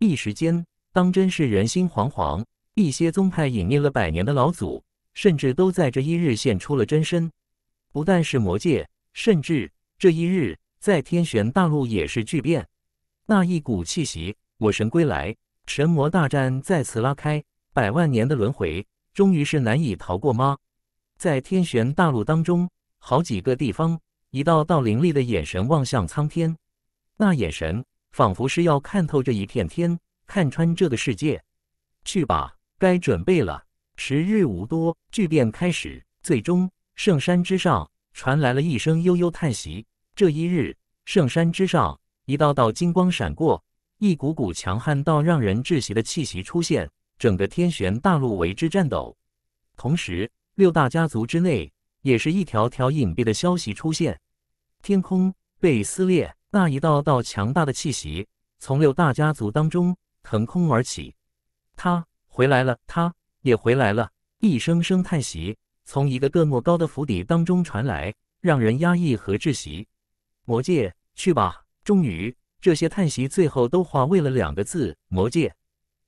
一时间当真是人心惶惶。一些宗派隐匿了百年的老祖，甚至都在这一日现出了真身。不但是魔界，甚至这一日在天玄大陆也是巨变。那一股气息，我神归来，神魔大战再次拉开百万年的轮回。终于是难以逃过吗？在天玄大陆当中，好几个地方，一道道凌厉的眼神望向苍天，那眼神仿佛是要看透这一片天，看穿这个世界。去吧，该准备了，时日无多，巨变开始。最终，圣山之上传来了一声悠悠叹息。这一日，圣山之上，一道道金光闪过，一股股强悍到让人窒息的气息出现。整个天玄大陆为之颤抖，同时六大家族之内也是一条条隐蔽的消息出现。天空被撕裂，那一道道强大的气息从六大家族当中腾空而起。他回来了，他也回来了。一声声叹息从一个个么高的府邸当中传来，让人压抑和窒息。魔界，去吧！终于，这些叹息最后都化为了两个字：魔界。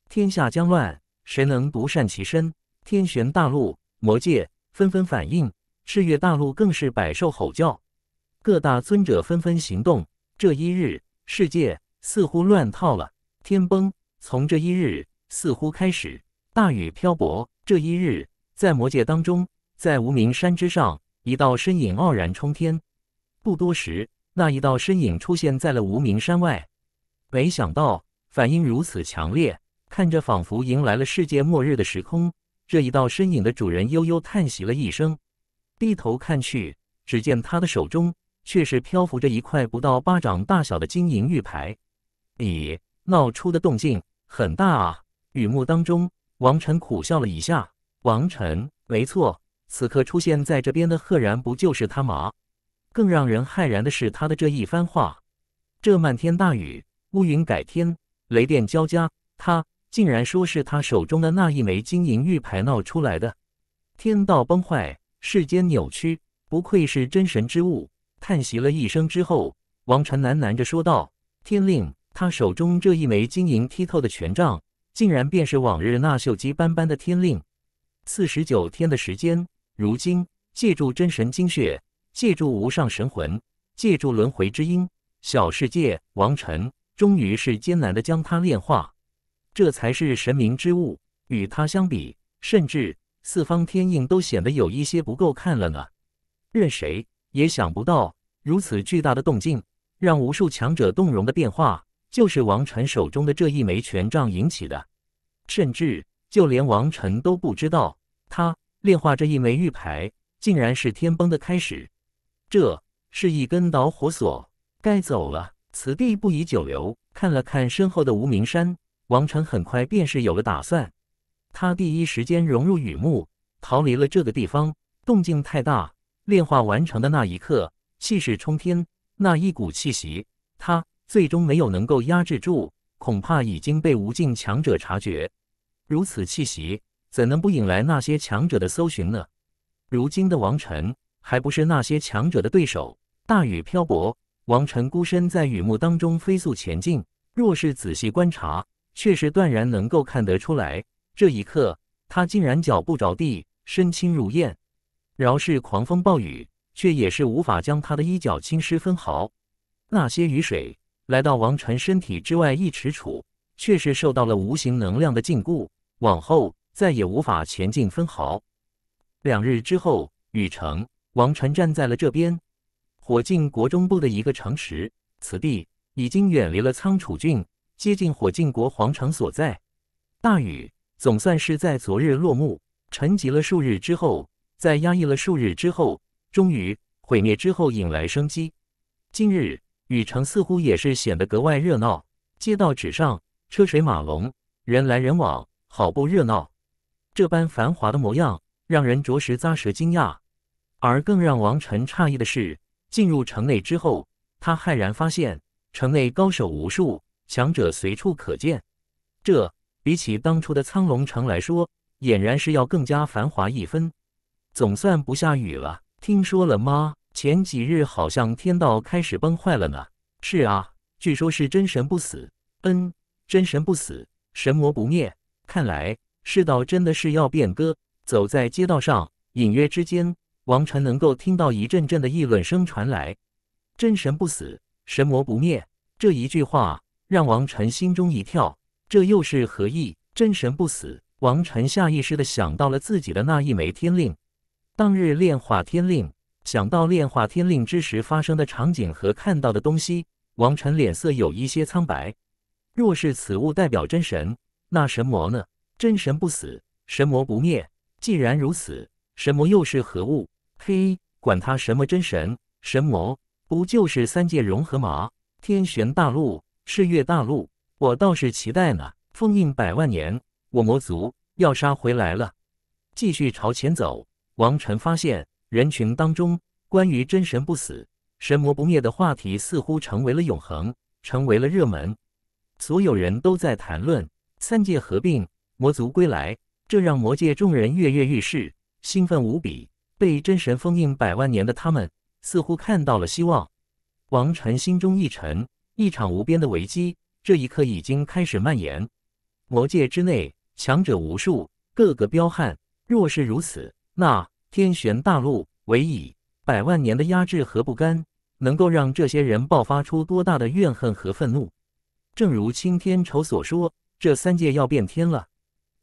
天下将乱，谁能独善其身？天玄大陆、魔界纷纷反应，赤月大陆更是百兽吼叫，各大尊者纷纷行动。这一日，世界似乎乱套了，天崩。从这一日似乎开始，大雨漂泊。这一日，在魔界当中，在无名山之上，一道身影傲然冲天。不多时，那一道身影出现在了无名山外。没想到反应如此强烈。看着仿佛迎来了世界末日的时空，这一道身影的主人悠悠叹息了一声，低头看去，只见他的手中却是漂浮着一块不到巴掌大小的金银玉牌。咦，闹出的动静很大啊！雨幕当中，王晨苦笑了一下。王晨，没错，此刻出现在这边的赫然不就是他吗？更让人骇然的是他的这一番话。这漫天大雨，乌云改天，雷电交加，他。竟然说是他手中的那一枚金银玉牌闹出来的，天道崩坏，世间扭曲，不愧是真神之物。叹息了一声之后，王晨喃喃着说道：“天令，他手中这一枚晶莹剔透的权杖，竟然便是往日那锈迹斑斑的天令。四十九天的时间，如今借助真神精血，借助无上神魂，借助轮回之音，小世界王晨终于是艰难的将它炼化。”这才是神明之物，与他相比，甚至四方天印都显得有一些不够看了呢。任谁也想不到，如此巨大的动静，让无数强者动容的变化，就是王晨手中的这一枚权杖引起的。甚至就连王晨都不知道，他炼化这一枚玉牌，竟然是天崩的开始。这是一根导火索，该走了，此地不宜久留。看了看身后的无名山。王臣很快便是有了打算，他第一时间融入雨幕，逃离了这个地方。动静太大，炼化完成的那一刻，气势冲天，那一股气息，他最终没有能够压制住，恐怕已经被无尽强者察觉。如此气息，怎能不引来那些强者的搜寻呢？如今的王晨还不是那些强者的对手。大雨漂泊，王晨孤身在雨幕当中飞速前进。若是仔细观察。却是断然能够看得出来，这一刻他竟然脚不着地，身轻如燕，饶是狂风暴雨，却也是无法将他的衣角侵蚀分毫。那些雨水来到王晨身体之外一尺处，却是受到了无形能量的禁锢，往后再也无法前进分毫。两日之后，禹城，王晨站在了这边，火镜国中部的一个城池，此地已经远离了仓储郡。接近火镜国皇城所在，大雨总算是在昨日落幕，沉寂了数日之后，在压抑了数日之后，终于毁灭之后引来生机。今日雨城似乎也是显得格外热闹，街道之上车水马龙，人来人往，好不热闹。这般繁华的模样，让人着实咂舌惊讶。而更让王晨诧异的是，进入城内之后，他骇然发现城内高手无数。强者随处可见，这比起当初的苍龙城来说，俨然是要更加繁华一分。总算不下雨了，听说了吗？前几日好像天道开始崩坏了呢。是啊，据说是真神不死。嗯，真神不死，神魔不灭。看来世道真的是要变。哥，走在街道上，隐约之间，王晨能够听到一阵阵的议论声传来：“真神不死，神魔不灭。”这一句话。让王晨心中一跳，这又是何意？真神不死，王晨下意识的想到了自己的那一枚天令。当日炼化天令，想到炼化天令之时发生的场景和看到的东西，王晨脸色有一些苍白。若是此物代表真神，那神魔呢？真神不死，神魔不灭。既然如此，神魔又是何物？嘿，管他什么真神神魔，不就是三界融合吗？天玄大陆。赤月大陆，我倒是期待呢。封印百万年，我魔族要杀回来了！继续朝前走。王晨发现，人群当中关于真神不死、神魔不灭的话题似乎成为了永恒，成为了热门。所有人都在谈论三界合并、魔族归来，这让魔界众人跃跃欲试，兴奋无比。被真神封印百万年的他们，似乎看到了希望。王晨心中一沉。一场无边的危机，这一刻已经开始蔓延。魔界之内，强者无数，个个彪悍。若是如此，那天玄大陆唯以百万年的压制和不甘，能够让这些人爆发出多大的怨恨和愤怒？正如青天仇所说，这三界要变天了。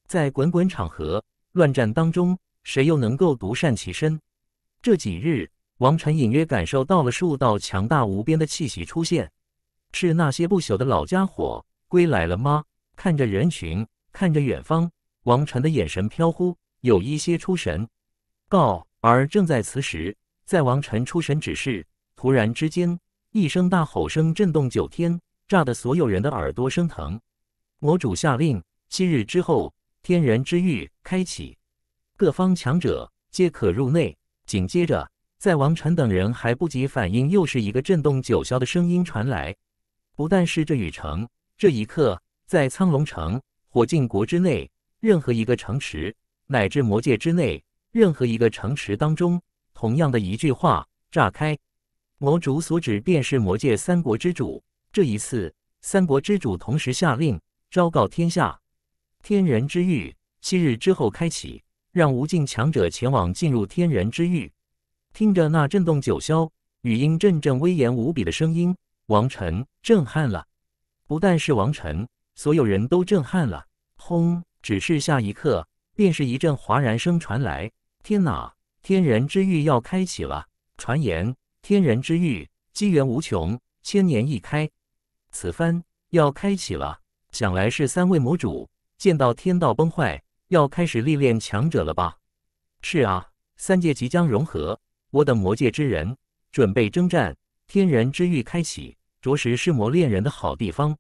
在滚滚长河、乱战当中，谁又能够独善其身？这几日，王禅隐约感受到了数道强大无边的气息出现。是那些不朽的老家伙归来了吗？看着人群，看着远方，王晨的眼神飘忽，有一些出神。告而正在此时，在王晨出神之时，突然之间，一声大吼声震动九天，炸得所有人的耳朵生疼。魔主下令，七日之后，天人之域开启，各方强者皆可入内。紧接着，在王晨等人还不及反应，又是一个震动九霄的声音传来。不但是这禹城这一刻，在苍龙城、火烬国之内，任何一个城池，乃至魔界之内，任何一个城池当中，同样的一句话炸开。魔主所指，便是魔界三国之主。这一次，三国之主同时下令，昭告天下：天人之域，七日之后开启，让无尽强者前往进入天人之域。听着那震动九霄、语音阵阵威严无比的声音。王晨震撼了，不但是王晨，所有人都震撼了。轰！只是下一刻，便是一阵哗然声传来。天哪！天人之域要开启了！传言天人之域机缘无穷，千年一开，此番要开启了。想来是三位魔主见到天道崩坏，要开始历练强者了吧？是啊，三界即将融合，我等魔界之人准备征战。天人之域开启，着实是磨练人的好地方。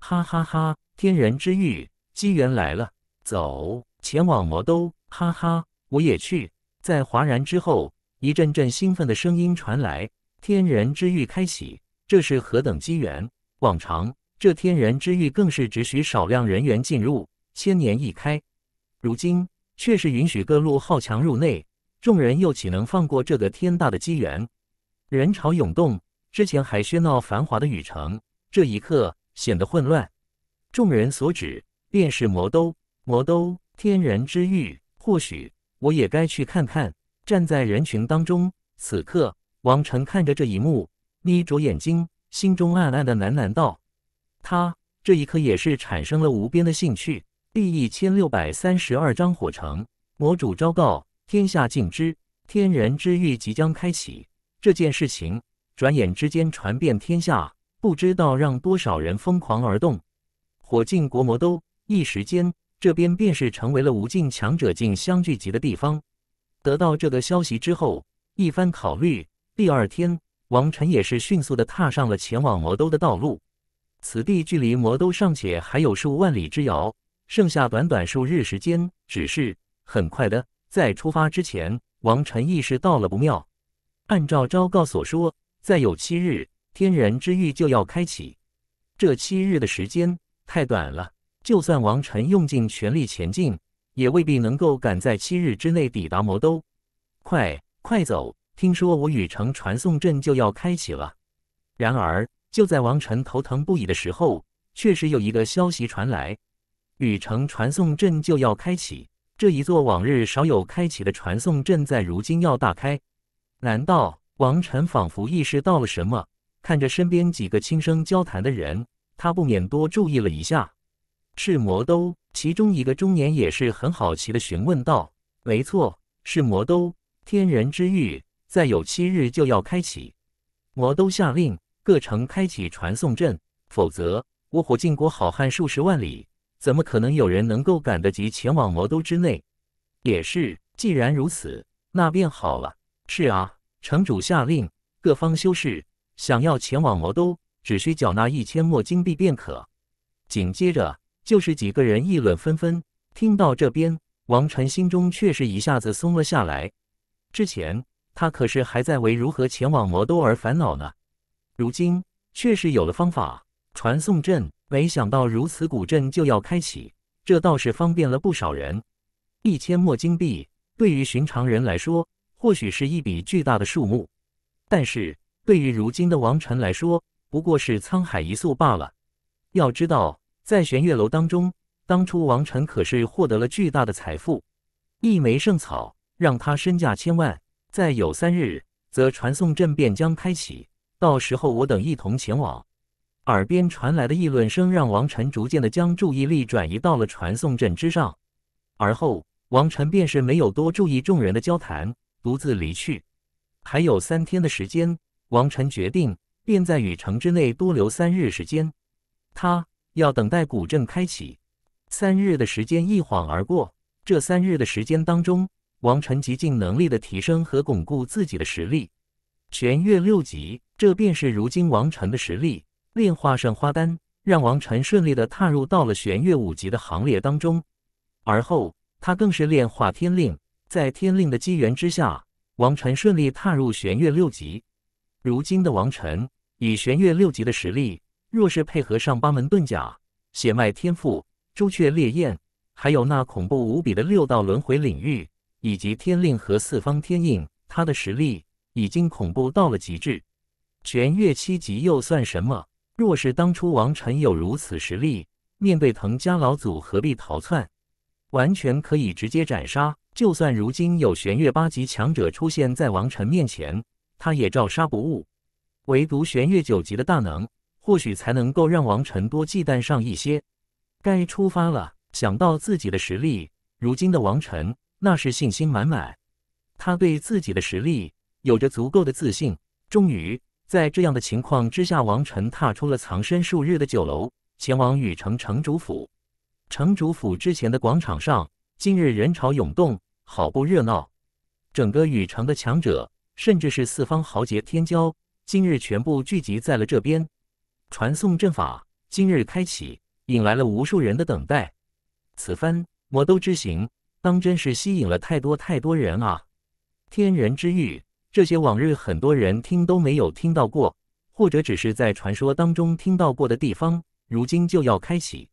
哈哈哈！天人之域，机缘来了，走，前往魔都！哈哈，我也去！在哗然之后，一阵阵兴奋的声音传来：“天人之域开启，这是何等机缘！往常这天人之域更是只许少量人员进入，千年一开，如今却是允许各路好强入内，众人又岂能放过这个天大的机缘？”人潮涌动，之前还喧闹繁华的雨城，这一刻显得混乱。众人所指便是魔都，魔都天人之域。或许我也该去看看。站在人群当中，此刻王成看着这一幕，眯着眼睛，心中暗暗的喃喃道：“他这一刻也是产生了无边的兴趣。”第一千六百三十二章：火城魔主昭告天下，尽知天人之域即将开启。这件事情转眼之间传遍天下，不知道让多少人疯狂而动，火进国魔都，一时间这边便是成为了无尽强者境相聚集的地方。得到这个消息之后，一番考虑，第二天王晨也是迅速的踏上了前往魔都的道路。此地距离魔都尚且还有数万里之遥，剩下短短数日时间，只是很快的，在出发之前，王晨意识到了不妙。按照昭告所说，再有七日，天人之域就要开启。这七日的时间太短了，就算王臣用尽全力前进，也未必能够赶在七日之内抵达魔都。快，快走！听说我禹城传送阵就要开启了。然而，就在王臣头疼不已的时候，确实有一个消息传来：禹城传送阵就要开启。这一座往日少有开启的传送阵，在如今要大开。难道王晨仿佛意识到了什么？看着身边几个轻声交谈的人，他不免多注意了一下。是魔都，其中一个中年也是很好奇的询问道：“没错，是魔都。天人之域再有七日就要开启。魔都下令各城开启传送阵，否则我火晋国好汉数十万里，怎么可能有人能够赶得及前往魔都之内？”也是，既然如此，那便好了。是啊，城主下令，各方修士想要前往魔都，只需缴纳一千墨金币便可。紧接着就是几个人议论纷纷。听到这边，王晨心中确实一下子松了下来。之前他可是还在为如何前往魔都而烦恼呢，如今却是有了方法——传送阵。没想到如此古阵就要开启，这倒是方便了不少人。一千墨金币对于寻常人来说，或许是一笔巨大的数目，但是对于如今的王晨来说，不过是沧海一粟罢了。要知道，在玄月楼当中，当初王晨可是获得了巨大的财富，一枚圣草让他身价千万。再有三日，则传送阵便将开启，到时候我等一同前往。耳边传来的议论声，让王晨逐渐的将注意力转移到了传送阵之上。而后，王晨便是没有多注意众人的交谈。独自离去，还有三天的时间。王晨决定便在禹城之内多留三日时间。他要等待古镇开启。三日的时间一晃而过，这三日的时间当中，王晨极尽能力的提升和巩固自己的实力。玄月六级，这便是如今王晨的实力。炼化圣花丹，让王晨顺利的踏入到了玄月五级的行列当中。而后，他更是炼化天令。在天令的机缘之下，王晨顺利踏入玄月六级。如今的王晨以玄月六级的实力，若是配合上八门遁甲、血脉天赋、朱雀烈焰，还有那恐怖无比的六道轮回领域，以及天令和四方天印，他的实力已经恐怖到了极致。玄月七级又算什么？若是当初王晨有如此实力，面对藤家老祖，何必逃窜？完全可以直接斩杀，就算如今有玄月八级强者出现在王晨面前，他也照杀不误。唯独玄月九级的大能，或许才能够让王晨多忌惮上一些。该出发了，想到自己的实力，如今的王晨那是信心满满，他对自己的实力有着足够的自信。终于，在这样的情况之下，王晨踏出了藏身数日的酒楼，前往禹城城主府。城主府之前的广场上，今日人潮涌动，好不热闹。整个禹城的强者，甚至是四方豪杰、天骄，今日全部聚集在了这边。传送阵法今日开启，引来了无数人的等待。此番魔都之行，当真是吸引了太多太多人啊！天人之域，这些往日很多人听都没有听到过，或者只是在传说当中听到过的地方，如今就要开启。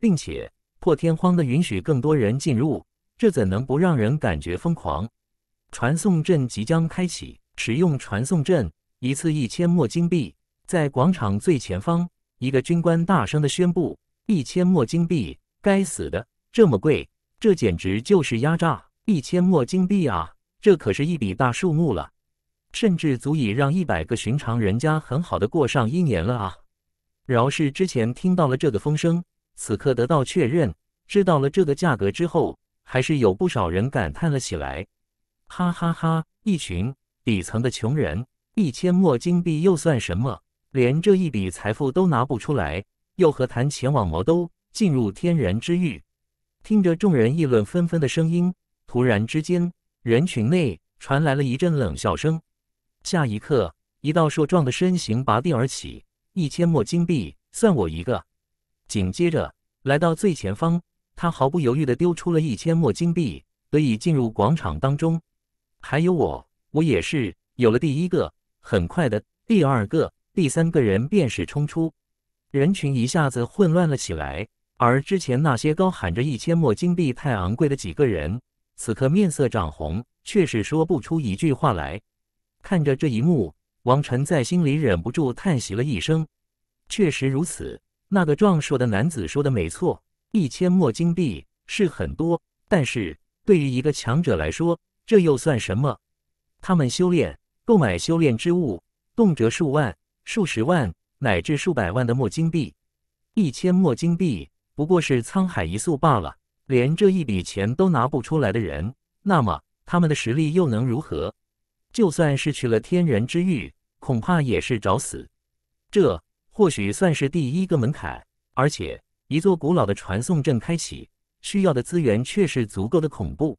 并且破天荒的允许更多人进入，这怎能不让人感觉疯狂？传送阵即将开启，使用传送阵一次一千墨金币。在广场最前方，一个军官大声的宣布：“一千墨金币！该死的，这么贵，这简直就是压榨！一千墨金币啊，这可是一笔大数目了，甚至足以让一百个寻常人家很好的过上一年了啊！”饶是之前听到了这个风声。此刻得到确认，知道了这个价格之后，还是有不少人感叹了起来。哈哈哈！一群底层的穷人，一千墨金币又算什么？连这一笔财富都拿不出来，又何谈前往魔都，进入天人之域？听着众人议论纷纷的声音，突然之间，人群内传来了一阵冷笑声。下一刻，一道硕壮的身形拔地而起。一千墨金币，算我一个。紧接着来到最前方，他毫不犹豫地丢出了一千墨金币，得以进入广场当中。还有我，我也是有了第一个，很快的第二个、第三个人便是冲出，人群一下子混乱了起来。而之前那些高喊着一千墨金币太昂贵的几个人，此刻面色涨红，却是说不出一句话来。看着这一幕，王晨在心里忍不住叹息了一声：“确实如此。”那个壮硕的男子说的没错，一千墨金币是很多，但是对于一个强者来说，这又算什么？他们修炼、购买修炼之物，动辄数万、数十万乃至数百万的墨金币，一千墨金币不过是沧海一粟罢了。连这一笔钱都拿不出来的人，那么他们的实力又能如何？就算是去了天人之域，恐怕也是找死。这。或许算是第一个门槛，而且一座古老的传送阵开启需要的资源却是足够的恐怖，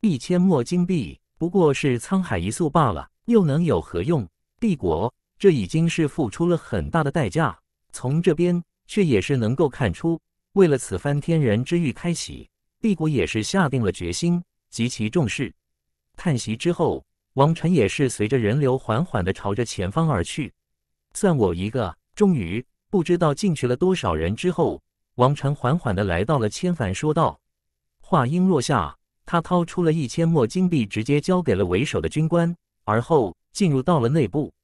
一千墨金币不过是沧海一粟罢了，又能有何用？帝国，这已经是付出了很大的代价，从这边却也是能够看出，为了此番天人之域开启，帝国也是下定了决心，极其重视。叹息之后，王晨也是随着人流缓缓的朝着前方而去，算我一个。终于不知道进去了多少人之后，王晨缓缓的来到了千凡，说道。话音落下，他掏出了一千墨金币，直接交给了为首的军官，而后进入到了内部。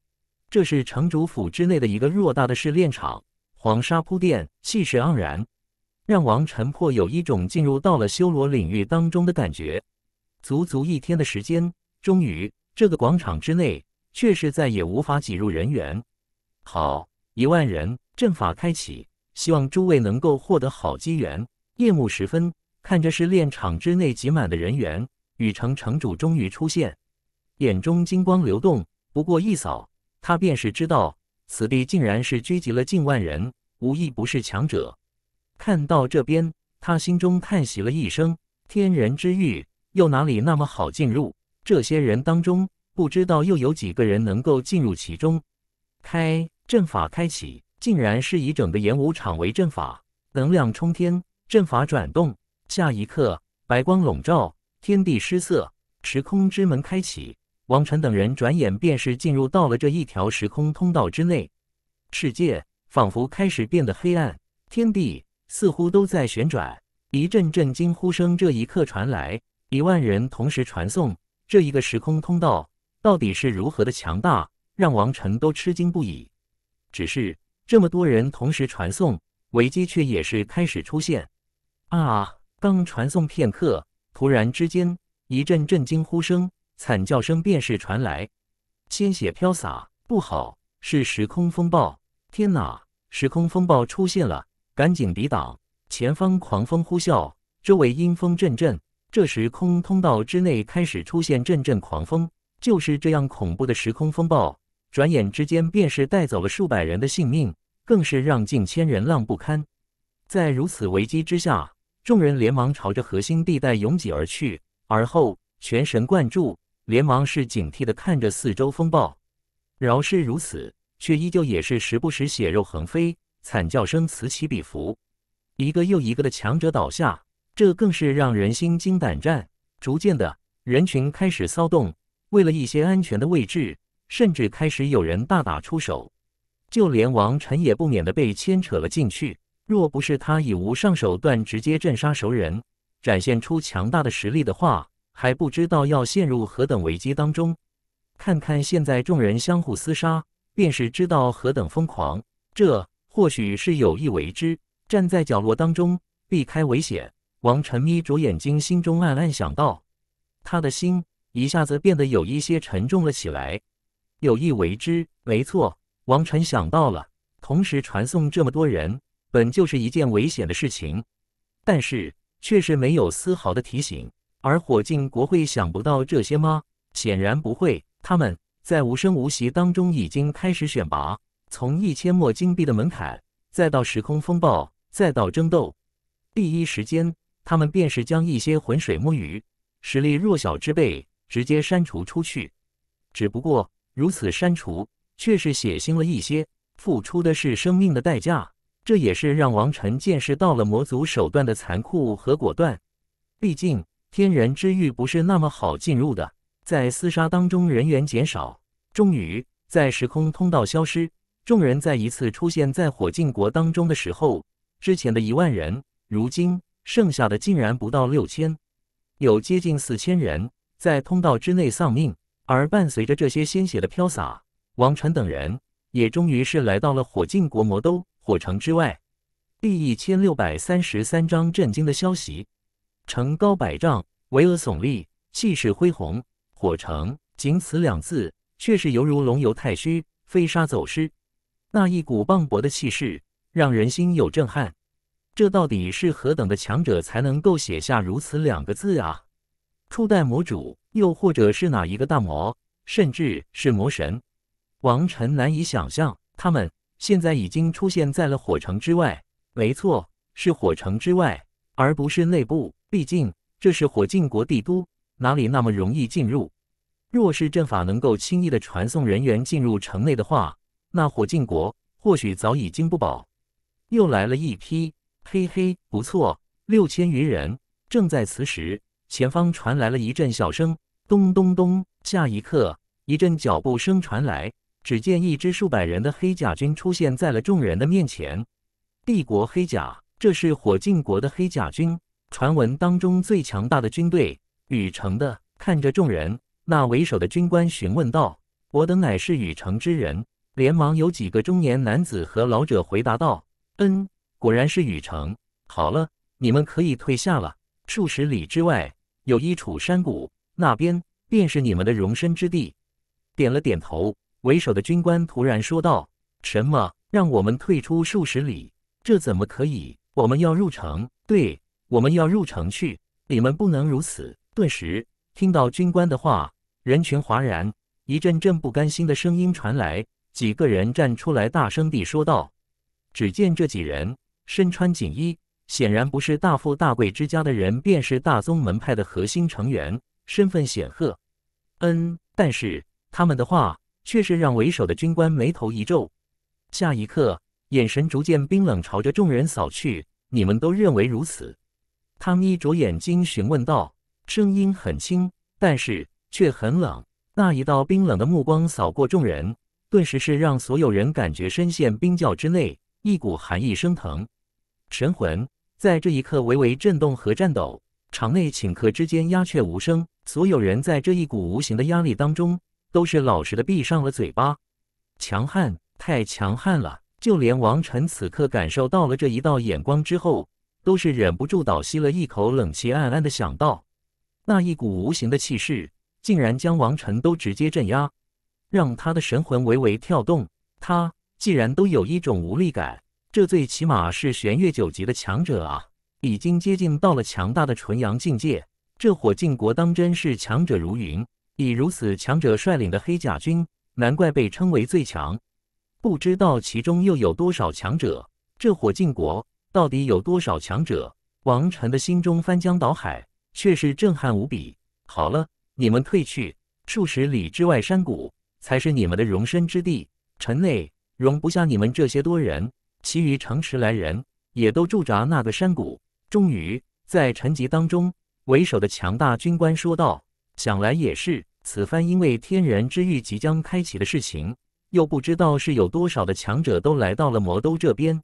这是城主府之内的一个偌大的试炼场，黄沙铺垫，气势盎然，让王晨破有一种进入到了修罗领域当中的感觉。足足一天的时间，终于这个广场之内，却是再也无法挤入人员。好。一万人阵法开启，希望诸位能够获得好机缘。夜幕时分，看着试炼场之内挤满的人员，禹城城主终于出现，眼中金光流动。不过一扫，他便是知道此地竟然是聚集了近万人，无一不是强者。看到这边，他心中叹息了一声：天人之域又哪里那么好进入？这些人当中，不知道又有几个人能够进入其中？开。阵法开启，竟然是以整个演武场为阵法，能量冲天，阵法转动。下一刻，白光笼罩，天地失色，时空之门开启。王晨等人转眼便是进入到了这一条时空通道之内，世界仿佛开始变得黑暗，天地似乎都在旋转。一阵阵惊呼声这一刻传来，一万人同时传送，这一个时空通道到底是如何的强大，让王晨都吃惊不已。只是这么多人同时传送，危机却也是开始出现。啊！刚传送片刻，突然之间一阵震惊呼声、惨叫声便是传来，鲜血飘洒。不好，是时空风暴！天哪，时空风暴出现了！赶紧抵挡！前方狂风呼啸，周围阴风阵阵。这时空通道之内开始出现阵阵狂风，就是这样恐怖的时空风暴。转眼之间，便是带走了数百人的性命，更是让近千人浪不堪。在如此危机之下，众人连忙朝着核心地带拥挤而去，而后全神贯注，连忙是警惕的看着四周风暴。饶是如此，却依旧也是时不时血肉横飞，惨叫声此起彼伏，一个又一个的强者倒下，这更是让人心惊胆战。逐渐的，人群开始骚动，为了一些安全的位置。甚至开始有人大打出手，就连王晨也不免的被牵扯了进去。若不是他以无上手段直接镇杀熟人，展现出强大的实力的话，还不知道要陷入何等危机当中。看看现在众人相互厮杀，便是知道何等疯狂。这或许是有意为之。站在角落当中，避开危险，王晨眯着眼睛，心中暗暗想到，他的心一下子变得有一些沉重了起来。有意为之，没错。王晨想到了，同时传送这么多人，本就是一件危险的事情，但是却是没有丝毫的提醒。而火镜国会想不到这些吗？显然不会。他们在无声无息当中已经开始选拔，从一千墨金币的门槛，再到时空风暴，再到争斗，第一时间他们便是将一些浑水摸鱼、实力弱小之辈直接删除出去。只不过。如此删除，却是血腥了一些，付出的是生命的代价。这也是让王晨见识到了魔族手段的残酷和果断。毕竟，天人之域不是那么好进入的，在厮杀当中，人员减少。终于，在时空通道消失，众人再一次出现在火镜国当中的时候，之前的一万人，如今剩下的竟然不到六千，有接近四千人在通道之内丧命。而伴随着这些鲜血的飘洒，王禅等人也终于是来到了火镜国魔都火城之外。第一千六百三十三章震惊的消息，城高百丈，巍峨耸立，气势恢宏。火城，仅此两字，却是犹如龙游太虚，飞沙走石。那一股磅礴的气势，让人心有震撼。这到底是何等的强者才能够写下如此两个字啊？初代魔主。又或者是哪一个大魔，甚至是魔神，王臣难以想象。他们现在已经出现在了火城之外。没错，是火城之外，而不是内部。毕竟这是火镜国帝都，哪里那么容易进入？若是阵法能够轻易的传送人员进入城内的话，那火镜国或许早已经不保。又来了一批，嘿嘿，不错，六千余人正在此时。前方传来了一阵笑声，咚咚咚。下一刻，一阵脚步声传来，只见一支数百人的黑甲军出现在了众人的面前。帝国黑甲，这是火镜国的黑甲军，传闻当中最强大的军队。禹城的，看着众人，那为首的军官询问道：“我等乃是禹城之人。”连忙有几个中年男子和老者回答道：“嗯，果然是禹城。好了，你们可以退下了。数十里之外。”有一处山谷，那边便是你们的容身之地。点了点头，为首的军官突然说道：“什么？让我们退出数十里？这怎么可以？我们要入城！对，我们要入城去！你们不能如此！”顿时，听到军官的话，人群哗然，一阵阵不甘心的声音传来。几个人站出来，大声地说道：“只见这几人身穿锦衣。”显然不是大富大贵之家的人，便是大宗门派的核心成员，身份显赫。嗯，但是他们的话却是让为首的军官眉头一皱，下一刻眼神逐渐冰冷，朝着众人扫去。你们都认为如此？他眯着眼睛询问道，声音很轻，但是却很冷。那一道冰冷的目光扫过众人，顿时是让所有人感觉深陷冰窖之内，一股寒意升腾，神魂。在这一刻，微微震动和颤抖，场内顷刻之间鸦雀无声。所有人在这一股无形的压力当中，都是老实的闭上了嘴巴。强悍，太强悍了！就连王晨此刻感受到了这一道眼光之后，都是忍不住倒吸了一口冷气，暗暗的想到，那一股无形的气势竟然将王晨都直接镇压，让他的神魂微微跳动，他竟然都有一种无力感。这最起码是玄月九级的强者啊，已经接近到了强大的纯阳境界。这火镜国当真是强者如云，以如此强者率领的黑甲军，难怪被称为最强。不知道其中又有多少强者？这火镜国到底有多少强者？王晨的心中翻江倒海，却是震撼无比。好了，你们退去，数十里之外山谷才是你们的容身之地，城内容不下你们这些多人。其余城池来人也都驻扎那个山谷。终于在沉寂当中，为首的强大军官说道：“想来也是，此番因为天人之域即将开启的事情，又不知道是有多少的强者都来到了魔都这边。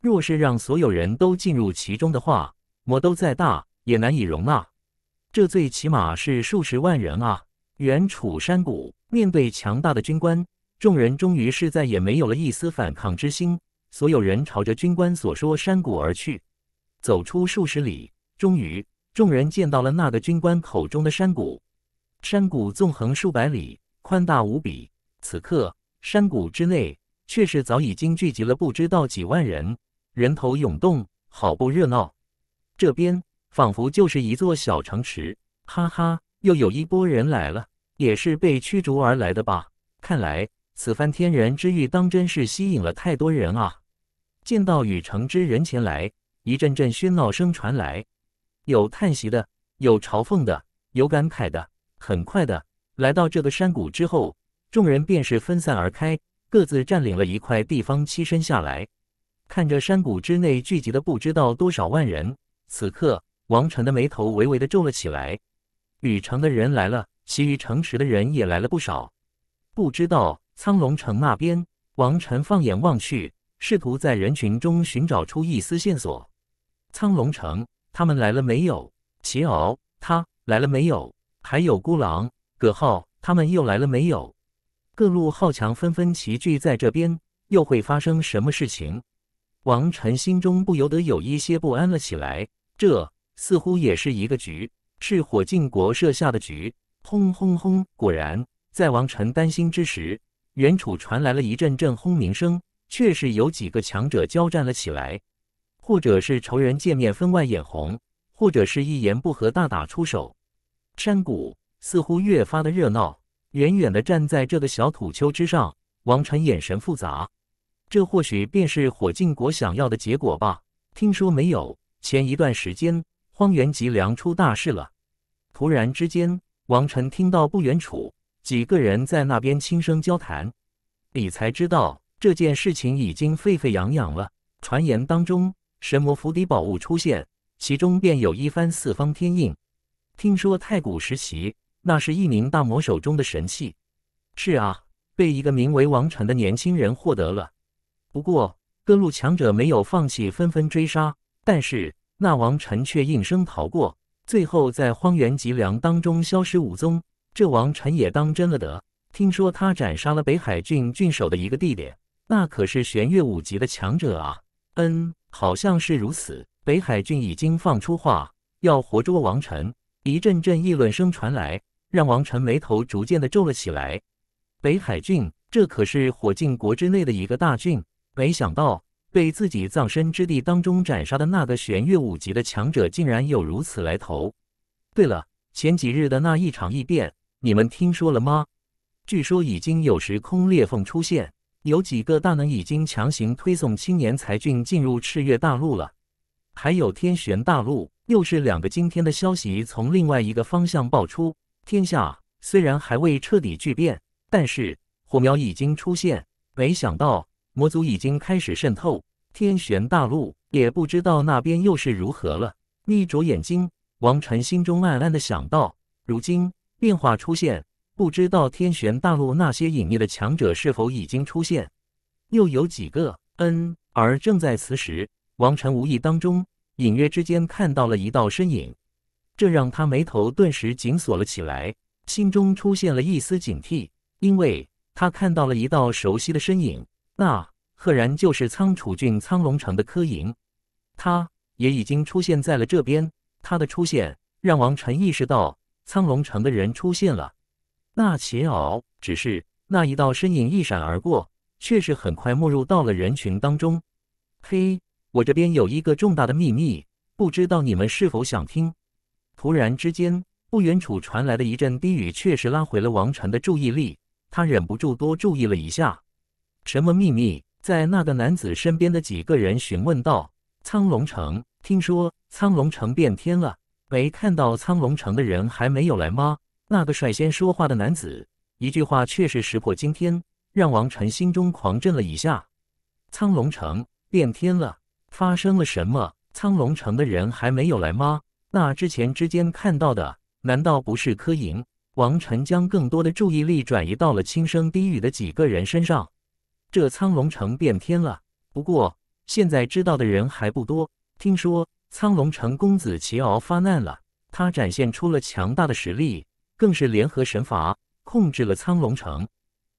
若是让所有人都进入其中的话，魔都再大也难以容纳。这最起码是数十万人啊！”远楚山谷面对强大的军官，众人终于是再也没有了一丝反抗之心。所有人朝着军官所说山谷而去，走出数十里，终于，众人见到了那个军官口中的山谷。山谷纵横数百里，宽大无比。此刻，山谷之内却是早已经聚集了不知道几万人，人头涌动，好不热闹。这边仿佛就是一座小城池。哈哈，又有一波人来了，也是被驱逐而来的吧？看来。此番天人之欲当真是吸引了太多人啊！见到禹城之人前来，一阵阵喧闹声传来，有叹息的，有嘲讽的，有感慨的。很快的，来到这个山谷之后，众人便是分散而开，各自占领了一块地方栖身下来。看着山谷之内聚集的不知道多少万人，此刻王晨的眉头微微的皱了起来。禹城的人来了，其余城池的人也来了不少，不知道。苍龙城那边，王晨放眼望去，试图在人群中寻找出一丝线索。苍龙城，他们来了没有？齐敖，他来了没有？还有孤狼、葛浩，他们又来了没有？各路好强纷纷齐聚在这边，又会发生什么事情？王晨心中不由得有一些不安了起来。这似乎也是一个局，是火镜国设下的局。轰轰轰！果然，在王晨担心之时。远处传来了一阵阵轰鸣声，却是有几个强者交战了起来，或者是仇人见面分外眼红，或者是一言不合大打出手。山谷似乎越发的热闹。远远的站在这个小土丘之上，王晨眼神复杂。这或许便是火镜国想要的结果吧？听说没有？前一段时间，荒原脊梁出大事了。突然之间，王晨听到不远处。几个人在那边轻声交谈，你才知道这件事情已经沸沸扬扬了。传言当中，神魔府邸宝物出现，其中便有一番四方天印。听说太古时期，那是一名大魔手中的神器。是啊，被一个名为王辰的年轻人获得了。不过，各路强者没有放弃，纷纷追杀。但是，那王辰却应声逃过，最后在荒原脊梁当中消失无踪。这王臣也当真了得！听说他斩杀了北海郡郡守的一个弟弟，那可是玄月五级的强者啊。嗯，好像是如此。北海郡已经放出话，要活捉王臣。一阵阵议论声传来，让王臣眉头逐渐的皱了起来。北海郡，这可是火镜国之内的一个大郡。没想到，被自己葬身之地当中斩杀的那个玄月五级的强者，竟然有如此来头。对了，前几日的那一场异变。你们听说了吗？据说已经有时空裂缝出现，有几个大能已经强行推送青年才俊进入赤月大陆了。还有天玄大陆，又是两个惊天的消息从另外一个方向爆出。天下虽然还未彻底巨变，但是火苗已经出现。没想到魔族已经开始渗透天玄大陆，也不知道那边又是如何了。眯着眼睛，王禅心中暗暗的想到：如今。变化出现，不知道天玄大陆那些隐秘的强者是否已经出现，又有几个？嗯，而正在此时，王晨无意当中隐约之间看到了一道身影，这让他眉头顿时紧锁了起来，心中出现了一丝警惕，因为他看到了一道熟悉的身影，那赫然就是苍楚郡苍龙城的柯莹，他也已经出现在了这边，他的出现让王晨意识到。苍龙城的人出现了，那桀骜只是那一道身影一闪而过，却是很快没入到了人群当中。嘿，我这边有一个重大的秘密，不知道你们是否想听？突然之间，不远处传来的一阵低语，确实拉回了王晨的注意力。他忍不住多注意了一下。什么秘密？在那个男子身边的几个人询问道：“苍龙城，听说苍龙城变天了。”没看到苍龙城的人还没有来吗？那个率先说话的男子一句话确实石破惊天，让王晨心中狂震了一下。苍龙城变天了，发生了什么？苍龙城的人还没有来吗？那之前之间看到的难道不是柯莹？王晨将更多的注意力转移到了轻声低语的几个人身上。这苍龙城变天了，不过现在知道的人还不多。听说。苍龙城公子齐敖发难了，他展现出了强大的实力，更是联合神罚控制了苍龙城。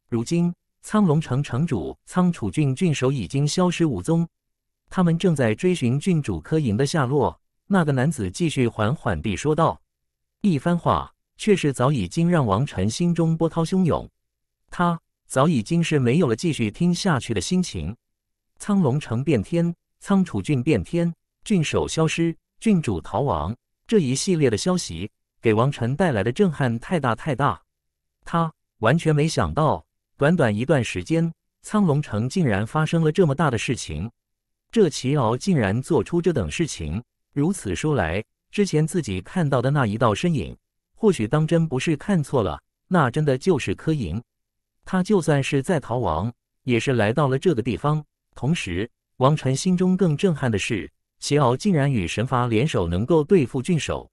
如今，苍龙城城主仓楚郡郡守已经消失无踪，他们正在追寻郡主柯莹的下落。那个男子继续缓缓地说道，一番话却是早已经让王晨心中波涛汹涌，他早已经是没有了继续听下去的心情。苍龙城变天，仓楚郡变天。郡守消失，郡主逃亡，这一系列的消息给王晨带来的震撼太大太大。他完全没想到，短短一段时间，苍龙城竟然发生了这么大的事情。这齐敖竟然做出这等事情。如此说来，之前自己看到的那一道身影，或许当真不是看错了，那真的就是柯莹。他就算是在逃亡，也是来到了这个地方。同时，王晨心中更震撼的是。齐敖竟然与神罚联手，能够对付郡守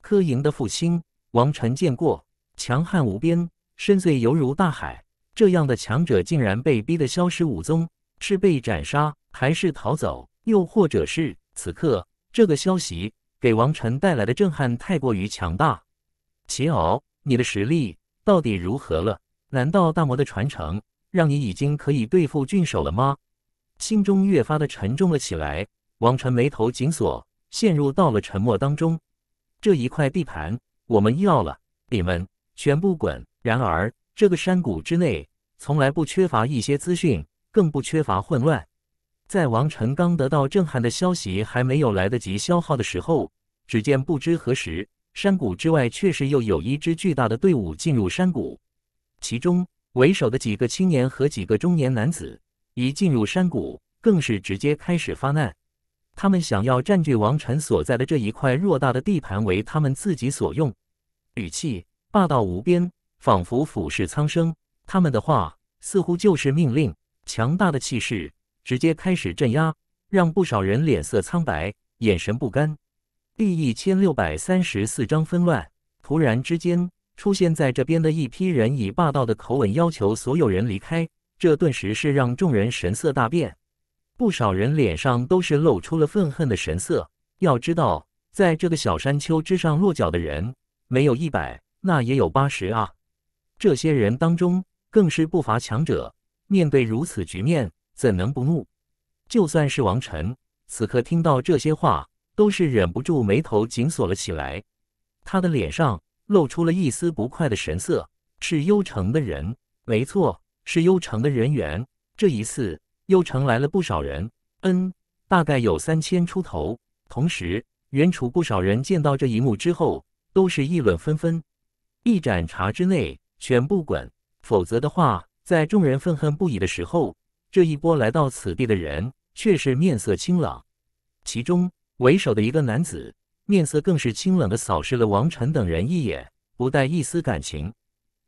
柯莹的父亲王辰见过，强悍无边，深邃犹如大海。这样的强者竟然被逼得消失无踪，是被斩杀，还是逃走？又或者是此刻这个消息给王辰带来的震撼太过于强大？齐敖，你的实力到底如何了？难道大魔的传承让你已经可以对付郡守了吗？心中越发的沉重了起来。王晨眉头紧锁，陷入到了沉默当中。这一块地盘我们要了，你们全部滚！然而，这个山谷之内从来不缺乏一些资讯，更不缺乏混乱。在王晨刚得到震撼的消息还没有来得及消耗的时候，只见不知何时，山谷之外确实又有一支巨大的队伍进入山谷。其中为首的几个青年和几个中年男子，一进入山谷，更是直接开始发难。他们想要占据王禅所在的这一块偌大的地盘，为他们自己所用，语气霸道无边，仿佛俯视苍生。他们的话似乎就是命令，强大的气势直接开始镇压，让不少人脸色苍白，眼神不甘。第一千六百三十四章纷乱。突然之间，出现在这边的一批人以霸道的口吻要求所有人离开，这顿时是让众人神色大变。不少人脸上都是露出了愤恨的神色。要知道，在这个小山丘之上落脚的人没有一百，那也有八十啊。这些人当中更是不乏强者。面对如此局面，怎能不怒？就算是王晨，此刻听到这些话，都是忍不住眉头紧锁了起来。他的脸上露出了一丝不快的神色。是幽城的人，没错，是幽城的人员。这一次。又呈来了不少人，嗯，大概有三千出头。同时，远处不少人见到这一幕之后，都是议论纷纷。一盏茶之内，全部滚，否则的话，在众人愤恨不已的时候，这一波来到此地的人却是面色清冷。其中为首的一个男子，面色更是清冷的扫视了王晨等人一眼，不带一丝感情，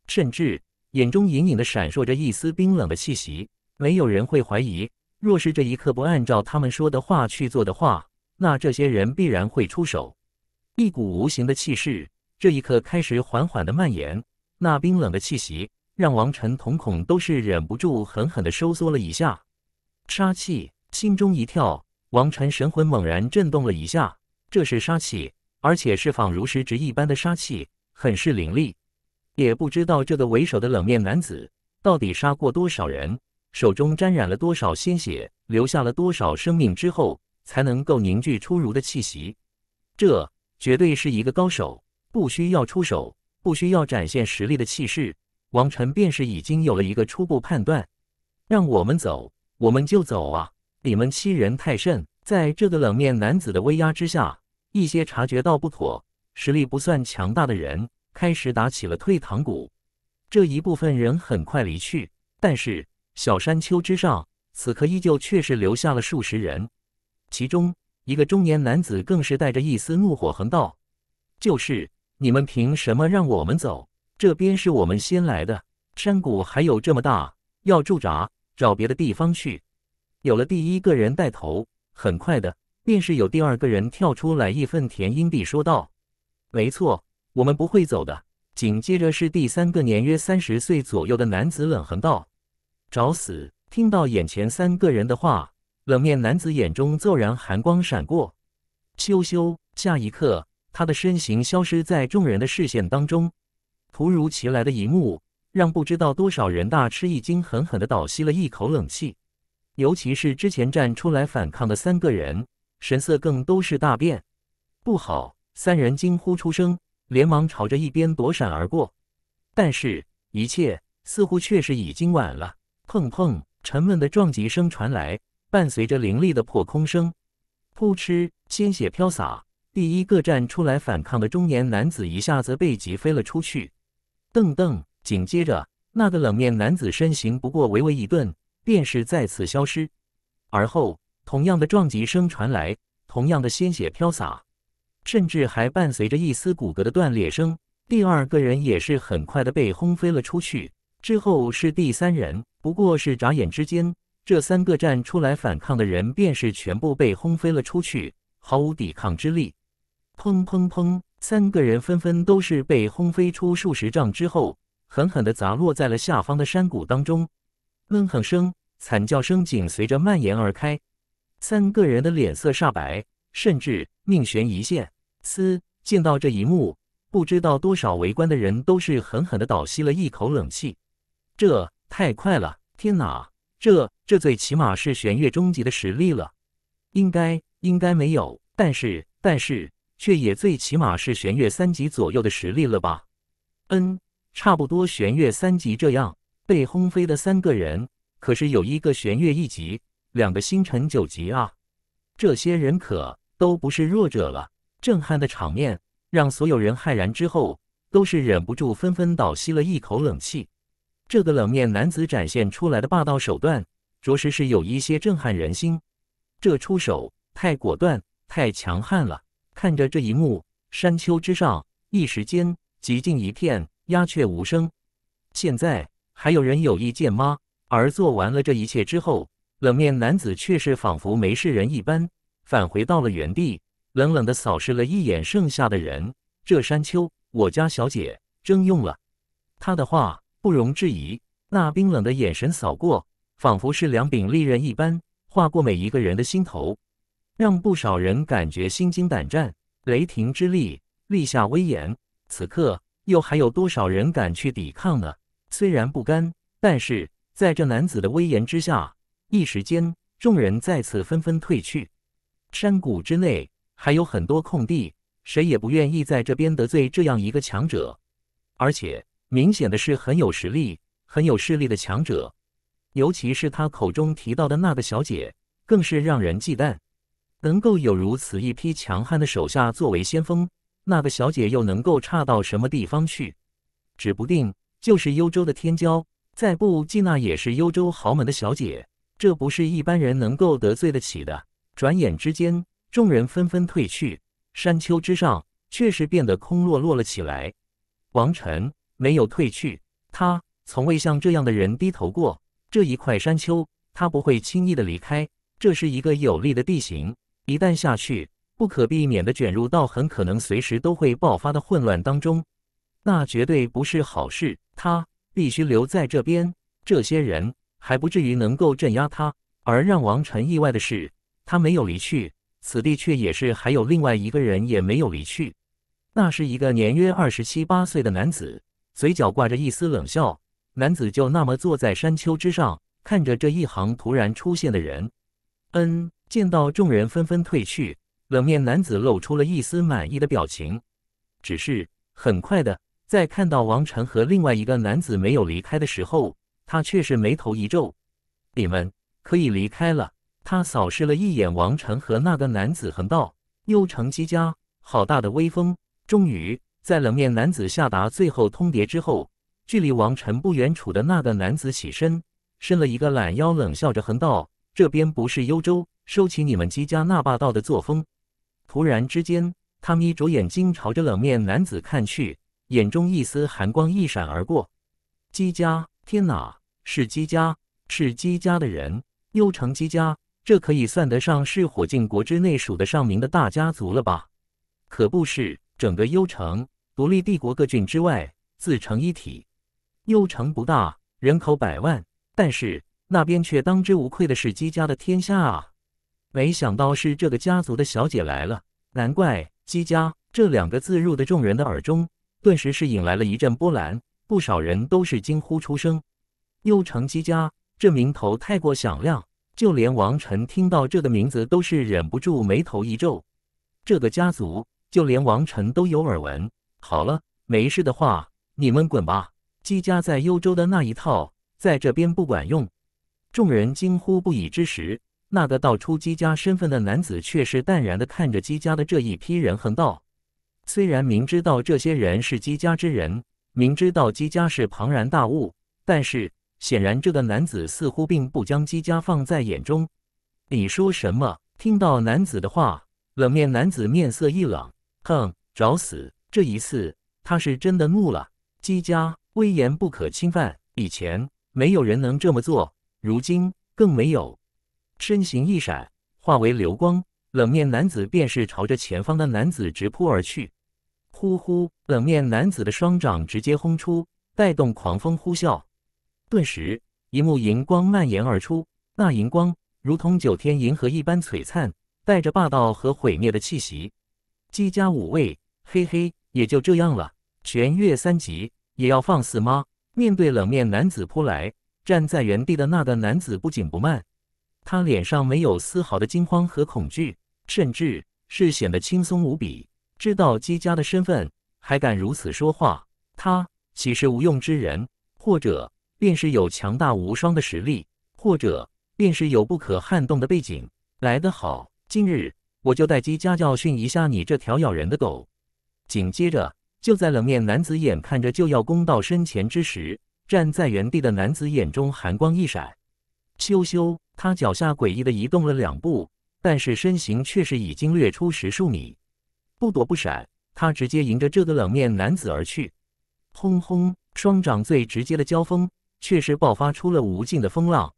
甚至眼中隐隐的闪烁着一丝冰冷的气息。没有人会怀疑，若是这一刻不按照他们说的话去做的话，那这些人必然会出手。一股无形的气势，这一刻开始缓缓的蔓延。那冰冷的气息，让王晨瞳孔都是忍不住狠狠的收缩了一下。杀气，心中一跳，王晨神魂猛然震动了一下。这是杀气，而且是仿如实质一般的杀气，很是凌厉。也不知道这个为首的冷面男子到底杀过多少人。手中沾染了多少鲜血，留下了多少生命之后，才能够凝聚出如的气息？这绝对是一个高手，不需要出手，不需要展现实力的气势。王晨便是已经有了一个初步判断。让我们走，我们就走啊！你们欺人太甚！在这个冷面男子的威压之下，一些察觉到不妥、实力不算强大的人开始打起了退堂鼓。这一部分人很快离去，但是。小山丘之上，此刻依旧确实留下了数十人。其中一个中年男子更是带着一丝怒火横道：“就是你们凭什么让我们走？这边是我们先来的，山谷还有这么大，要驻扎找别的地方去。”有了第一个人带头，很快的便是有第二个人跳出来义愤填膺地说道：“没错，我们不会走的。”紧接着是第三个年约三十岁左右的男子冷横道。找死！听到眼前三个人的话，冷面男子眼中骤然寒光闪过，咻咻！下一刻，他的身形消失在众人的视线当中。突如其来的一幕，让不知道多少人大吃一惊，狠狠的倒吸了一口冷气。尤其是之前站出来反抗的三个人，神色更都是大变。不好！三人惊呼出声，连忙朝着一边躲闪而过。但是，一切似乎确实已经晚了。砰砰！沉闷的撞击声传来，伴随着凌厉的破空声，噗嗤，鲜血飘洒。第一个站出来反抗的中年男子一下子被击飞了出去。噔噔！紧接着，那个冷面男子身形不过微微一顿，便是再次消失。而后，同样的撞击声传来，同样的鲜血飘洒，甚至还伴随着一丝骨骼的断裂声。第二个人也是很快的被轰飞了出去。之后是第三人。不过是眨眼之间，这三个站出来反抗的人，便是全部被轰飞了出去，毫无抵抗之力。砰砰砰！三个人纷纷都是被轰飞出数十丈之后，狠狠地砸落在了下方的山谷当中。闷哼声、惨叫声紧随着蔓延而开，三个人的脸色煞白，甚至命悬一线。嘶！见到这一幕，不知道多少围观的人都是狠狠地倒吸了一口冷气。这……太快了！天哪，这这最起码是玄月中级的实力了，应该应该没有，但是但是却也最起码是玄月三级左右的实力了吧？嗯，差不多玄月三级这样。被轰飞的三个人，可是有一个玄月一级，两个星辰九级啊！这些人可都不是弱者了。震撼的场面让所有人骇然，之后都是忍不住纷纷倒吸了一口冷气。这个冷面男子展现出来的霸道手段，着实是有一些震撼人心。这出手太果断，太强悍了。看着这一幕，山丘之上一时间寂静一片，鸦雀无声。现在还有人有意见吗？而做完了这一切之后，冷面男子却是仿佛没事人一般，返回到了原地，冷冷的扫视了一眼剩下的人。这山丘，我家小姐征用了。他的话。不容置疑，那冰冷的眼神扫过，仿佛是两柄利刃一般划过每一个人的心头，让不少人感觉心惊胆战。雷霆之力，立下威严，此刻又还有多少人敢去抵抗呢？虽然不甘，但是在这男子的威严之下，一时间众人再次纷纷退去。山谷之内还有很多空地，谁也不愿意在这边得罪这样一个强者，而且。明显的是很有实力、很有势力的强者，尤其是他口中提到的那个小姐，更是让人忌惮。能够有如此一批强悍的手下作为先锋，那个小姐又能够差到什么地方去？指不定就是幽州的天骄，再不济那也是幽州豪门的小姐，这不是一般人能够得罪得起的。转眼之间，众人纷纷退去，山丘之上确实变得空落落了起来。王晨。没有退去，他从未向这样的人低头过。这一块山丘，他不会轻易的离开。这是一个有利的地形，一旦下去，不可避免的卷入到很可能随时都会爆发的混乱当中，那绝对不是好事。他必须留在这边。这些人还不至于能够镇压他。而让王晨意外的是，他没有离去，此地却也是还有另外一个人也没有离去。那是一个年约二十七八岁的男子。嘴角挂着一丝冷笑，男子就那么坐在山丘之上，看着这一行突然出现的人。嗯，见到众人纷纷退去，冷面男子露出了一丝满意的表情。只是很快的，在看到王晨和另外一个男子没有离开的时候，他却是眉头一皱：“你们可以离开了。”他扫视了一眼王晨和那个男子，横道：“幽城姬家，好大的威风！”终于。在冷面男子下达最后通牒之后，距离王晨不远处的那个男子起身，伸了一个懒腰，冷笑着横道：“这边不是幽州，收起你们姬家那霸道的作风。”突然之间，他眯着眼睛朝着冷面男子看去，眼中一丝寒光一闪而过。姬家，天哪，是姬家，是姬家的人。幽城姬家，这可以算得上是火镜国之内数得上名的大家族了吧？可不是，整个幽城。独立帝国各郡之外，自成一体。幽城不大，人口百万，但是那边却当之无愧的是姬家的天下啊！没想到是这个家族的小姐来了，难怪“姬家”这两个字入的众人的耳中，顿时是引来了一阵波澜，不少人都是惊呼出声。幽城姬家这名头太过响亮，就连王晨听到这个名字都是忍不住眉头一皱。这个家族，就连王晨都有耳闻。好了，没事的话，你们滚吧。姬家在幽州的那一套，在这边不管用。众人惊呼不已之时，那个道出姬家身份的男子却是淡然的看着姬家的这一批人，哼道：“虽然明知道这些人是姬家之人，明知道姬家是庞然大物，但是显然这个男子似乎并不将姬家放在眼中。”你说什么？听到男子的话，冷面男子面色一冷，哼，找死！这一次，他是真的怒了。姬家威严不可侵犯，以前没有人能这么做，如今更没有。身形一闪，化为流光，冷面男子便是朝着前方的男子直扑而去。呼呼，冷面男子的双掌直接轰出，带动狂风呼啸。顿时，一幕银光蔓延而出，那银光如同九天银河一般璀璨，带着霸道和毁灭的气息。姬家五位，嘿嘿。也就这样了，全月三级也要放肆吗？面对冷面男子扑来，站在原地的那个男子不紧不慢，他脸上没有丝毫的惊慌和恐惧，甚至是显得轻松无比。知道姬家的身份还敢如此说话，他岂是无用之人？或者便是有强大无双的实力，或者便是有不可撼动的背景。来得好，今日我就带姬家教训一下你这条咬人的狗。紧接着，就在冷面男子眼看着就要攻到身前之时，站在原地的男子眼中寒光一闪，咻咻，他脚下诡异的移动了两步，但是身形却是已经掠出十数米。不躲不闪，他直接迎着这个冷面男子而去。轰轰，双掌最直接的交锋，却是爆发出了无尽的风浪。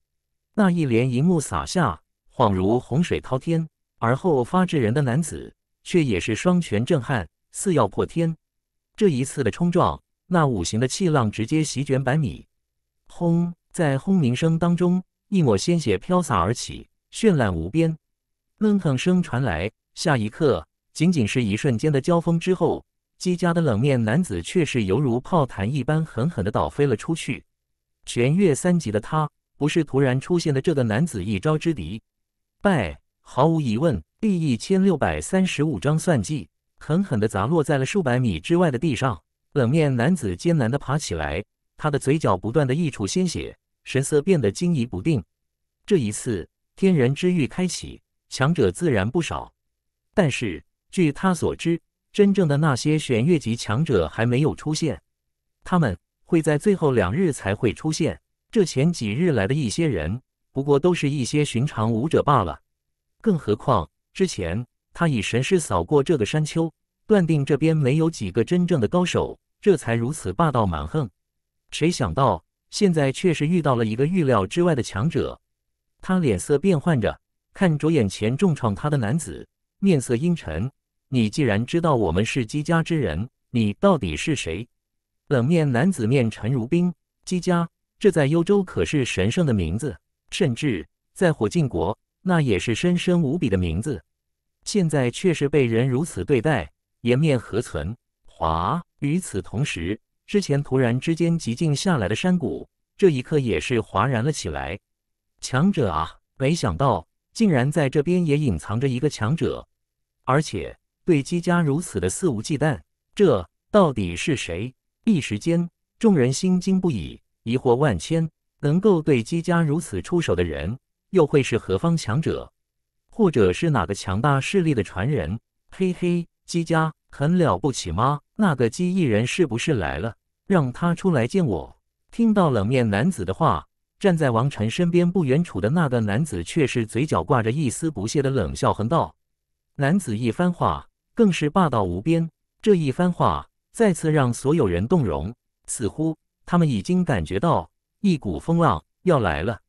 那一帘银幕洒下，恍如洪水滔天。而后发制人的男子，却也是双拳震撼。似要破天，这一次的冲撞，那五行的气浪直接席卷百米。轰，在轰鸣声当中，一抹鲜血飘洒而起，绚烂无边。闷哼声传来，下一刻，仅仅是一瞬间的交锋之后，姬家的冷面男子却是犹如炮弹一般，狠狠地倒飞了出去。玄月三级的他，不是突然出现的这个男子一招之敌。败，毫无疑问。第一千六百三十五章算计。狠狠地砸落在了数百米之外的地上，冷面男子艰难地爬起来，他的嘴角不断地溢出鲜血，神色变得惊疑不定。这一次，天人之域开启，强者自然不少，但是据他所知，真正的那些玄月级强者还没有出现，他们会在最后两日才会出现。这前几日来的一些人，不过都是一些寻常武者罢了，更何况之前。他以神识扫过这个山丘，断定这边没有几个真正的高手，这才如此霸道蛮横。谁想到现在却是遇到了一个预料之外的强者。他脸色变幻着，看着眼前重创他的男子，面色阴沉。你既然知道我们是姬家之人，你到底是谁？冷面男子面沉如冰。姬家，这在幽州可是神圣的名字，甚至在火镜国，那也是深深无比的名字。现在却是被人如此对待，颜面何存？哗！与此同时，之前突然之间寂静下来的山谷，这一刻也是哗然了起来。强者啊，没想到竟然在这边也隐藏着一个强者，而且对姬家如此的肆无忌惮，这到底是谁？一时间，众人心惊不已，疑惑万千。能够对姬家如此出手的人，又会是何方强者？或者是哪个强大势力的传人？嘿嘿，姬家很了不起吗？那个姬异人是不是来了？让他出来见我！听到冷面男子的话，站在王晨身边不远处的那个男子却是嘴角挂着一丝不屑的冷笑，哼道：“男子一番话更是霸道无边。”这一番话再次让所有人动容，似乎他们已经感觉到一股风浪要来了。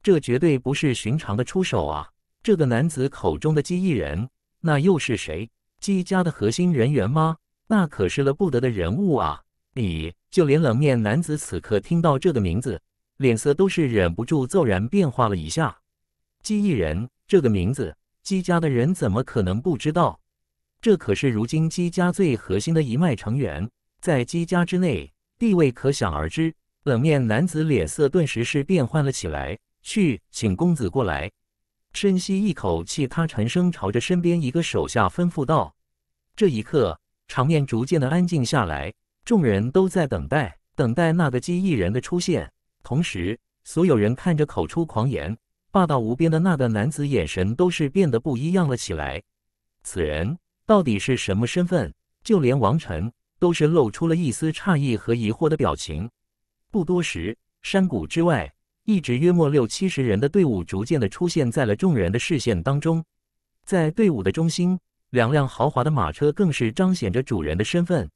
这绝对不是寻常的出手啊！这个男子口中的机器人，那又是谁？机家的核心人员吗？那可是了不得的人物啊！你就连冷面男子此刻听到这个名字，脸色都是忍不住骤然变化了一下。机器人这个名字，机家的人怎么可能不知道？这可是如今姬家最核心的一脉成员，在姬家之内地位可想而知。冷面男子脸色顿时是变幻了起来。去，请公子过来。深吸一口气，他沉声朝着身边一个手下吩咐道：“这一刻，场面逐渐的安静下来，众人都在等待，等待那个记忆人的出现。同时，所有人看着口出狂言、霸道无边的那个男子，眼神都是变得不一样了起来。此人到底是什么身份？就连王晨都是露出了一丝诧异和疑惑的表情。不多时，山谷之外。”一直约莫六七十人的队伍逐渐的出现在了众人的视线当中，在队伍的中心，两辆豪华的马车更是彰显着主人的身份。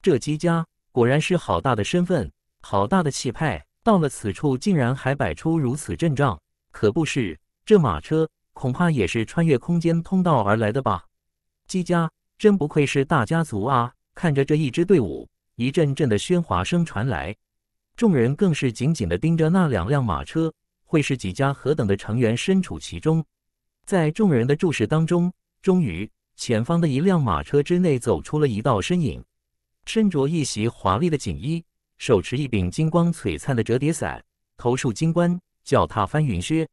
这姬家果然是好大的身份，好大的气派，到了此处竟然还摆出如此阵仗。可不是，这马车恐怕也是穿越空间通道而来的吧？姬家真不愧是大家族啊！看着这一支队伍，一阵阵的喧哗声传来。众人更是紧紧地盯着那两辆马车，会是几家何等的成员身处其中？在众人的注视当中，终于，前方的一辆马车之内走出了一道身影，身着一袭华丽的锦衣，手持一柄金光璀璨的折叠伞，头束金冠，脚踏翻云靴。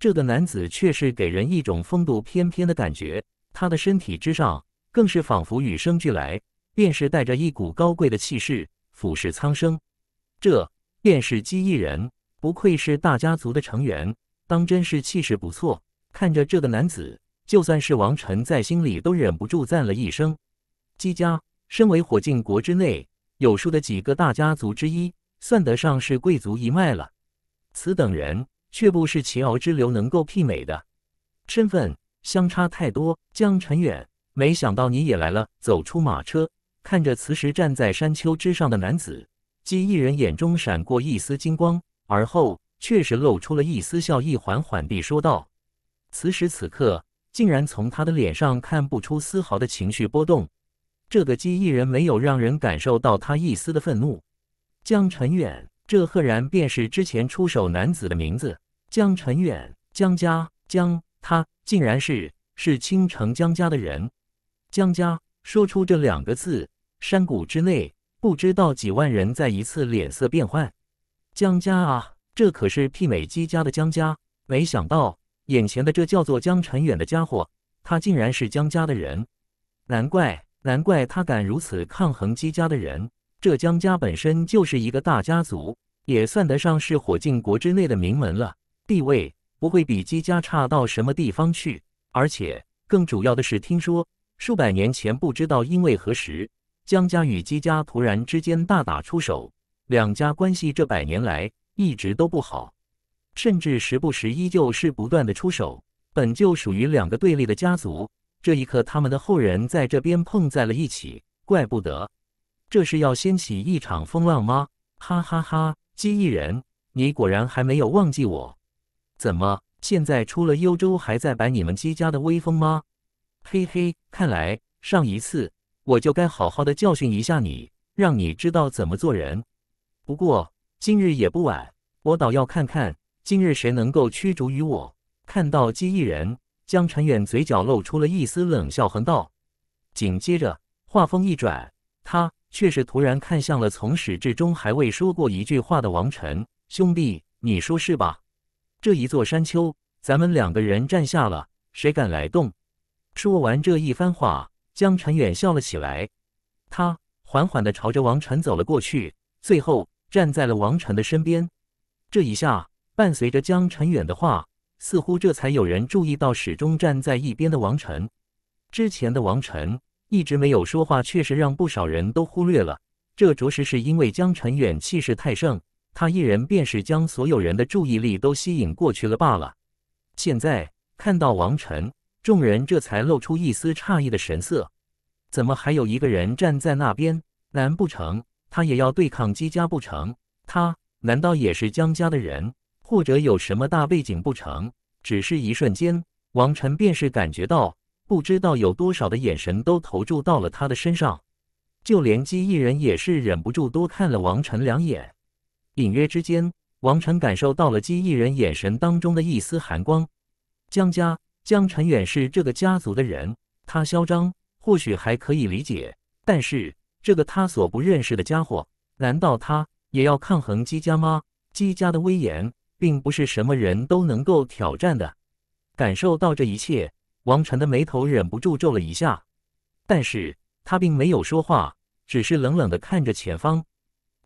这个男子却是给人一种风度翩翩的感觉，他的身体之上更是仿佛与生俱来，便是带着一股高贵的气势，俯视苍生。这便是姬一人，不愧是大家族的成员，当真是气势不错。看着这个男子，就算是王晨在心里都忍不住赞了一声。姬家身为火镜国之内有数的几个大家族之一，算得上是贵族一脉了。此等人却不是齐敖之流能够媲美的，身份相差太多。江辰远，没想到你也来了。走出马车，看着此时站在山丘之上的男子。机翼人眼中闪过一丝金光，而后确实露出了一丝笑意，缓缓地说道：“此时此刻，竟然从他的脸上看不出丝毫的情绪波动。这个机翼人没有让人感受到他一丝的愤怒。”江辰远，这赫然便是之前出手男子的名字。江辰远，江家，江，他竟然是是青城江家的人。江家，说出这两个字，山谷之内。不知道几万人再一次脸色变换。江家啊，这可是媲美姬家的江家。没想到眼前的这叫做江辰远的家伙，他竟然是江家的人。难怪，难怪他敢如此抗衡姬家的人。这江家本身就是一个大家族，也算得上是火镜国之内的名门了，地位不会比姬家差到什么地方去。而且更主要的是，听说数百年前不知道因为何时。江家与姬家突然之间大打出手，两家关系这百年来一直都不好，甚至时不时依旧是不断的出手。本就属于两个对立的家族，这一刻他们的后人在这边碰在了一起，怪不得这是要掀起一场风浪吗？哈哈哈！姬逸人，你果然还没有忘记我，怎么现在出了幽州还在摆你们姬家的威风吗？嘿嘿，看来上一次。我就该好好的教训一下你，让你知道怎么做人。不过今日也不晚，我倒要看看今日谁能够驱逐于我。看到机翼人，江辰远嘴角露出了一丝冷笑，横道。紧接着话锋一转，他却是突然看向了从始至终还未说过一句话的王晨兄弟，你说是吧？这一座山丘，咱们两个人占下了，谁敢来动？说完这一番话。江辰远笑了起来，他缓缓地朝着王晨走了过去，最后站在了王晨的身边。这一下，伴随着江辰远的话，似乎这才有人注意到始终站在一边的王晨。之前的王晨一直没有说话，确实让不少人都忽略了。这着实是因为江辰远气势太盛，他一人便是将所有人的注意力都吸引过去了罢了。现在看到王晨。众人这才露出一丝诧异的神色，怎么还有一个人站在那边？难不成他也要对抗姬家不成？他难道也是江家的人，或者有什么大背景不成？只是一瞬间，王晨便是感觉到，不知道有多少的眼神都投注到了他的身上，就连姬一人也是忍不住多看了王晨两眼，隐约之间，王晨感受到了姬一人眼神当中的一丝寒光，江家。江辰远是这个家族的人，他嚣张或许还可以理解，但是这个他所不认识的家伙，难道他也要抗衡姬家吗？姬家的威严并不是什么人都能够挑战的。感受到这一切，王晨的眉头忍不住皱了一下，但是他并没有说话，只是冷冷地看着前方。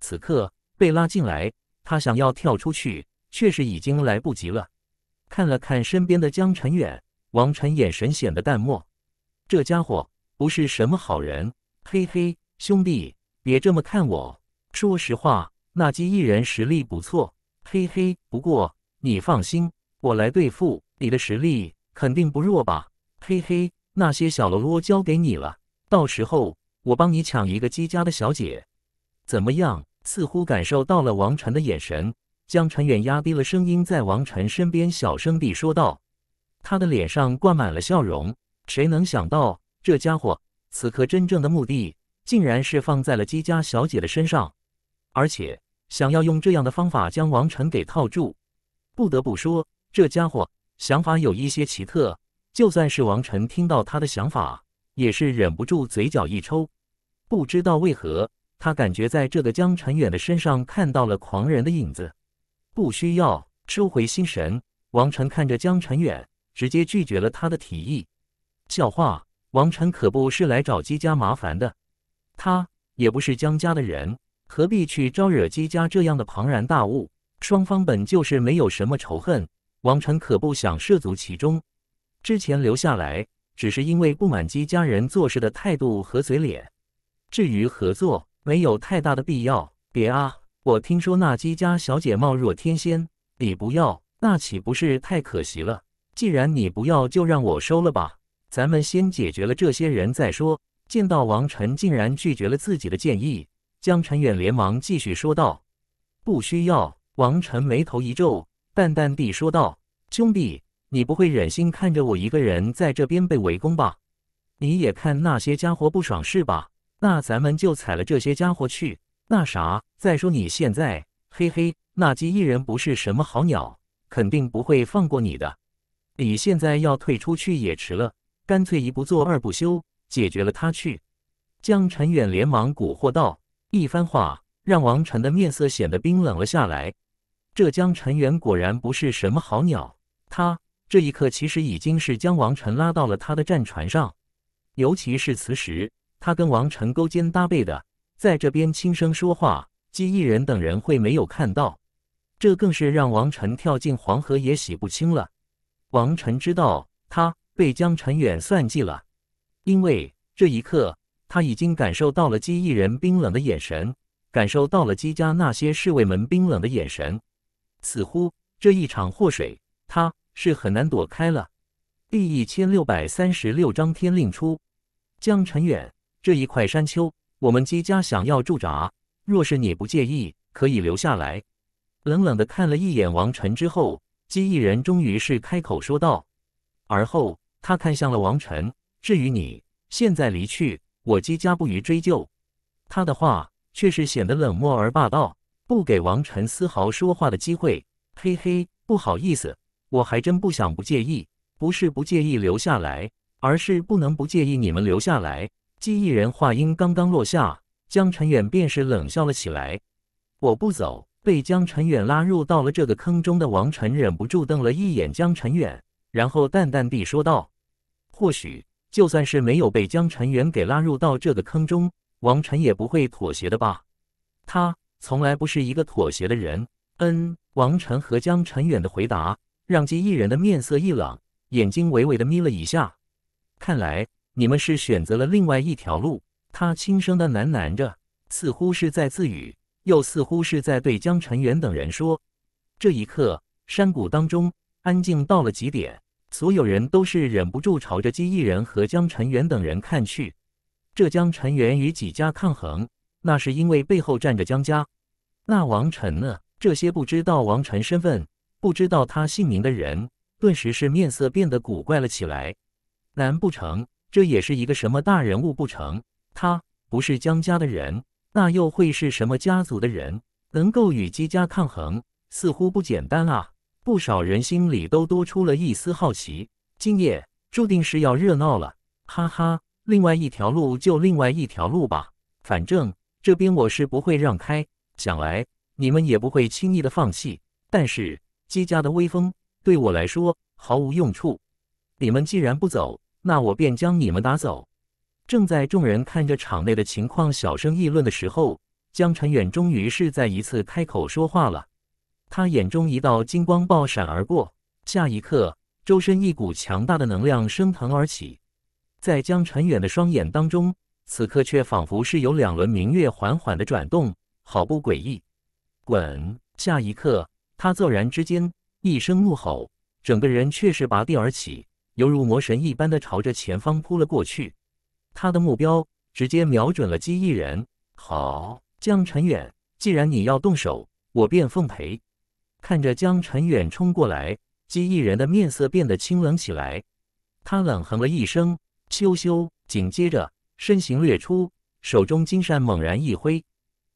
此刻被拉进来，他想要跳出去，却是已经来不及了。看了看身边的江辰远。王晨眼神显得淡漠，这家伙不是什么好人。嘿嘿，兄弟，别这么看我。说实话，那姬一人实力不错。嘿嘿，不过你放心，我来对付。你的实力肯定不弱吧？嘿嘿，那些小喽啰交给你了，到时候我帮你抢一个姬家的小姐，怎么样？似乎感受到了王晨的眼神，江辰远压低了声音，在王晨身边小声地说道。他的脸上挂满了笑容，谁能想到这家伙此刻真正的目的，竟然是放在了姬家小姐的身上，而且想要用这样的方法将王晨给套住。不得不说，这家伙想法有一些奇特。就算是王晨听到他的想法，也是忍不住嘴角一抽。不知道为何，他感觉在这个江辰远的身上看到了狂人的影子。不需要，收回心神。王晨看着江辰远。直接拒绝了他的提议。笑话，王晨可不是来找姬家麻烦的，他也不是江家的人，何必去招惹姬家这样的庞然大物？双方本就是没有什么仇恨，王晨可不想涉足其中。之前留下来只是因为不满姬家人做事的态度和嘴脸。至于合作，没有太大的必要。别啊，我听说那姬家小姐貌若天仙，你不要那岂不是太可惜了？既然你不要，就让我收了吧。咱们先解决了这些人再说。见到王晨竟然拒绝了自己的建议，江晨远连忙继续说道：“不需要。”王晨眉头一皱，淡淡地说道：“兄弟，你不会忍心看着我一个人在这边被围攻吧？你也看那些家伙不爽是吧？那咱们就踩了这些家伙去。那啥，再说你现在，嘿嘿，那鸡一人不是什么好鸟，肯定不会放过你的。”你现在要退出去也迟了，干脆一不做二不休，解决了他去。江辰远连忙蛊惑道，一番话让王晨的面色显得冰冷了下来。这江辰远果然不是什么好鸟，他这一刻其实已经是将王晨拉到了他的战船上。尤其是此时，他跟王晨勾肩搭背的在这边轻声说话，姬逸人等人会没有看到，这更是让王晨跳进黄河也洗不清了。王晨知道他被江晨远算计了，因为这一刻他已经感受到了姬一人冰冷的眼神，感受到了姬家那些侍卫们冰冷的眼神，似乎这一场祸水他是很难躲开了。第一千六百三十六章天令出，江晨远这一块山丘，我们姬家想要驻扎，若是你不介意，可以留下来。冷冷的看了一眼王晨之后。机翼人终于是开口说道，而后他看向了王晨。至于你，现在离去，我姬家不予追究。他的话却是显得冷漠而霸道，不给王晨丝毫说话的机会。嘿嘿，不好意思，我还真不想不介意，不是不介意留下来，而是不能不介意你们留下来。机翼人话音刚刚落下，江晨远便是冷笑了起来。我不走。被江辰远拉入到了这个坑中的王晨忍不住瞪了一眼江辰远，然后淡淡地说道：“或许就算是没有被江辰远给拉入到这个坑中，王晨也不会妥协的吧？他从来不是一个妥协的人。”嗯，王晨和江辰远的回答让记忆人的面色一冷，眼睛微微的眯了一下。看来你们是选择了另外一条路。”他轻声的喃喃着，似乎是在自语。又似乎是在对江晨元等人说。这一刻，山谷当中安静到了极点，所有人都是忍不住朝着姬翼人和江晨元等人看去。这江晨元与几家抗衡，那是因为背后站着江家。那王晨呢？这些不知道王晨身份、不知道他姓名的人，顿时是面色变得古怪了起来。难不成这也是一个什么大人物不成？他不是江家的人。那又会是什么家族的人能够与姬家抗衡？似乎不简单啊！不少人心里都多出了一丝好奇。今夜注定是要热闹了，哈哈！另外一条路就另外一条路吧，反正这边我是不会让开。想来你们也不会轻易的放弃。但是姬家的威风对我来说毫无用处。你们既然不走，那我便将你们打走。正在众人看着场内的情况，小声议论的时候，江辰远终于是在一次开口说话了。他眼中一道金光爆闪而过，下一刻，周身一股强大的能量升腾而起。在江辰远的双眼当中，此刻却仿佛是有两轮明月缓缓的转动，好不诡异。滚！下一刻，他骤然之间一声怒吼，整个人却是拔地而起，犹如魔神一般的朝着前方扑了过去。他的目标直接瞄准了机翼人。好，江辰远，既然你要动手，我便奉陪。看着江辰远冲过来，机翼人的面色变得清冷起来。他冷哼了一声：“羞羞！”紧接着，身形掠出，手中金扇猛然一挥，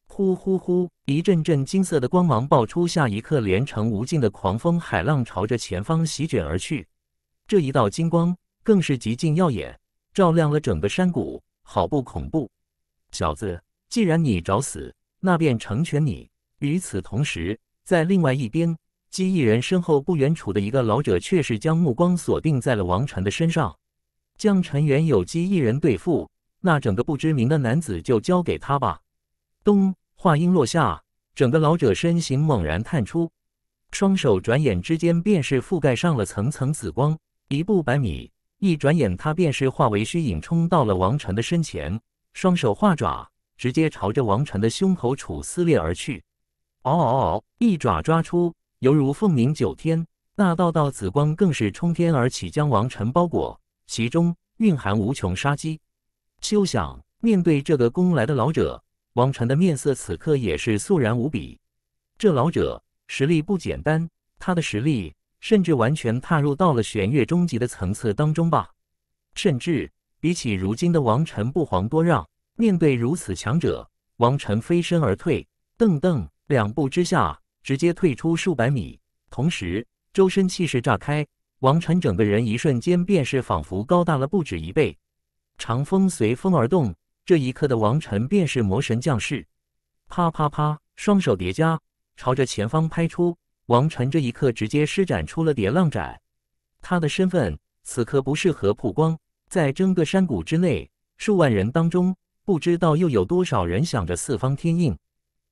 呼呼呼，一阵阵金色的光芒爆出。下一刻，连成无尽的狂风海浪朝着前方席卷而去。这一道金光更是极尽耀眼。照亮了整个山谷，好不恐怖！小子，既然你找死，那便成全你。与此同时，在另外一边，姬异人身后不远处的一个老者却是将目光锁定在了王禅的身上。将陈元有机异人对付，那整个不知名的男子就交给他吧。咚！话音落下，整个老者身形猛然探出，双手转眼之间便是覆盖上了层层紫光，一步百米。一转眼，他便是化为虚影，冲到了王晨的身前，双手化爪，直接朝着王晨的胸口处撕裂而去。嗷嗷嗷！一爪抓出，犹如凤鸣九天，那道道紫光更是冲天而起，将王晨包裹，其中蕴含无穷杀机。休想面对这个攻来的老者！王晨的面色此刻也是肃然无比。这老者实力不简单，他的实力。甚至完全踏入到了玄月终极的层次当中吧，甚至比起如今的王晨不遑多让。面对如此强者，王晨飞身而退，噔噔两步之下，直接退出数百米，同时周身气势炸开，王晨整个人一瞬间便是仿佛高大了不止一倍。长风随风而动，这一刻的王晨便是魔神降世，啪啪啪，双手叠加，朝着前方拍出。王晨这一刻直接施展出了叠浪斩。他的身份此刻不适合曝光，在整个山谷之内，数万人当中，不知道又有多少人想着四方天印。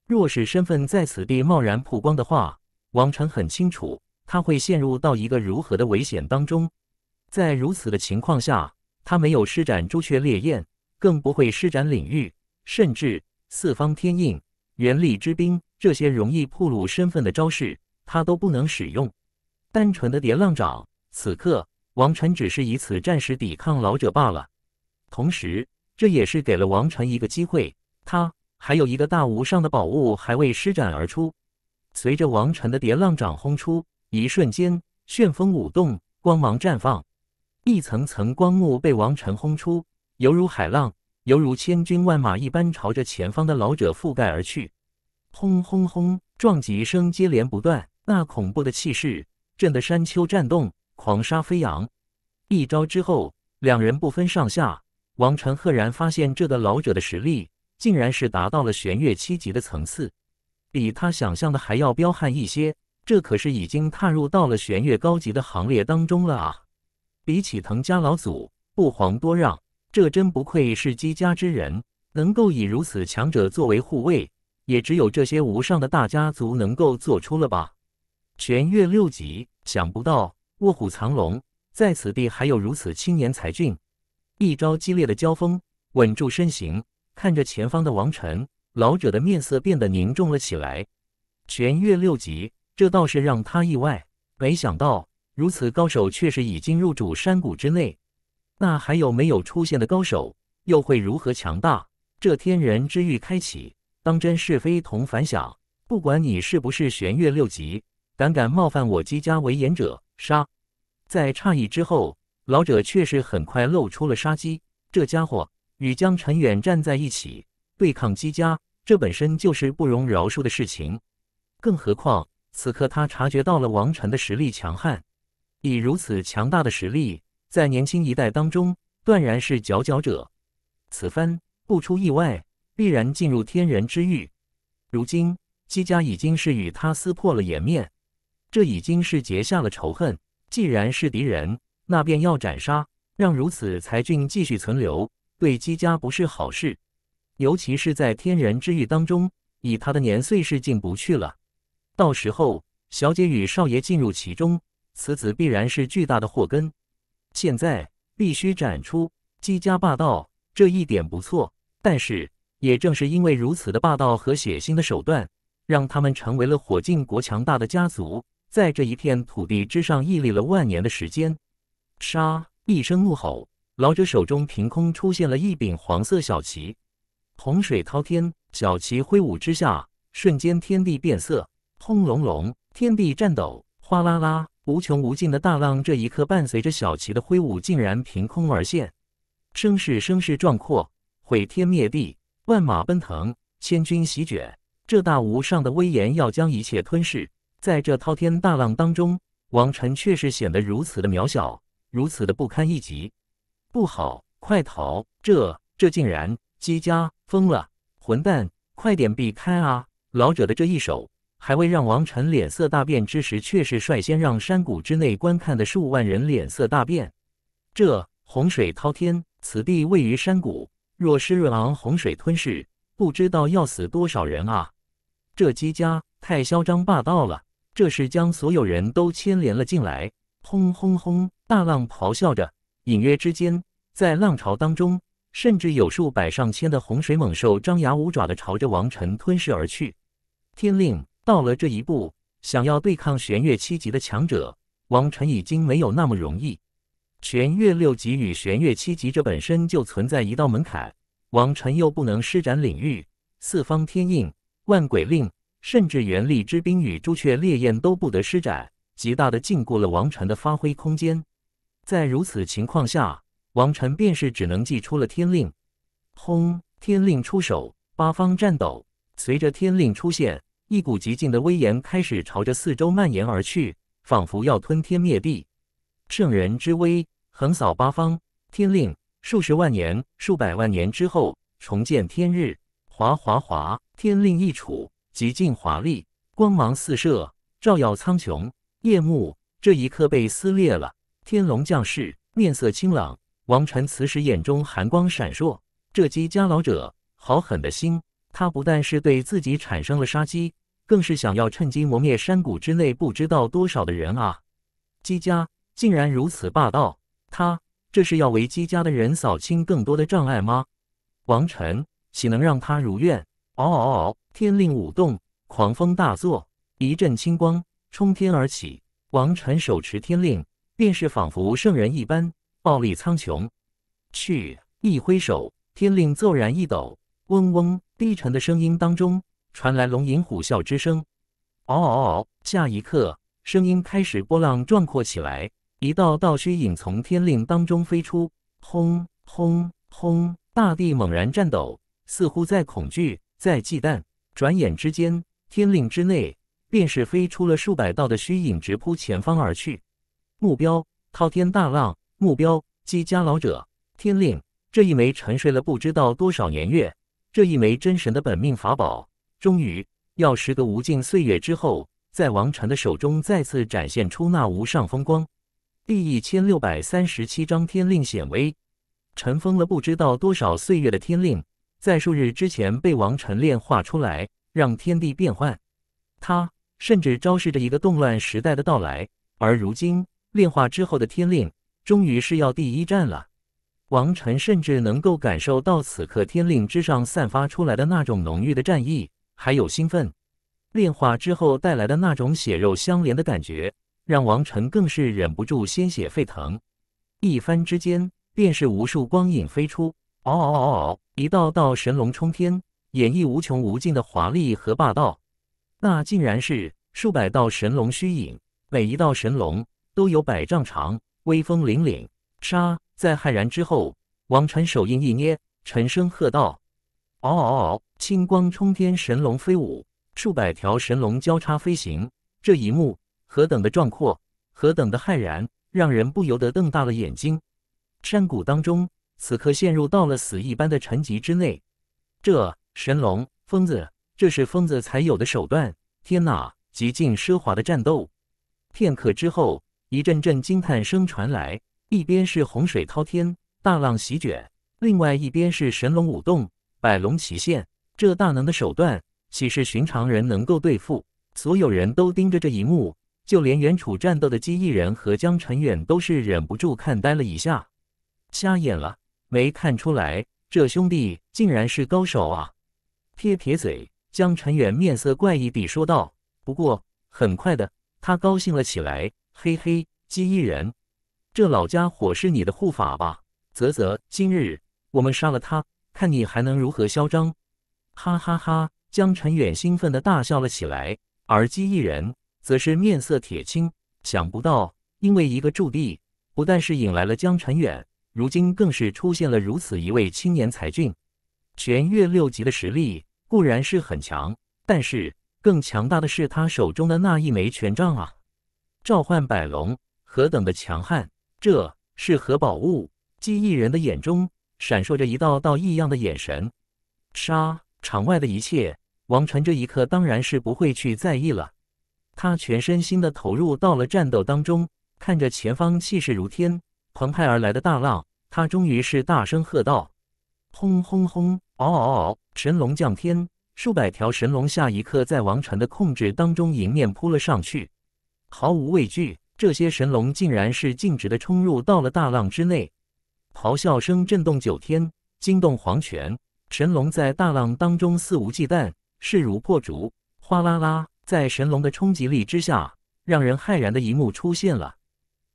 若是身份在此地贸然曝光的话，王晨很清楚他会陷入到一个如何的危险当中。在如此的情况下，他没有施展朱雀烈焰，更不会施展领域，甚至四方天印、元力之冰这些容易暴露身份的招式。他都不能使用，单纯的叠浪掌。此刻，王晨只是以此暂时抵抗老者罢了。同时，这也是给了王晨一个机会。他还有一个大无上的宝物还未施展而出。随着王晨的叠浪掌轰出，一瞬间，旋风舞动，光芒绽放，一层层光幕被王晨轰出，犹如海浪，犹如千军万马一般朝着前方的老者覆盖而去。轰轰轰！撞击声接连不断。那恐怖的气势，震得山丘颤动，狂沙飞扬。一招之后，两人不分上下。王晨赫然发现，这个老者的实力竟然是达到了玄月七级的层次，比他想象的还要彪悍一些。这可是已经踏入到了玄月高级的行列当中了啊！比起藤家老祖，不遑多让。这真不愧是姬家之人，能够以如此强者作为护卫，也只有这些无上的大家族能够做出了吧。玄月六级，想不到卧虎藏龙在此地还有如此青年才俊。一招激烈的交锋，稳住身形，看着前方的王晨，老者的面色变得凝重了起来。玄月六级，这倒是让他意外，没想到如此高手却是已经入主山谷之内。那还有没有出现的高手，又会如何强大？这天人之域开启，当真是非同凡响。不管你是不是玄月六级。胆敢冒犯我姬家为言者，杀！在诧异之后，老者却是很快露出了杀机。这家伙与江辰远站在一起对抗姬家，这本身就是不容饶恕的事情。更何况，此刻他察觉到了王辰的实力强悍，以如此强大的实力，在年轻一代当中断然是佼佼者。此番不出意外，必然进入天人之域。如今姬家已经是与他撕破了颜面。这已经是结下了仇恨。既然是敌人，那便要斩杀，让如此才俊继续存留，对姬家不是好事。尤其是在天人之域当中，以他的年岁是进不去了。到时候，小姐与少爷进入其中，此子必然是巨大的祸根。现在必须斩出姬家霸道这一点不错，但是也正是因为如此的霸道和血腥的手段，让他们成为了火镜国强大的家族。在这一片土地之上屹立了万年的时间，杀！一声怒吼，老者手中凭空出现了一柄黄色小旗。洪水滔天，小旗挥舞之下，瞬间天地变色。轰隆隆，天地颤抖；哗啦啦，无穷无尽的大浪。这一刻，伴随着小旗的挥舞，竟然凭空而现，声势声势壮阔，毁天灭地，万马奔腾，千军席卷。这大无上的威严，要将一切吞噬。在这滔天大浪当中，王臣确实显得如此的渺小，如此的不堪一击。不好，快逃！这这竟然姬家疯了！混蛋，快点避开啊！老者的这一手，还未让王晨脸色大变之时，却是率先让山谷之内观看的数万人脸色大变。这洪水滔天，此地位于山谷，若是任由洪水吞噬，不知道要死多少人啊！这姬家太嚣张霸道了！这是将所有人都牵连了进来。轰轰轰！大浪咆哮着，隐约之间，在浪潮当中，甚至有数百上千的洪水猛兽张牙舞爪的朝着王晨吞噬而去。天令到了这一步，想要对抗玄月七级的强者，王晨已经没有那么容易。玄月六级与玄月七级这本身就存在一道门槛，王晨又不能施展领域、四方天印、万鬼令。甚至元力之冰与朱雀烈焰都不得施展，极大的禁锢了王禅的发挥空间。在如此情况下，王禅便是只能祭出了天令。轰！天令出手，八方颤抖。随着天令出现，一股极劲的威严开始朝着四周蔓延而去，仿佛要吞天灭地。圣人之威，横扫八方。天令，数十万年、数百万年之后，重见天日。哗哗哗！天令一杵，极尽华丽，光芒四射，照耀苍穹。夜幕这一刻被撕裂了。天龙将士面色清朗。王晨此时眼中寒光闪烁。这姬家老者，好狠的心！他不但是对自己产生了杀机，更是想要趁机磨灭山谷之内不知道多少的人啊！姬家竟然如此霸道，他这是要为姬家的人扫清更多的障碍吗？王晨岂能让他如愿？嗷嗷嗷！天令舞动，狂风大作，一阵青光冲天而起。王禅手持天令，便是仿佛圣人一般，暴力苍穹。去！一挥手，天令骤然一抖，嗡嗡，低沉的声音当中传来龙吟虎啸之声。嗷嗷嗷！下一刻，声音开始波浪壮阔起来，一道道虚影从天令当中飞出，轰轰轰！大地猛然颤抖，似乎在恐惧。在忌惮，转眼之间，天令之内便是飞出了数百道的虚影，直扑前方而去。目标：滔天大浪；目标：姬家老者。天令，这一枚沉睡了不知道多少年月，这一枚真神的本命法宝，终于要时隔无尽岁月之后，在王晨的手中再次展现出那无上风光。第一千六百三十七章：天令显微，尘封了不知道多少岁月的天令。在数日之前被王晨炼化出来，让天地变幻。他甚至昭示着一个动乱时代的到来。而如今炼化之后的天令，终于是要第一战了。王晨甚至能够感受到此刻天令之上散发出来的那种浓郁的战意，还有兴奋。炼化之后带来的那种血肉相连的感觉，让王晨更是忍不住鲜血沸腾。一番之间，便是无数光影飞出。嗷嗷嗷嗷！一道道神龙冲天，演绎无穷无尽的华丽和霸道。那竟然是数百道神龙虚影，每一道神龙都有百丈长，威风凛凛。杀！在骇然之后，王禅手印一捏，沉声喝道：“嗷嗷嗷！”青光冲天，神龙飞舞，数百条神龙交叉飞行，这一幕何等的壮阔，何等的骇然，让人不由得瞪大了眼睛。山谷当中。此刻陷入到了死一般的沉寂之内。这神龙疯子，这是疯子才有的手段！天哪，极尽奢华的战斗。片刻之后，一阵阵惊叹声传来。一边是洪水滔天，大浪席卷；另外一边是神龙舞动，百龙齐现。这大能的手段，岂是寻常人能够对付？所有人都盯着这一幕，就连原处战斗的机翼人和江辰远都是忍不住看呆了一下，瞎眼了。没看出来，这兄弟竟然是高手啊！撇撇嘴，江辰远面色怪异地说道。不过很快的，他高兴了起来，嘿嘿，机翼人，这老家伙是你的护法吧？啧啧，今日我们杀了他，看你还能如何嚣张！哈哈哈！江辰远兴奋地大笑了起来，而机翼人则是面色铁青，想不到因为一个驻地，不但是引来了江辰远。如今更是出现了如此一位青年才俊，玄月六级的实力固然是很强，但是更强大的是他手中的那一枚权杖啊！召唤百龙，何等的强悍！这是何宝物？记忆人的眼中闪烁着一道道异样的眼神。杀！场外的一切，王晨这一刻当然是不会去在意了，他全身心的投入到了战斗当中，看着前方，气势如天。澎湃而来的大浪，他终于是大声喝道：“轰轰轰，嗷嗷嗷！神龙降天，数百条神龙下一刻在王禅的控制当中迎面扑了上去，毫无畏惧。这些神龙竟然是径直的冲入到了大浪之内，咆哮声震动九天，惊动黄泉。神龙在大浪当中肆无忌惮，势如破竹。哗啦啦，在神龙的冲击力之下，让人骇然的一幕出现了。”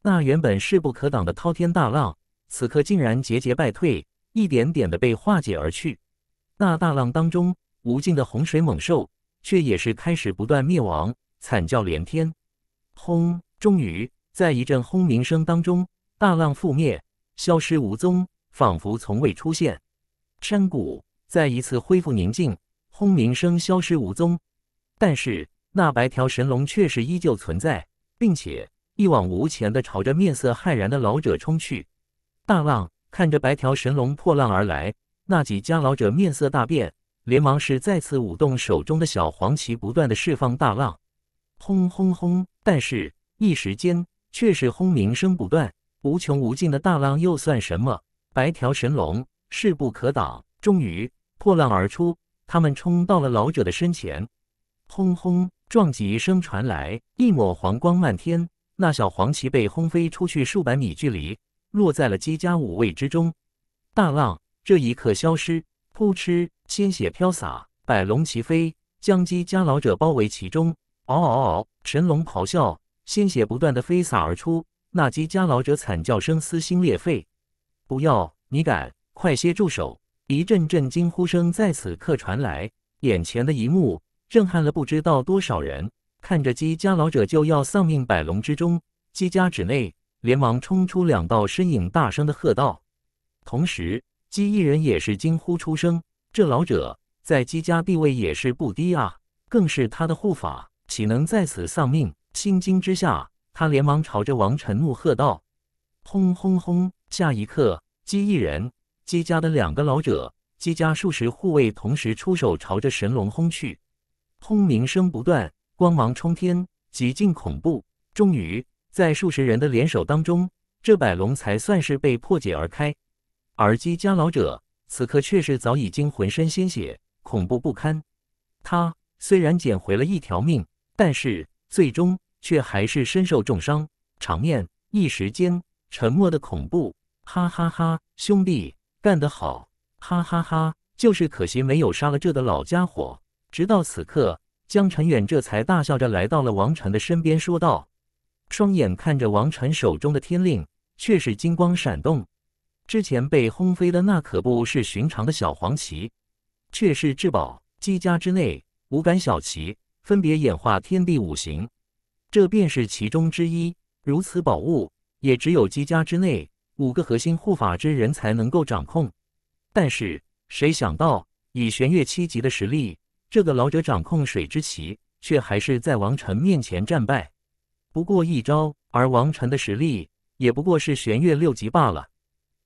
那原本势不可挡的滔天大浪，此刻竟然节节败退，一点点的被化解而去。那大浪当中无尽的洪水猛兽，却也是开始不断灭亡，惨叫连天。轰！终于在一阵轰鸣声当中，大浪覆灭，消失无踪，仿佛从未出现。山谷再一次恢复宁静，轰鸣声消失无踪。但是那白条神龙却是依旧存在，并且。一往无前地朝着面色骇然的老者冲去。大浪看着白条神龙破浪而来，那几家老者面色大变，连忙是再次舞动手中的小黄旗，不断地释放大浪。轰轰轰！但是，一时间却是轰鸣声不断，无穷无尽的大浪又算什么？白条神龙势不可挡，终于破浪而出，他们冲到了老者的身前。轰轰，撞击声传来，一抹黄光漫天。那小黄旗被轰飞出去数百米距离，落在了姬家五位之中。大浪这一刻消失，扑哧，鲜血飘洒，百龙齐飞，将姬家老者包围其中。嗷嗷嗷！神龙咆哮，鲜血不断的飞洒而出，那姬家老者惨叫声撕心裂肺。不要！你敢！快些住手！一阵阵惊呼声在此刻传来，眼前的一幕震撼了不知道多少人。看着姬家老者就要丧命百龙之中，姬家之内连忙冲出两道身影，大声的喝道。同时，姬一人也是惊呼出声：“这老者在姬家地位也是不低啊，更是他的护法，岂能在此丧命？”心惊之下，他连忙朝着王晨怒喝道：“轰轰轰！”下一刻，姬一人、姬家的两个老者、姬家数十护卫同时出手，朝着神龙轰去，轰鸣声不断。光芒冲天，极尽恐怖。终于，在数十人的联手当中，这百龙才算是被破解而开。而姬加老者此刻却是早已经浑身鲜血，恐怖不堪。他虽然捡回了一条命，但是最终却还是身受重伤。场面一时间沉默的恐怖。哈哈哈，兄弟，干得好！哈哈哈，就是可惜没有杀了这的老家伙。直到此刻。江辰远这才大笑着来到了王禅的身边，说道：“双眼看着王禅手中的天令，却是金光闪动。之前被轰飞的那可不是寻常的小黄旗，却是至宝。姬家之内五杆小旗，分别演化天地五行，这便是其中之一。如此宝物，也只有姬家之内五个核心护法之人才能够掌控。但是谁想到，以玄月七级的实力。”这个老者掌控水之旗，却还是在王晨面前战败，不过一招。而王晨的实力也不过是玄月六级罢了，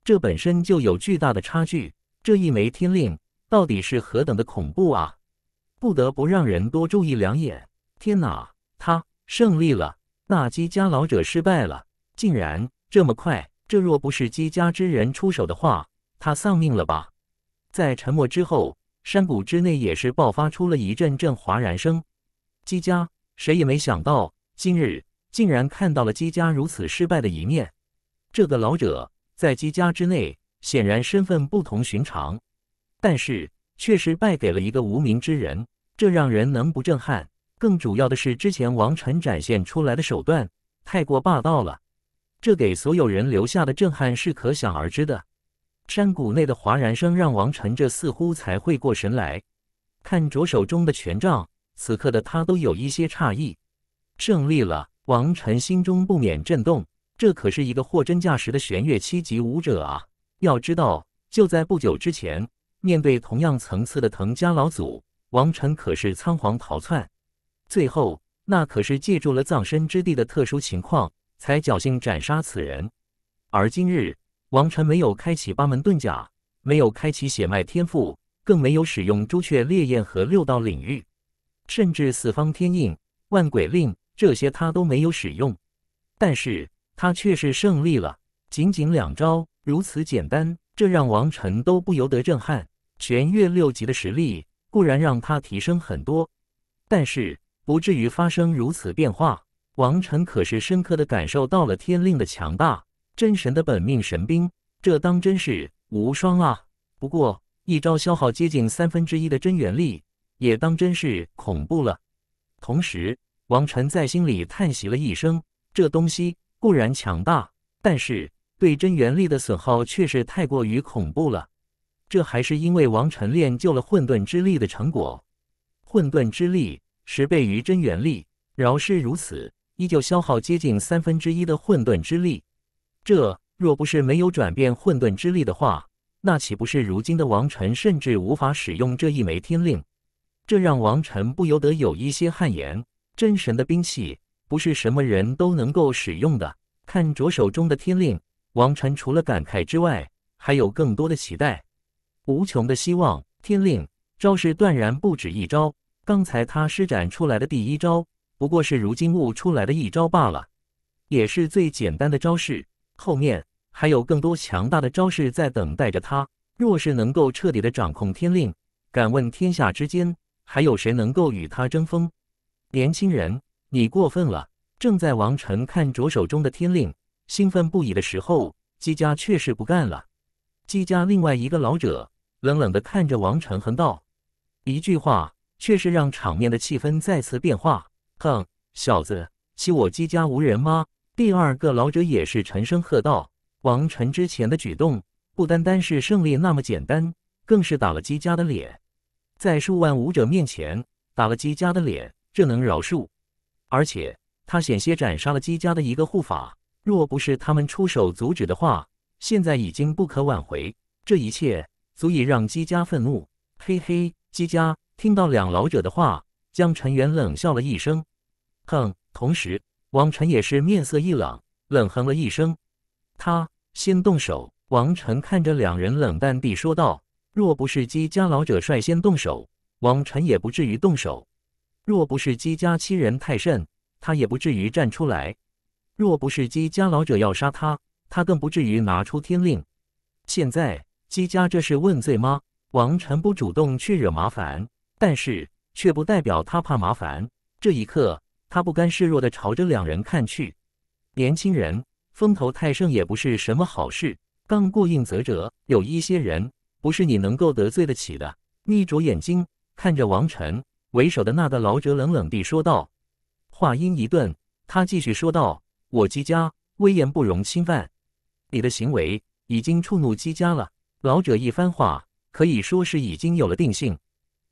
这本身就有巨大的差距。这一枚天令到底是何等的恐怖啊！不得不让人多注意两眼。天哪，他胜利了，那姬家老者失败了，竟然这么快！这若不是姬家之人出手的话，他丧命了吧？在沉默之后。山谷之内也是爆发出了一阵阵哗然声。姬家谁也没想到，今日竟然看到了姬家如此失败的一面。这个老者在姬家之内显然身份不同寻常，但是却是败给了一个无名之人，这让人能不震撼？更主要的是，之前王晨展现出来的手段太过霸道了，这给所有人留下的震撼是可想而知的。山谷内的哗然声让王晨这似乎才回过神来，看着手中的权杖，此刻的他都有一些诧异。胜利了，王晨心中不免震动。这可是一个货真价实的玄月七级武者啊！要知道，就在不久之前，面对同样层次的藤家老祖，王晨可是仓皇逃窜，最后那可是借助了葬身之地的特殊情况，才侥幸斩杀此人。而今日，王晨没有开启八门遁甲，没有开启血脉天赋，更没有使用朱雀烈焰和六道领域，甚至四方天印、万鬼令这些他都没有使用。但是他却是胜利了，仅仅两招，如此简单，这让王晨都不由得震撼。全月六级的实力固然让他提升很多，但是不至于发生如此变化。王晨可是深刻的感受到了天令的强大。真神的本命神兵，这当真是无双啊！不过一招消耗接近三分之一的真元力，也当真是恐怖了。同时，王晨在心里叹息了一声：这东西固然强大，但是对真元力的损耗却是太过于恐怖了。这还是因为王晨练就了混沌之力的成果，混沌之力十倍于真元力，饶是如此，依旧消耗接近三分之一的混沌之力。这若不是没有转变混沌之力的话，那岂不是如今的王臣甚至无法使用这一枚天令？这让王臣不由得有一些汗颜。真神的兵器不是什么人都能够使用的。看着手中的天令，王臣除了感慨之外，还有更多的期待，无穷的希望。天令招式断然不止一招。刚才他施展出来的第一招，不过是如今悟出来的一招罢了，也是最简单的招式。后面还有更多强大的招式在等待着他。若是能够彻底的掌控天令，敢问天下之间，还有谁能够与他争锋？年轻人，你过分了！正在王晨看着手中的天令，兴奋不已的时候，姬家却是不干了。姬家另外一个老者冷冷的看着王晨，横道：“一句话，却是让场面的气氛再次变化。”哼，小子，欺我姬家无人吗？第二个老者也是沉声喝道：“王晨之前的举动，不单单是胜利那么简单，更是打了姬家的脸。在数万武者面前打了姬家的脸，这能饶恕？而且他险些斩杀了姬家的一个护法，若不是他们出手阻止的话，现在已经不可挽回。这一切足以让姬家愤怒。”嘿嘿，姬家听到两老者的话，江陈元冷笑了一声：“哼！”同时。王晨也是面色一冷，冷哼了一声。他先动手。王晨看着两人，冷淡地说道：“若不是姬家老者率先动手，王晨也不至于动手；若不是姬家欺人太甚，他也不至于站出来；若不是姬家老者要杀他，他更不至于拿出天令。现在姬家这是问罪吗？王晨不主动去惹麻烦，但是却不代表他怕麻烦。这一刻。”他不甘示弱地朝着两人看去，年轻人风头太盛也不是什么好事，刚过硬则者有一些人不是你能够得罪得起的。眯着眼睛看着王晨为首的那个老者冷冷地说道。话音一顿，他继续说道：“我姬家威严不容侵犯，你的行为已经触怒姬家了。”老者一番话可以说是已经有了定性，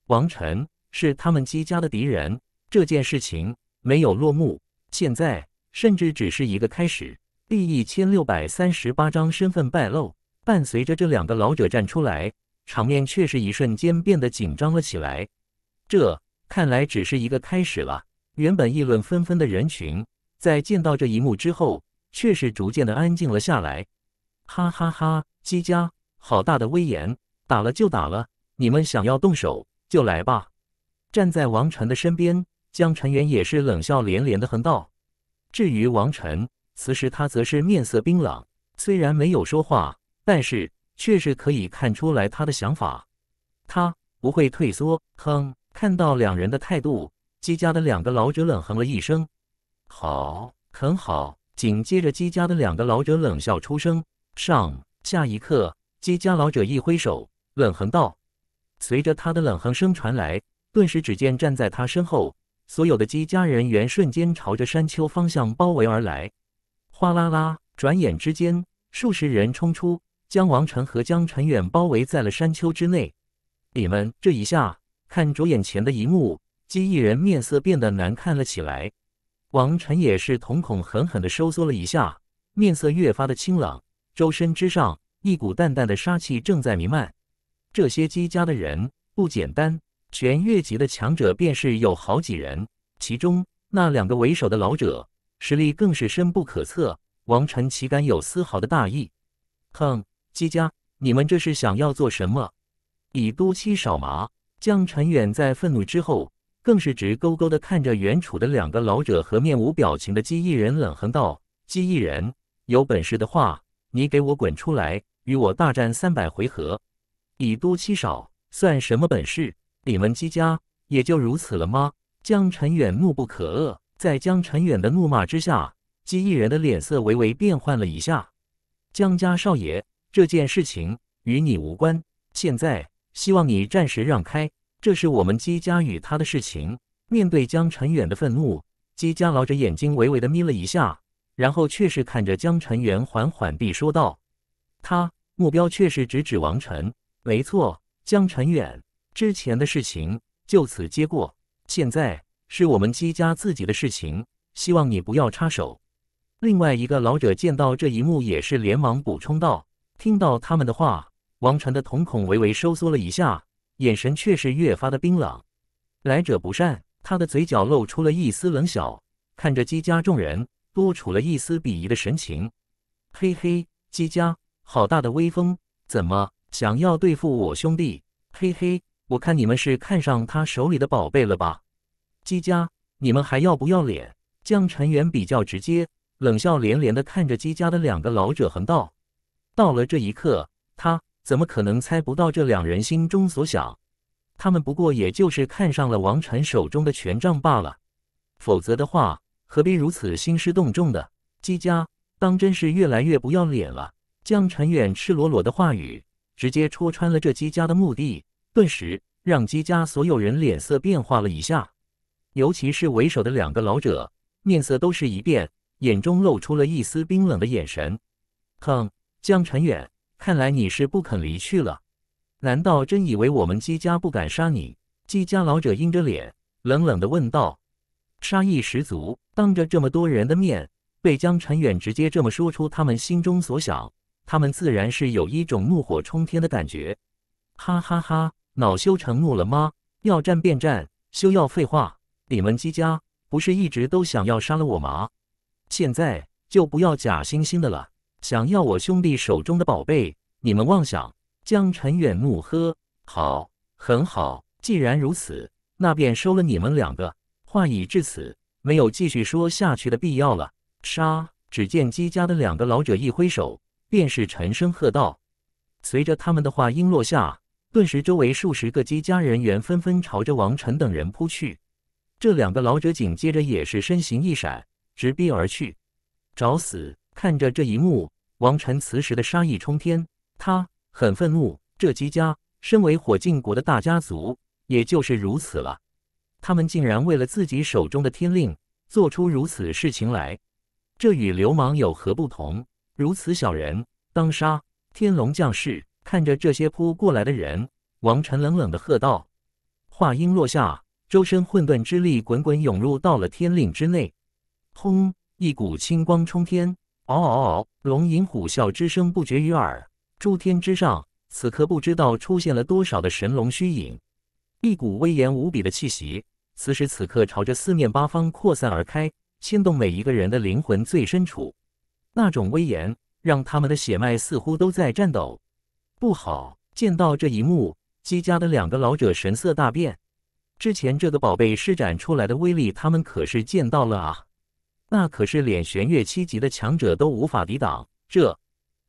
王晨是他们姬家的敌人，这件事情。没有落幕，现在甚至只是一个开始。第一千六百三十八章身份败露，伴随着这两个老者站出来，场面却是一瞬间变得紧张了起来。这看来只是一个开始了。原本议论纷纷的人群，在见到这一幕之后，却是逐渐的安静了下来。哈哈哈！姬家好大的威严，打了就打了，你们想要动手就来吧。站在王晨的身边。江辰元也是冷笑连连的哼道：“至于王晨，此时他则是面色冰冷，虽然没有说话，但是却是可以看出来他的想法，他不会退缩。”哼！看到两人的态度，姬家的两个老者冷哼了一声：“好，很好！”紧接着，姬家的两个老者冷笑出声：“上！”下一刻，姬家老者一挥手，冷哼道：“随着他的冷哼声传来，顿时只见站在他身后。”所有的姬家人员瞬间朝着山丘方向包围而来，哗啦啦！转眼之间，数十人冲出，将王晨和江晨远包围在了山丘之内。你们这一下看着眼前的一幕，姬一人面色变得难看了起来。王晨也是瞳孔狠狠的收缩了一下，面色越发的清冷，周身之上一股淡淡的杀气正在弥漫。这些姬家的人不简单。全越级的强者便是有好几人，其中那两个为首的老者实力更是深不可测。王晨岂敢有丝毫的大意？哼，姬家，你们这是想要做什么？以多欺少麻，江辰远在愤怒之后，更是直勾勾的看着远处的两个老者和面无表情的姬逸人，冷哼道：“姬逸人，有本事的话，你给我滚出来，与我大战三百回合。以多欺少，算什么本事？”你们姬家也就如此了吗？江辰远怒不可遏，在江辰远的怒骂之下，姬逸人的脸色微微变换了一下。江家少爷，这件事情与你无关。现在希望你暂时让开，这是我们姬家与他的事情。面对江辰远的愤怒，姬家老者眼睛微微的眯了一下，然后却是看着江辰远缓缓地说道：“他目标却是直指王晨，没错，江辰远。”之前的事情就此揭过，现在是我们姬家自己的事情，希望你不要插手。另外一个老者见到这一幕，也是连忙补充道：“听到他们的话，王禅的瞳孔微微收缩了一下，眼神却是越发的冰冷。来者不善，他的嘴角露出了一丝冷笑，看着姬家众人，露出了一丝鄙夷的神情。嘿嘿，姬家好大的威风，怎么想要对付我兄弟？嘿嘿。”我看你们是看上他手里的宝贝了吧？姬家，你们还要不要脸？江辰远比较直接，冷笑连连的看着姬家的两个老者，横道。到了这一刻，他怎么可能猜不到这两人心中所想？他们不过也就是看上了王禅手中的权杖罢了，否则的话，何必如此兴师动众的？姬家当真是越来越不要脸了。江辰远赤裸裸的话语，直接戳穿了这姬家的目的。顿时让姬家所有人脸色变化了一下，尤其是为首的两个老者，面色都是一变，眼中露出了一丝冰冷的眼神。哼，江辰远，看来你是不肯离去了。难道真以为我们姬家不敢杀你？姬家老者阴着脸，冷冷地问道，杀意十足。当着这么多人的面，被江辰远直接这么说出他们心中所想，他们自然是有一种怒火冲天的感觉。哈哈哈。恼羞成怒了吗？要战便战，休要废话！你们姬家不是一直都想要杀了我吗？现在就不要假惺惺的了。想要我兄弟手中的宝贝，你们妄想！江辰远怒喝：“好，很好！既然如此，那便收了你们两个。”话已至此，没有继续说下去的必要了。杀！只见姬家的两个老者一挥手，便是沉声喝道：“随着他们的话音落下。”顿时，周围数十个姬家人员纷纷朝着王晨等人扑去。这两个老者紧接着也是身形一闪，直逼而去。找死！看着这一幕，王晨此时的杀意冲天，他很愤怒。这姬家身为火镜国的大家族，也就是如此了。他们竟然为了自己手中的天令，做出如此事情来，这与流氓有何不同？如此小人，当杀！天龙将士。看着这些扑过来的人，王晨冷冷的喝道。话音落下，周身混沌之力滚滚涌入到了天灵之内。轰！一股青光冲天，嗷嗷嗷！龙吟虎啸之声不绝于耳。诸天之上，此刻不知道出现了多少的神龙虚影。一股威严无比的气息，此时此刻朝着四面八方扩散而开，牵动每一个人的灵魂最深处。那种威严，让他们的血脉似乎都在颤抖。不好！见到这一幕，姬家的两个老者神色大变。之前这个宝贝施展出来的威力，他们可是见到了啊！那可是连玄月七级的强者都无法抵挡。这，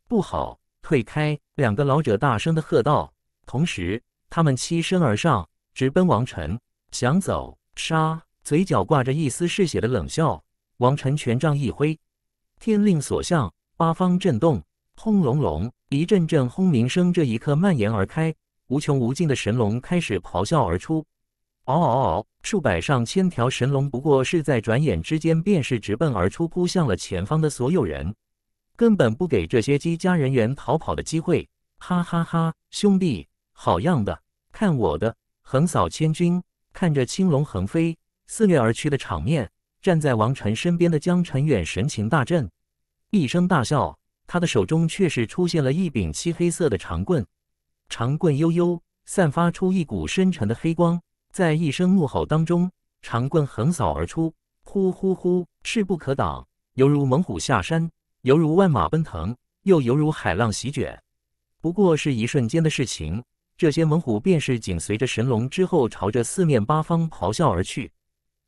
不好！退开！两个老者大声的喝道，同时他们欺身而上，直奔王晨，想走杀。嘴角挂着一丝嗜血的冷笑。王晨权杖一挥，天令所向，八方震动。轰隆隆，一阵阵轰鸣声，这一刻蔓延而开。无穷无尽的神龙开始咆哮而出，嗷嗷嗷！数百上千条神龙，不过是在转眼之间，便是直奔而出，扑向了前方的所有人，根本不给这些机家人员逃跑的机会！哈哈哈，兄弟，好样的！看我的，横扫千军！看着青龙横飞、肆虐而去的场面，站在王晨身边的江晨远神情大振，一声大笑。他的手中却是出现了一柄漆黑色的长棍，长棍悠悠散发出一股深沉的黑光，在一声怒吼当中，长棍横扫而出，呼呼呼，势不可挡，犹如猛虎下山，犹如万马奔腾，又犹如海浪席卷。不过是一瞬间的事情，这些猛虎便是紧随着神龙之后，朝着四面八方咆哮而去。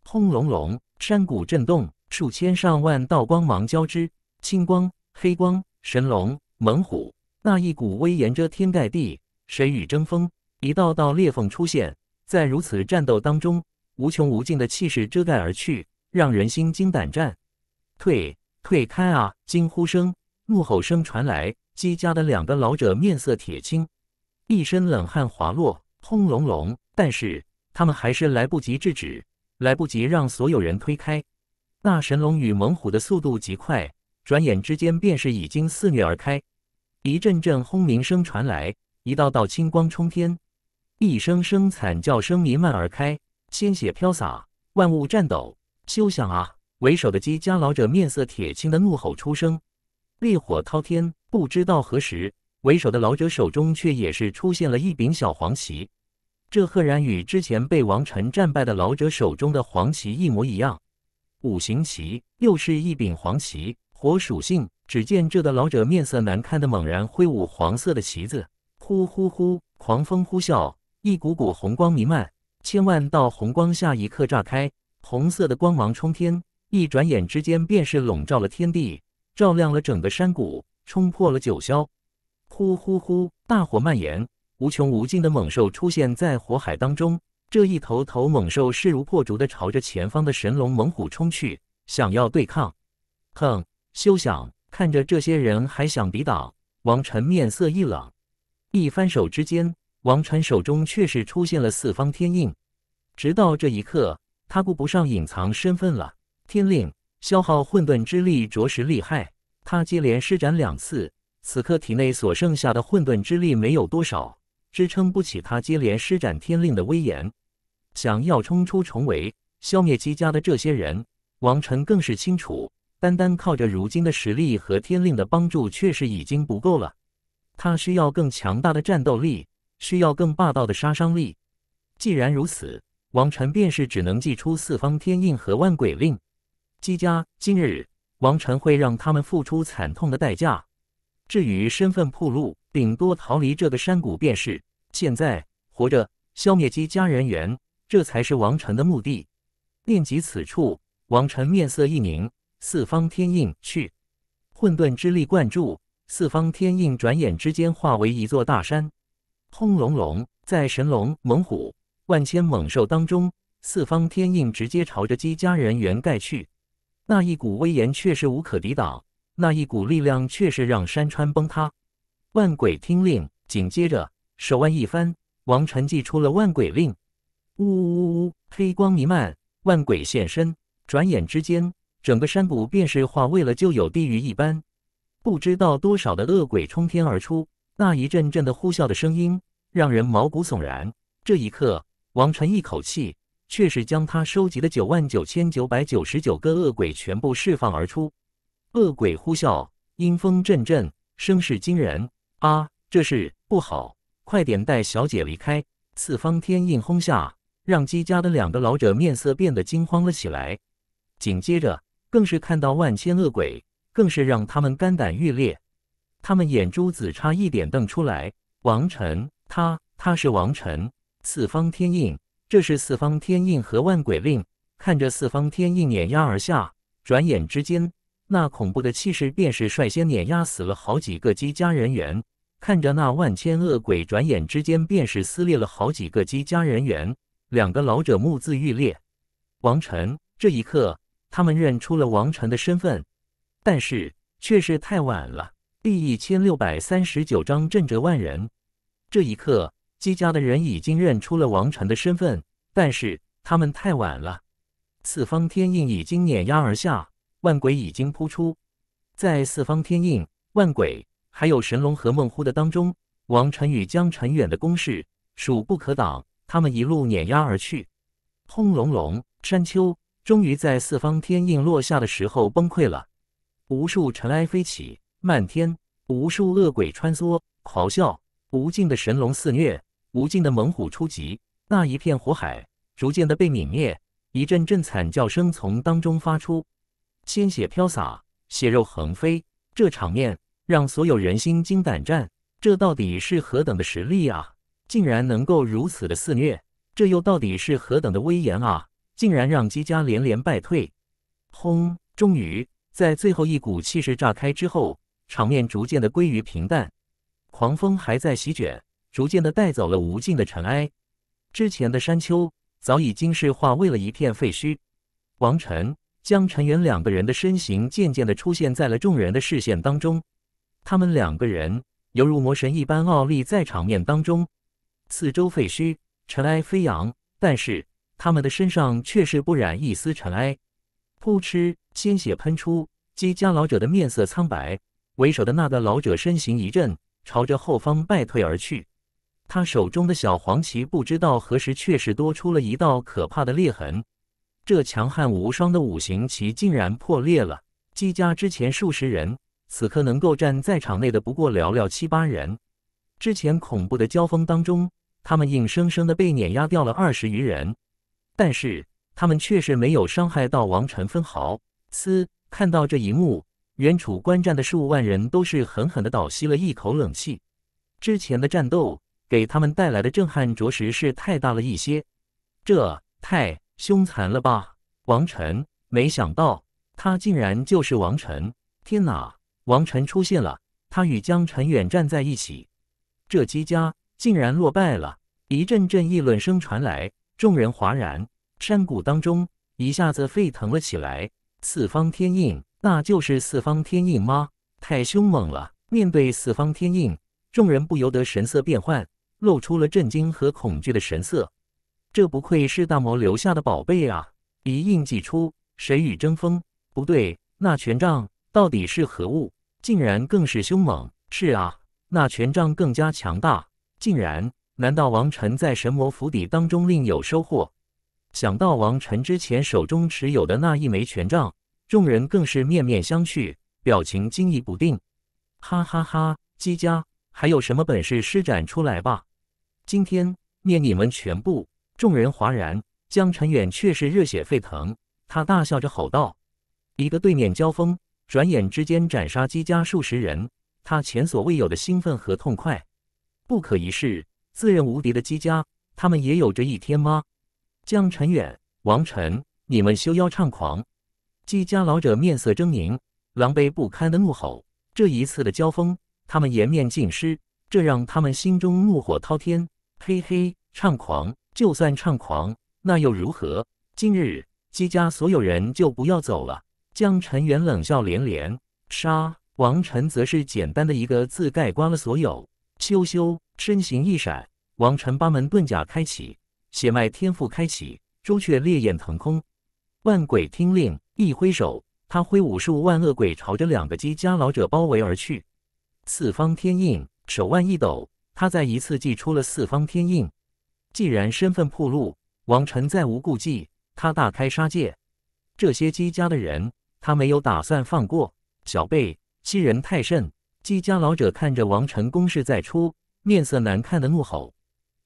轰隆隆，山谷震动，数千上万道光芒交织，青光、黑光。神龙、猛虎，那一股威严遮天盖地，谁与争锋？一道道裂缝出现，在如此战斗当中，无穷无尽的气势遮盖而去，让人心惊胆战。退！退开啊！惊呼声、怒吼声传来，姬家的两个老者面色铁青，一身冷汗滑落。轰隆隆！但是他们还是来不及制止，来不及让所有人推开。那神龙与猛虎的速度极快。转眼之间，便是已经肆虐而开，一阵阵轰鸣声传来，一道道青光冲天，一声声惨叫声弥漫而开，鲜血飘洒，万物颤抖。休想啊！为首的姬家老者面色铁青的怒吼出声，烈火滔天。不知道何时，为首的老者手中却也是出现了一柄小黄旗，这赫然与之前被王晨战败的老者手中的黄旗一模一样。五行旗，又是一柄黄旗。火属性，只见这的老者面色难看的猛然挥舞黄色的旗子，呼呼呼，狂风呼啸，一股股红光弥漫，千万道红光下一刻炸开，红色的光芒冲天，一转眼之间便是笼罩了天地，照亮了整个山谷，冲破了九霄。呼呼呼，大火蔓延，无穷无尽的猛兽出现在火海当中，这一头头猛兽势如破竹的朝着前方的神龙猛虎冲去，想要对抗。哼。休想！看着这些人还想抵挡，王辰面色一冷，一翻手之间，王辰手中却是出现了四方天印。直到这一刻，他顾不上隐藏身份了。天令消耗混沌之力着实厉害，他接连施展两次，此刻体内所剩下的混沌之力没有多少，支撑不起他接连施展天令的威严。想要冲出重围，消灭姬家的这些人，王辰更是清楚。单单靠着如今的实力和天令的帮助，确实已经不够了。他需要更强大的战斗力，需要更霸道的杀伤力。既然如此，王晨便是只能祭出四方天印和万鬼令。姬家今日，王晨会让他们付出惨痛的代价。至于身份暴露，顶多逃离这个山谷便是。现在活着，消灭姬家人员，这才是王晨的目的。念及此处，王晨面色一凝。四方天印去，混沌之力灌注四方天印，转眼之间化为一座大山。轰隆隆，在神龙、猛虎、万千猛兽当中，四方天印直接朝着姬家人员盖去。那一股威严却是无可抵挡，那一股力量却是让山川崩塌。万鬼听令，紧接着手腕一翻，王禅祭出了万鬼令。呜呜呜，黑光弥漫，万鬼现身，转眼之间。整个山谷便是化为了旧有地狱一般，不知道多少的恶鬼冲天而出，那一阵阵的呼啸的声音让人毛骨悚然。这一刻，王晨一口气却是将他收集的九万九千九百九十九个恶鬼全部释放而出，恶鬼呼啸，阴风阵阵，声势惊人。啊，这是不好！快点带小姐离开！四方天印轰下，让姬家的两个老者面色变得惊慌了起来，紧接着。更是看到万千恶鬼，更是让他们肝胆欲裂，他们眼珠子差一点瞪出来。王晨，他他是王晨，四方天印，这是四方天印和万鬼令。看着四方天印碾压而下，转眼之间，那恐怖的气势便是率先碾压死了好几个姬家人员。看着那万千恶鬼，转眼之间便是撕裂了好几个姬家人员。两个老者目眦欲裂。王晨，这一刻。他们认出了王晨的身份，但是却是太晚了。第一千六百三十九章震折万人。这一刻，姬家的人已经认出了王晨的身份，但是他们太晚了。四方天印已经碾压而下，万鬼已经扑出。在四方天印、万鬼，还有神龙和孟虎的当中，王晨与江辰远的攻势数不可挡，他们一路碾压而去。轰隆隆，山丘。终于在四方天印落下的时候崩溃了，无数尘埃飞起，漫天无数恶鬼穿梭咆哮，无尽的神龙肆虐，无尽的猛虎出击，那一片火海逐渐的被泯灭，一阵阵惨叫声从当中发出，鲜血飘洒，血肉横飞，这场面让所有人心惊胆战，这到底是何等的实力啊！竟然能够如此的肆虐，这又到底是何等的威严啊！竟然让姬家连连败退，轰！终于在最后一股气势炸开之后，场面逐渐的归于平淡。狂风还在席卷，逐渐的带走了无尽的尘埃。之前的山丘早已经是化为了一片废墟。王晨、江晨元两个人的身形渐渐的出现在了众人的视线当中。他们两个人犹如魔神一般傲立在场面当中，四周废墟，尘埃飞扬，但是。他们的身上却是不染一丝尘埃，噗嗤，鲜血喷出，姬家老者的面色苍白。为首的那个老者身形一震，朝着后方败退而去。他手中的小黄旗不知道何时确实多出了一道可怕的裂痕，这强悍无双的五行旗竟然破裂了。姬家之前数十人，此刻能够站在场内的不过寥寥七八人。之前恐怖的交锋当中，他们硬生生的被碾压掉了二十余人。但是他们确实没有伤害到王晨分毫。嘶！看到这一幕，原处观战的数万人都是狠狠的倒吸了一口冷气。之前的战斗给他们带来的震撼，着实是太大了一些。这太凶残了吧！王晨，没想到他竟然就是王晨！天哪！王晨出现了，他与江辰远站在一起，这姬家竟然落败了！一阵阵议论声传来。众人哗然，山谷当中一下子沸腾了起来。四方天印，那就是四方天印吗？太凶猛了！面对四方天印，众人不由得神色变幻，露出了震惊和恐惧的神色。这不愧是大魔留下的宝贝啊！一印即出，谁与争锋？不对，那权杖到底是何物？竟然更是凶猛！是啊，那权杖更加强大，竟然。难道王晨在神魔府邸当中另有收获？想到王晨之前手中持有的那一枚权杖，众人更是面面相觑，表情惊疑不定。哈哈哈！姬家还有什么本事施展出来吧？今天灭你们全部！众人哗然，江辰远却是热血沸腾，他大笑着吼道：“一个对面交锋，转眼之间斩杀姬家数十人，他前所未有的兴奋和痛快，不可一世。”自认无敌的姬家，他们也有这一天吗？江辰远、王晨，你们休要猖狂！姬家老者面色狰狞，狼狈不堪地怒吼：“这一次的交锋，他们颜面尽失，这让他们心中怒火滔天。”嘿嘿，猖狂，就算猖狂，那又如何？今日姬家所有人就不要走了！江辰远冷笑连连，杀！王晨则是简单的一个字盖，刮了所有。咻咻，身形一闪，王晨八门遁甲开启，血脉天赋开启，朱雀烈焰腾空，万鬼听令。一挥手，他挥舞数万恶鬼朝着两个姬家老者包围而去。四方天印，手腕一抖，他再一次祭出了四方天印。既然身份暴露，王晨再无顾忌，他大开杀戒。这些姬家的人，他没有打算放过。小辈欺人太甚！姬家老者看着王晨攻势再出，面色难看的怒吼：“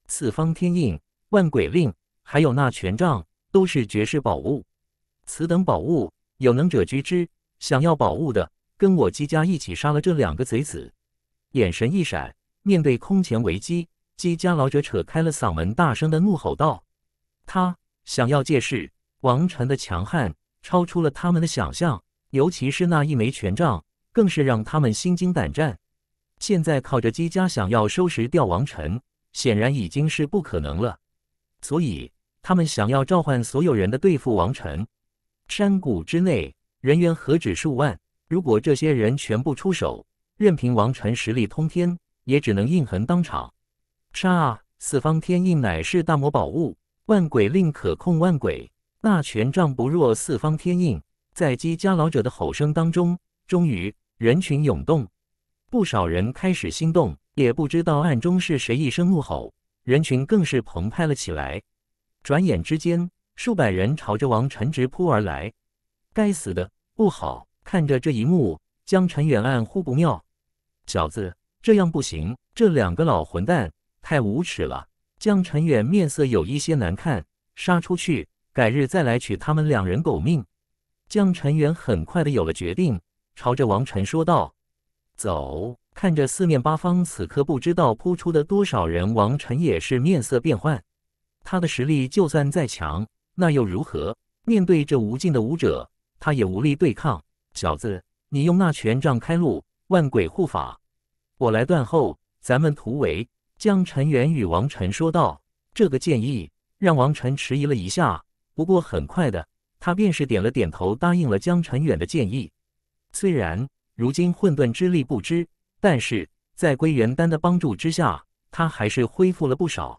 四方天印、万鬼令，还有那权杖，都是绝世宝物。此等宝物，有能者居之。想要宝物的，跟我姬家一起杀了这两个贼子！”眼神一闪，面对空前危机，姬家老者扯开了嗓门，大声的怒吼道：“他想要借势！王晨的强悍超出了他们的想象，尤其是那一枚权杖。”更是让他们心惊胆战。现在靠着姬家想要收拾掉王晨，显然已经是不可能了。所以他们想要召唤所有人的对付王晨。山谷之内人员何止数万，如果这些人全部出手，任凭王晨实力通天，也只能硬横当场。杀啊！四方天印乃是大魔宝物，万鬼令可控万鬼，那权杖不弱四方天印。在姬家老者的吼声当中，终于。人群涌动，不少人开始心动，也不知道暗中是谁一声怒吼，人群更是澎湃了起来。转眼之间，数百人朝着王晨直扑而来。该死的，不好！看着这一幕，江晨远暗呼不妙。小子，这样不行！这两个老混蛋太无耻了！江晨远面色有一些难看，杀出去，改日再来取他们两人狗命。江晨远很快的有了决定。朝着王晨说道：“走！”看着四面八方，此刻不知道扑出的多少人，王晨也是面色变幻。他的实力就算再强，那又如何？面对这无尽的武者，他也无力对抗。小子，你用那权杖开路，万鬼护法，我来断后，咱们突围。”江晨远与王晨说道。这个建议让王晨迟疑了一下，不过很快的，他便是点了点头，答应了江晨远的建议。虽然如今混沌之力不支，但是在归元丹的帮助之下，他还是恢复了不少。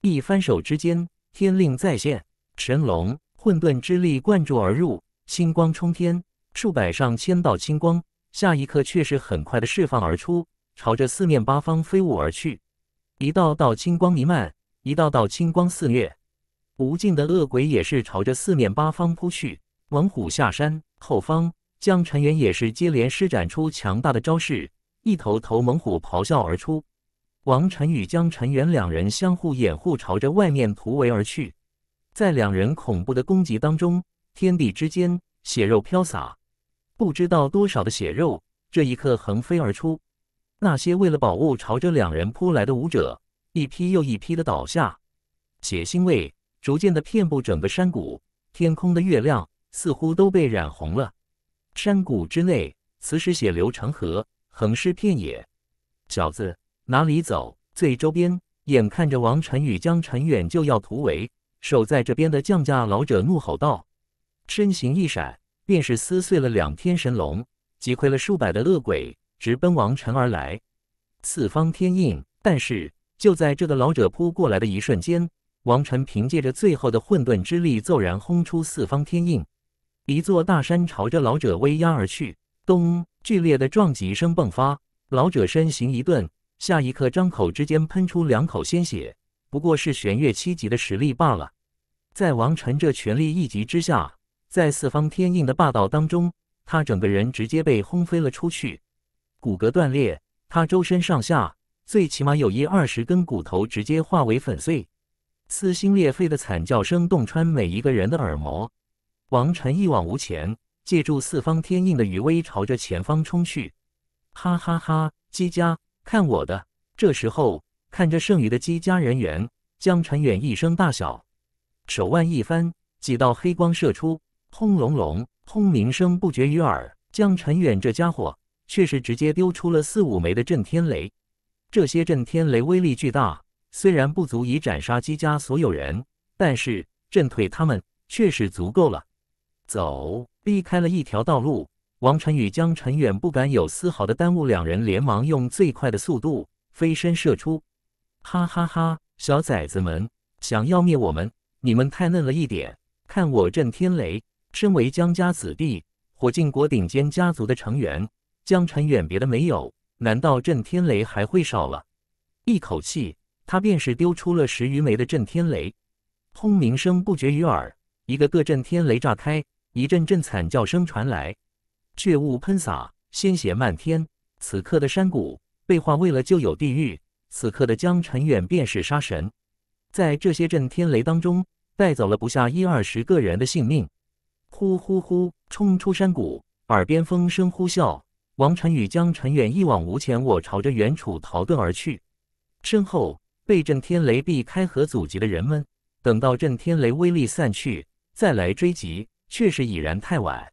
一翻手之间，天令再现，神龙混沌之力灌注而入，星光冲天，数百上千道青光，下一刻却是很快的释放而出，朝着四面八方飞舞而去。一道道青光弥漫，一道道青光肆虐，无尽的恶鬼也是朝着四面八方扑去。猛虎下山后方。江辰元也是接连施展出强大的招式，一头头猛虎咆哮而出。王晨宇、江辰元两人相互掩护，朝着外面突围而去。在两人恐怖的攻击当中，天地之间血肉飘洒，不知道多少的血肉这一刻横飞而出。那些为了宝物朝着两人扑来的武者，一批又一批的倒下。血腥味逐渐的遍布整个山谷，天空的月亮似乎都被染红了。山谷之内，此时血流成河，横尸遍野。小子，哪里走？最周边！眼看着王晨宇将陈远就要突围，守在这边的降价老者怒吼道，身形一闪，便是撕碎了两天神龙，击溃了数百的恶鬼，直奔王晨而来。四方天印！但是就在这个老者扑过来的一瞬间，王晨凭借着最后的混沌之力，骤然轰出四方天印。一座大山朝着老者威压而去，咚！剧烈的撞击声迸发，老者身形一顿，下一刻张口之间喷出两口鲜血。不过是玄月七级的实力罢了，在王晨这全力一击之下，在四方天印的霸道当中，他整个人直接被轰飞了出去，骨骼断裂，他周身上下最起码有一二十根骨头直接化为粉碎，撕心裂肺的惨叫声洞穿每一个人的耳膜。王晨一往无前，借助四方天印的余威，朝着前方冲去。哈哈哈！姬家，看我的！这时候看着剩余的姬家人员，江晨远一声大笑，手腕一翻，几道黑光射出，轰隆隆，轰鸣声不绝于耳。江晨远这家伙却是直接丢出了四五枚的震天雷，这些震天雷威力巨大，虽然不足以斩杀姬家所有人，但是震退他们却是足够了。走，避开了一条道路。王晨宇、江晨远不敢有丝毫的耽误，两人连忙用最快的速度飞身射出。哈哈哈，小崽子们，想要灭我们，你们太嫩了一点！看我震天雷！身为江家子弟，火镜国顶尖家族的成员，江晨远别的没有，难道震天雷还会少了？一口气，他便是丢出了十余枚的震天雷，轰鸣声不绝于耳，一个个震天雷炸开。一阵阵惨叫声传来，血雾喷洒，鲜血漫天。此刻的山谷被化为了旧有地狱。此刻的江辰远便是杀神，在这些震天雷当中，带走了不下一二十个人的性命。呼呼呼！冲出山谷，耳边风声呼啸。王晨宇、江辰远一往无前，我朝着远处逃遁而去。身后被震天雷避开和阻击的人们，等到震天雷威力散去，再来追击。确实已然太晚。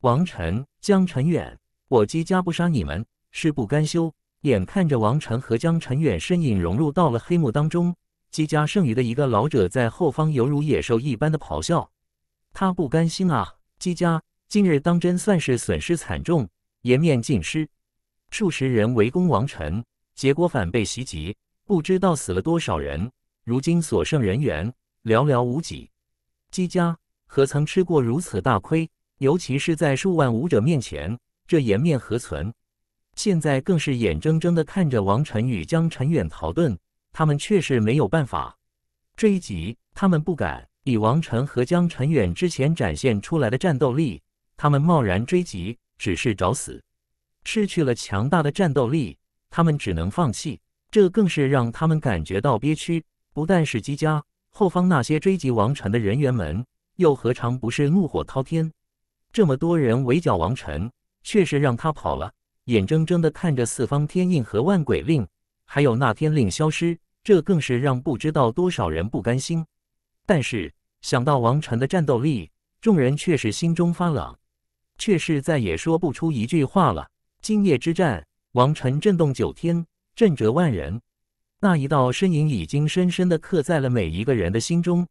王晨、江晨远，我姬家不杀你们誓不甘休。眼看着王晨和江晨远身影融入到了黑幕当中，姬家剩余的一个老者在后方犹如野兽一般的咆哮。他不甘心啊！姬家今日当真算是损失惨重，颜面尽失。数十人围攻王晨，结果反被袭击，不知道死了多少人。如今所剩人员寥寥无几。姬家。何曾吃过如此大亏？尤其是在数万武者面前，这颜面何存？现在更是眼睁睁的看着王晨宇将陈远逃遁，他们却是没有办法追击，他们不敢。以王晨和江晨远之前展现出来的战斗力，他们贸然追击只是找死。失去了强大的战斗力，他们只能放弃。这更是让他们感觉到憋屈。不但是姬家后方那些追击王晨的人员们。又何尝不是怒火滔天？这么多人围剿王晨，却是让他跑了，眼睁睁的看着四方天印和万鬼令，还有那天令消失，这更是让不知道多少人不甘心。但是想到王晨的战斗力，众人却是心中发冷，却是再也说不出一句话了。今夜之战，王晨震动九天，震折万人，那一道身影已经深深的刻在了每一个人的心中。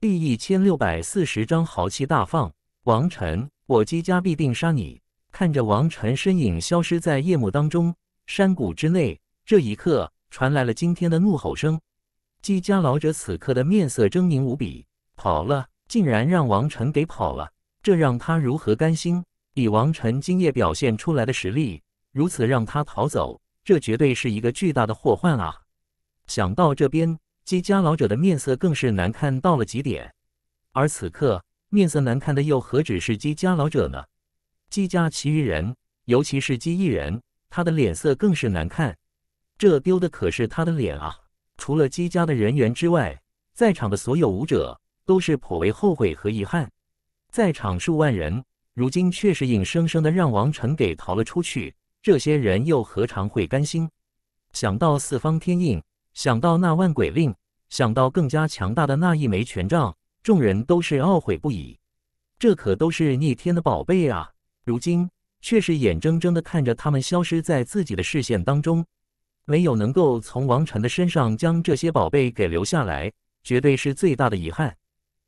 第一千六百四十章豪气大放。王晨，我姬家必定杀你！看着王晨身影消失在夜幕当中，山谷之内，这一刻传来了惊天的怒吼声。姬家老者此刻的面色狰狞无比，跑了，竟然让王晨给跑了，这让他如何甘心？以王晨今夜表现出来的实力，如此让他逃走，这绝对是一个巨大的祸患啊！想到这边。姬家老者的面色更是难看到了极点，而此刻面色难看的又何止是姬家老者呢？姬家其余人，尤其是姬一人，他的脸色更是难看，这丢的可是他的脸啊！除了姬家的人员之外，在场的所有武者都是颇为后悔和遗憾。在场数万人，如今却是硬生生的让王晨给逃了出去，这些人又何尝会甘心？想到四方天印。想到那万鬼令，想到更加强大的那一枚权杖，众人都是懊悔不已。这可都是逆天的宝贝啊！如今却是眼睁睁地看着他们消失在自己的视线当中，没有能够从王晨的身上将这些宝贝给留下来，绝对是最大的遗憾。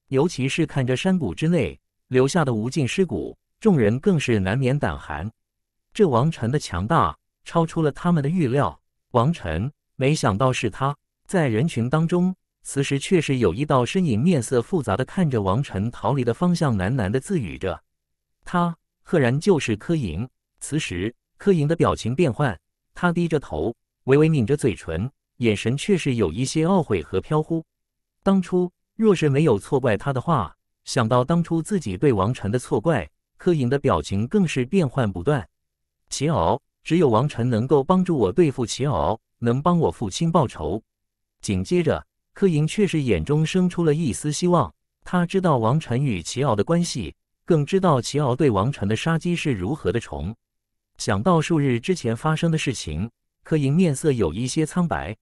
尤其是看着山谷之内留下的无尽尸骨，众人更是难免胆寒。这王晨的强大超出了他们的预料。王晨。没想到是他在人群当中，此时却是有一道身影，面色复杂的看着王晨逃离的方向，喃喃的自语着。他赫然就是柯莹。此时柯莹的表情变换，她低着头，微微抿着嘴唇，眼神却是有一些懊悔和飘忽。当初若是没有错怪他的话，想到当初自己对王晨的错怪，柯莹的表情更是变幻不断。齐敖，只有王晨能够帮助我对付齐敖。能帮我父亲报仇。紧接着，柯莹却是眼中生出了一丝希望。他知道王晨与齐敖的关系，更知道齐敖对王晨的杀机是如何的重。想到数日之前发生的事情，柯莹面色有一些苍白，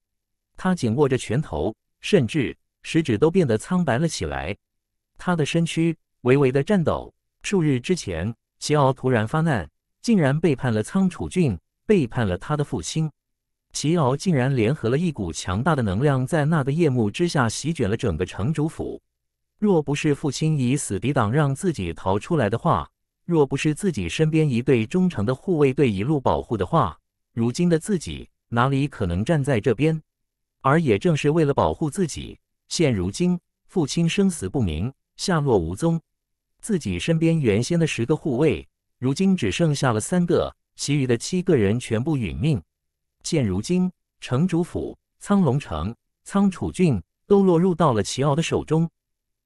他紧握着拳头，甚至食指都变得苍白了起来。他的身躯微微的颤抖。数日之前，齐敖突然发难，竟然背叛了苍楚郡，背叛了他的父亲。齐敖竟然联合了一股强大的能量，在那个夜幕之下席卷了整个城主府。若不是父亲以死抵挡，让自己逃出来的话；若不是自己身边一队忠诚的护卫队一路保护的话，如今的自己哪里可能站在这边？而也正是为了保护自己，现如今父亲生死不明，下落无踪。自己身边原先的十个护卫，如今只剩下了三个，其余的七个人全部殒命。现如今，城主府、苍龙城、苍楚郡都落入到了齐敖的手中。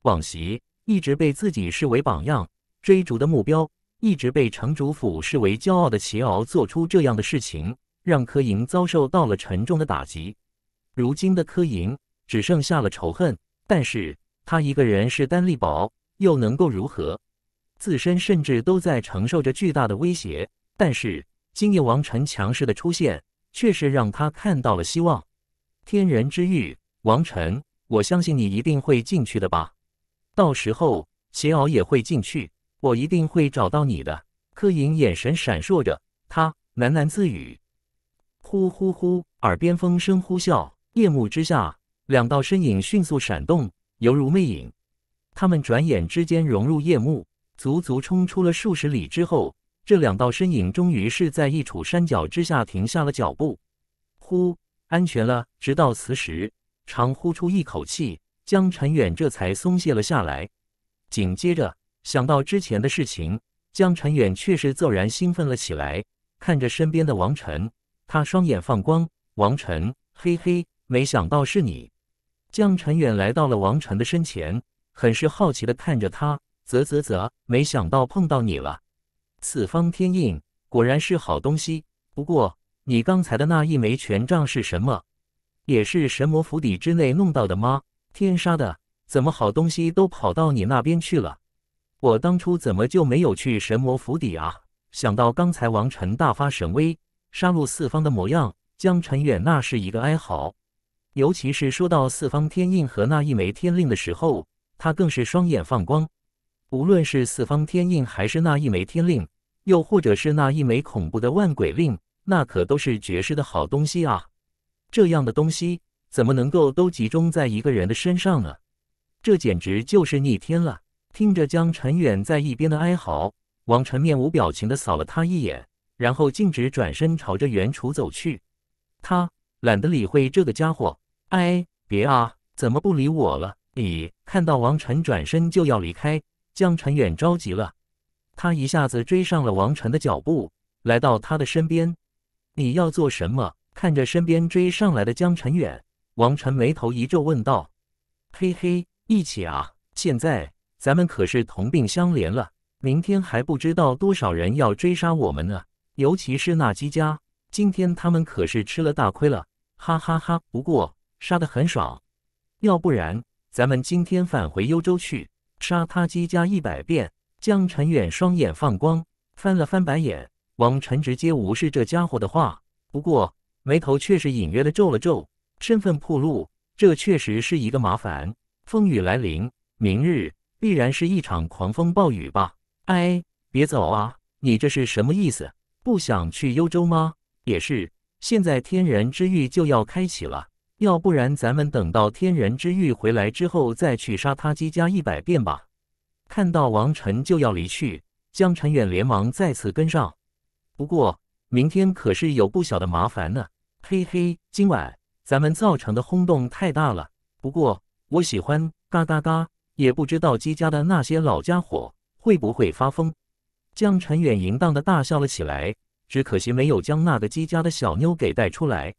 往昔一直被自己视为榜样、追逐的目标，一直被城主府视为骄傲的齐敖做出这样的事情，让柯莹遭受到了沉重的打击。如今的柯莹只剩下了仇恨，但是他一个人是单力薄，又能够如何？自身甚至都在承受着巨大的威胁。但是，今夜王臣强势的出现。确实让他看到了希望。天人之欲，王晨，我相信你一定会进去的吧？到时候，邪敖也会进去，我一定会找到你的。柯影眼神闪烁着，他喃喃自语。呼呼呼，耳边风声呼啸，夜幕之下，两道身影迅速闪动，犹如魅影。他们转眼之间融入夜幕，足足冲出了数十里之后。这两道身影终于是在一处山脚之下停下了脚步，呼，安全了。直到此时，长呼出一口气，江辰远这才松懈了下来。紧接着，想到之前的事情，江辰远却是骤然兴奋了起来，看着身边的王晨，他双眼放光。王晨，嘿嘿，没想到是你。江辰远来到了王晨的身前，很是好奇的看着他，啧啧啧，没想到碰到你了。四方天印果然是好东西，不过你刚才的那一枚权杖是什么？也是神魔府邸之内弄到的吗？天杀的，怎么好东西都跑到你那边去了？我当初怎么就没有去神魔府邸啊？想到刚才王辰大发神威，杀戮四方的模样，江辰远那是一个哀嚎。尤其是说到四方天印和那一枚天令的时候，他更是双眼放光。无论是四方天印，还是那一枚天令，又或者是那一枚恐怖的万鬼令，那可都是绝世的好东西啊！这样的东西怎么能够都集中在一个人的身上呢？这简直就是逆天了！听着，江辰远在一边的哀嚎，王晨面无表情的扫了他一眼，然后径直转身朝着原处走去。他懒得理会这个家伙。哎，别啊！怎么不理我了？你看到王晨转身就要离开？江辰远着急了，他一下子追上了王晨的脚步，来到他的身边。“你要做什么？”看着身边追上来的江辰远，王晨眉头一皱，问道：“嘿嘿，一起啊！现在咱们可是同病相怜了。明天还不知道多少人要追杀我们呢，尤其是那姬家，今天他们可是吃了大亏了。哈哈哈，不过杀得很爽，要不然咱们今天返回幽州去。”杀他姬加一百遍！江陈远双眼放光，翻了翻白眼，王晨直接无视这家伙的话，不过眉头却是隐约的皱了皱。身份暴露，这确实是一个麻烦。风雨来临，明日必然是一场狂风暴雨吧？哎，别走啊！你这是什么意思？不想去幽州吗？也是，现在天人之域就要开启了。要不然咱们等到天人之玉回来之后，再去杀他姬家一百遍吧。看到王晨就要离去，江辰远连忙再次跟上。不过明天可是有不小的麻烦呢，嘿嘿，今晚咱们造成的轰动太大了。不过我喜欢，嘎嘎嘎！也不知道姬家的那些老家伙会不会发疯。江辰远淫荡的大笑了起来，只可惜没有将那个姬家的小妞给带出来。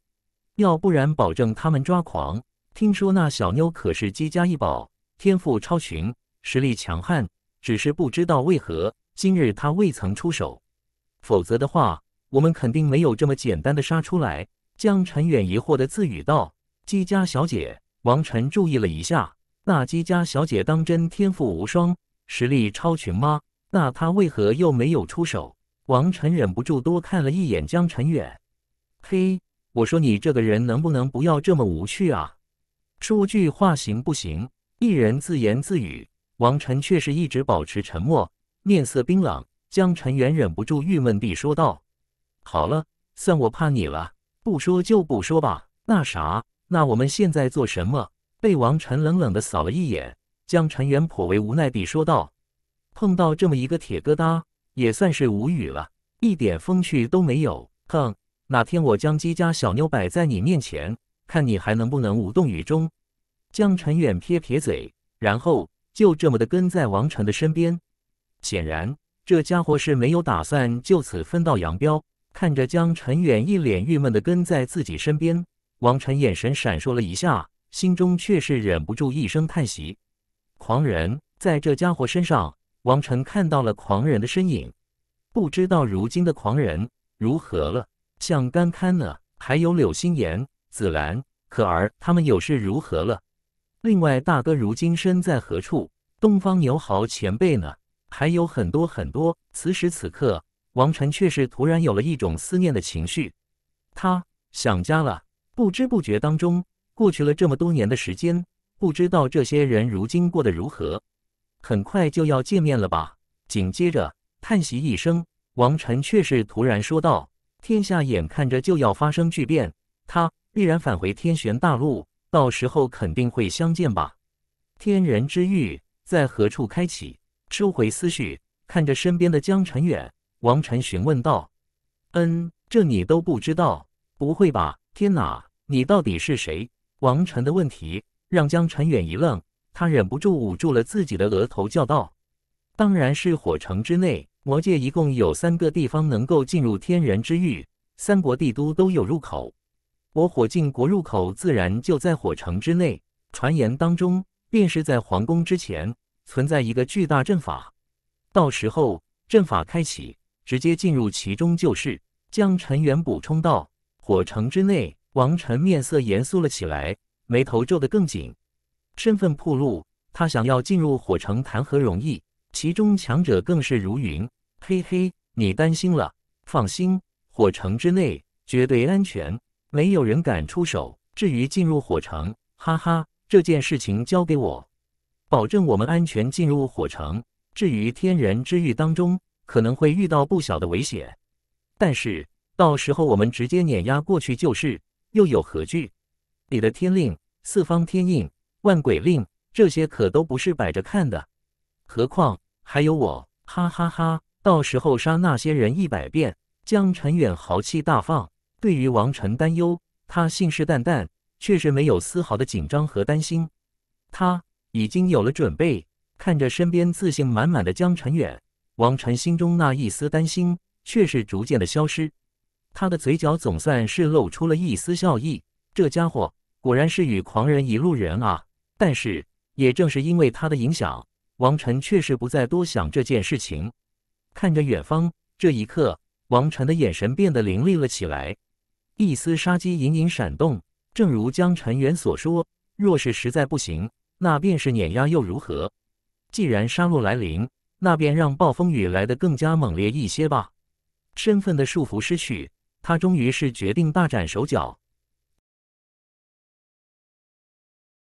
要不然，保证他们抓狂。听说那小妞可是姬家一宝，天赋超群，实力强悍。只是不知道为何今日她未曾出手。否则的话，我们肯定没有这么简单的杀出来。江辰远疑惑的自语道：“姬家小姐，王晨注意了一下，那姬家小姐当真天赋无双，实力超群吗？那她为何又没有出手？”王晨忍不住多看了一眼江辰远。嘿。我说你这个人能不能不要这么无趣啊？说句话行不行？一人自言自语。王晨却是一直保持沉默，面色冰冷。江晨远忍不住郁闷地说道：“好了，算我怕你了，不说就不说吧。那啥，那我们现在做什么？”被王晨冷冷地扫了一眼，江晨远颇为无奈地说道：“碰到这么一个铁疙瘩，也算是无语了，一点风趣都没有。哼。”哪天我将姬家小妞摆在你面前，看你还能不能无动于衷？江辰远撇撇嘴，然后就这么的跟在王晨的身边。显然，这家伙是没有打算就此分道扬镳。看着江辰远一脸郁闷的跟在自己身边，王晨眼神闪烁了一下，心中却是忍不住一声叹息。狂人，在这家伙身上，王晨看到了狂人的身影。不知道如今的狂人如何了。像甘堪呢，还有柳心言、紫兰、可儿，他们又是如何了？另外，大哥如今身在何处？东方牛豪前辈呢？还有很多很多。此时此刻，王晨却是突然有了一种思念的情绪，他想家了。不知不觉当中，过去了这么多年的时间，不知道这些人如今过得如何？很快就要见面了吧？紧接着，叹息一声，王晨却是突然说道。天下眼看着就要发生巨变，他必然返回天玄大陆，到时候肯定会相见吧？天人之欲在何处开启？收回思绪，看着身边的江辰远，王晨询问道：“嗯，这你都不知道？不会吧？天哪！你到底是谁？”王晨的问题让江辰远一愣，他忍不住捂住了自己的额头，叫道：“当然是火城之内。”魔界一共有三个地方能够进入天人之域，三国帝都都有入口。我火晋国入口自然就在火城之内，传言当中便是在皇宫之前存在一个巨大阵法，到时候阵法开启，直接进入其中就是。江尘元补充道：“火城之内，王晨面色严肃了起来，眉头皱得更紧。身份暴露，他想要进入火城谈何容易。”其中强者更是如云，嘿嘿，你担心了，放心，火城之内绝对安全，没有人敢出手。至于进入火城，哈哈，这件事情交给我，保证我们安全进入火城。至于天人之域当中，可能会遇到不小的危险，但是到时候我们直接碾压过去就是，又有何惧？你的天令、四方天印、万鬼令，这些可都不是摆着看的，何况。还有我，哈哈哈！到时候杀那些人一百遍。江辰远豪气大放，对于王晨担忧，他信誓旦旦，却是没有丝毫的紧张和担心。他已经有了准备。看着身边自信满满的江辰远，王晨心中那一丝担心却是逐渐的消失。他的嘴角总算是露出了一丝笑意。这家伙果然是与狂人一路人啊！但是也正是因为他的影响。王晨确实不再多想这件事情，看着远方，这一刻，王晨的眼神变得凌厉了起来，一丝杀机隐隐闪动。正如江辰元所说，若是实在不行，那便是碾压又如何？既然杀戮来临，那便让暴风雨来得更加猛烈一些吧。身份的束缚失去，他终于是决定大展手脚。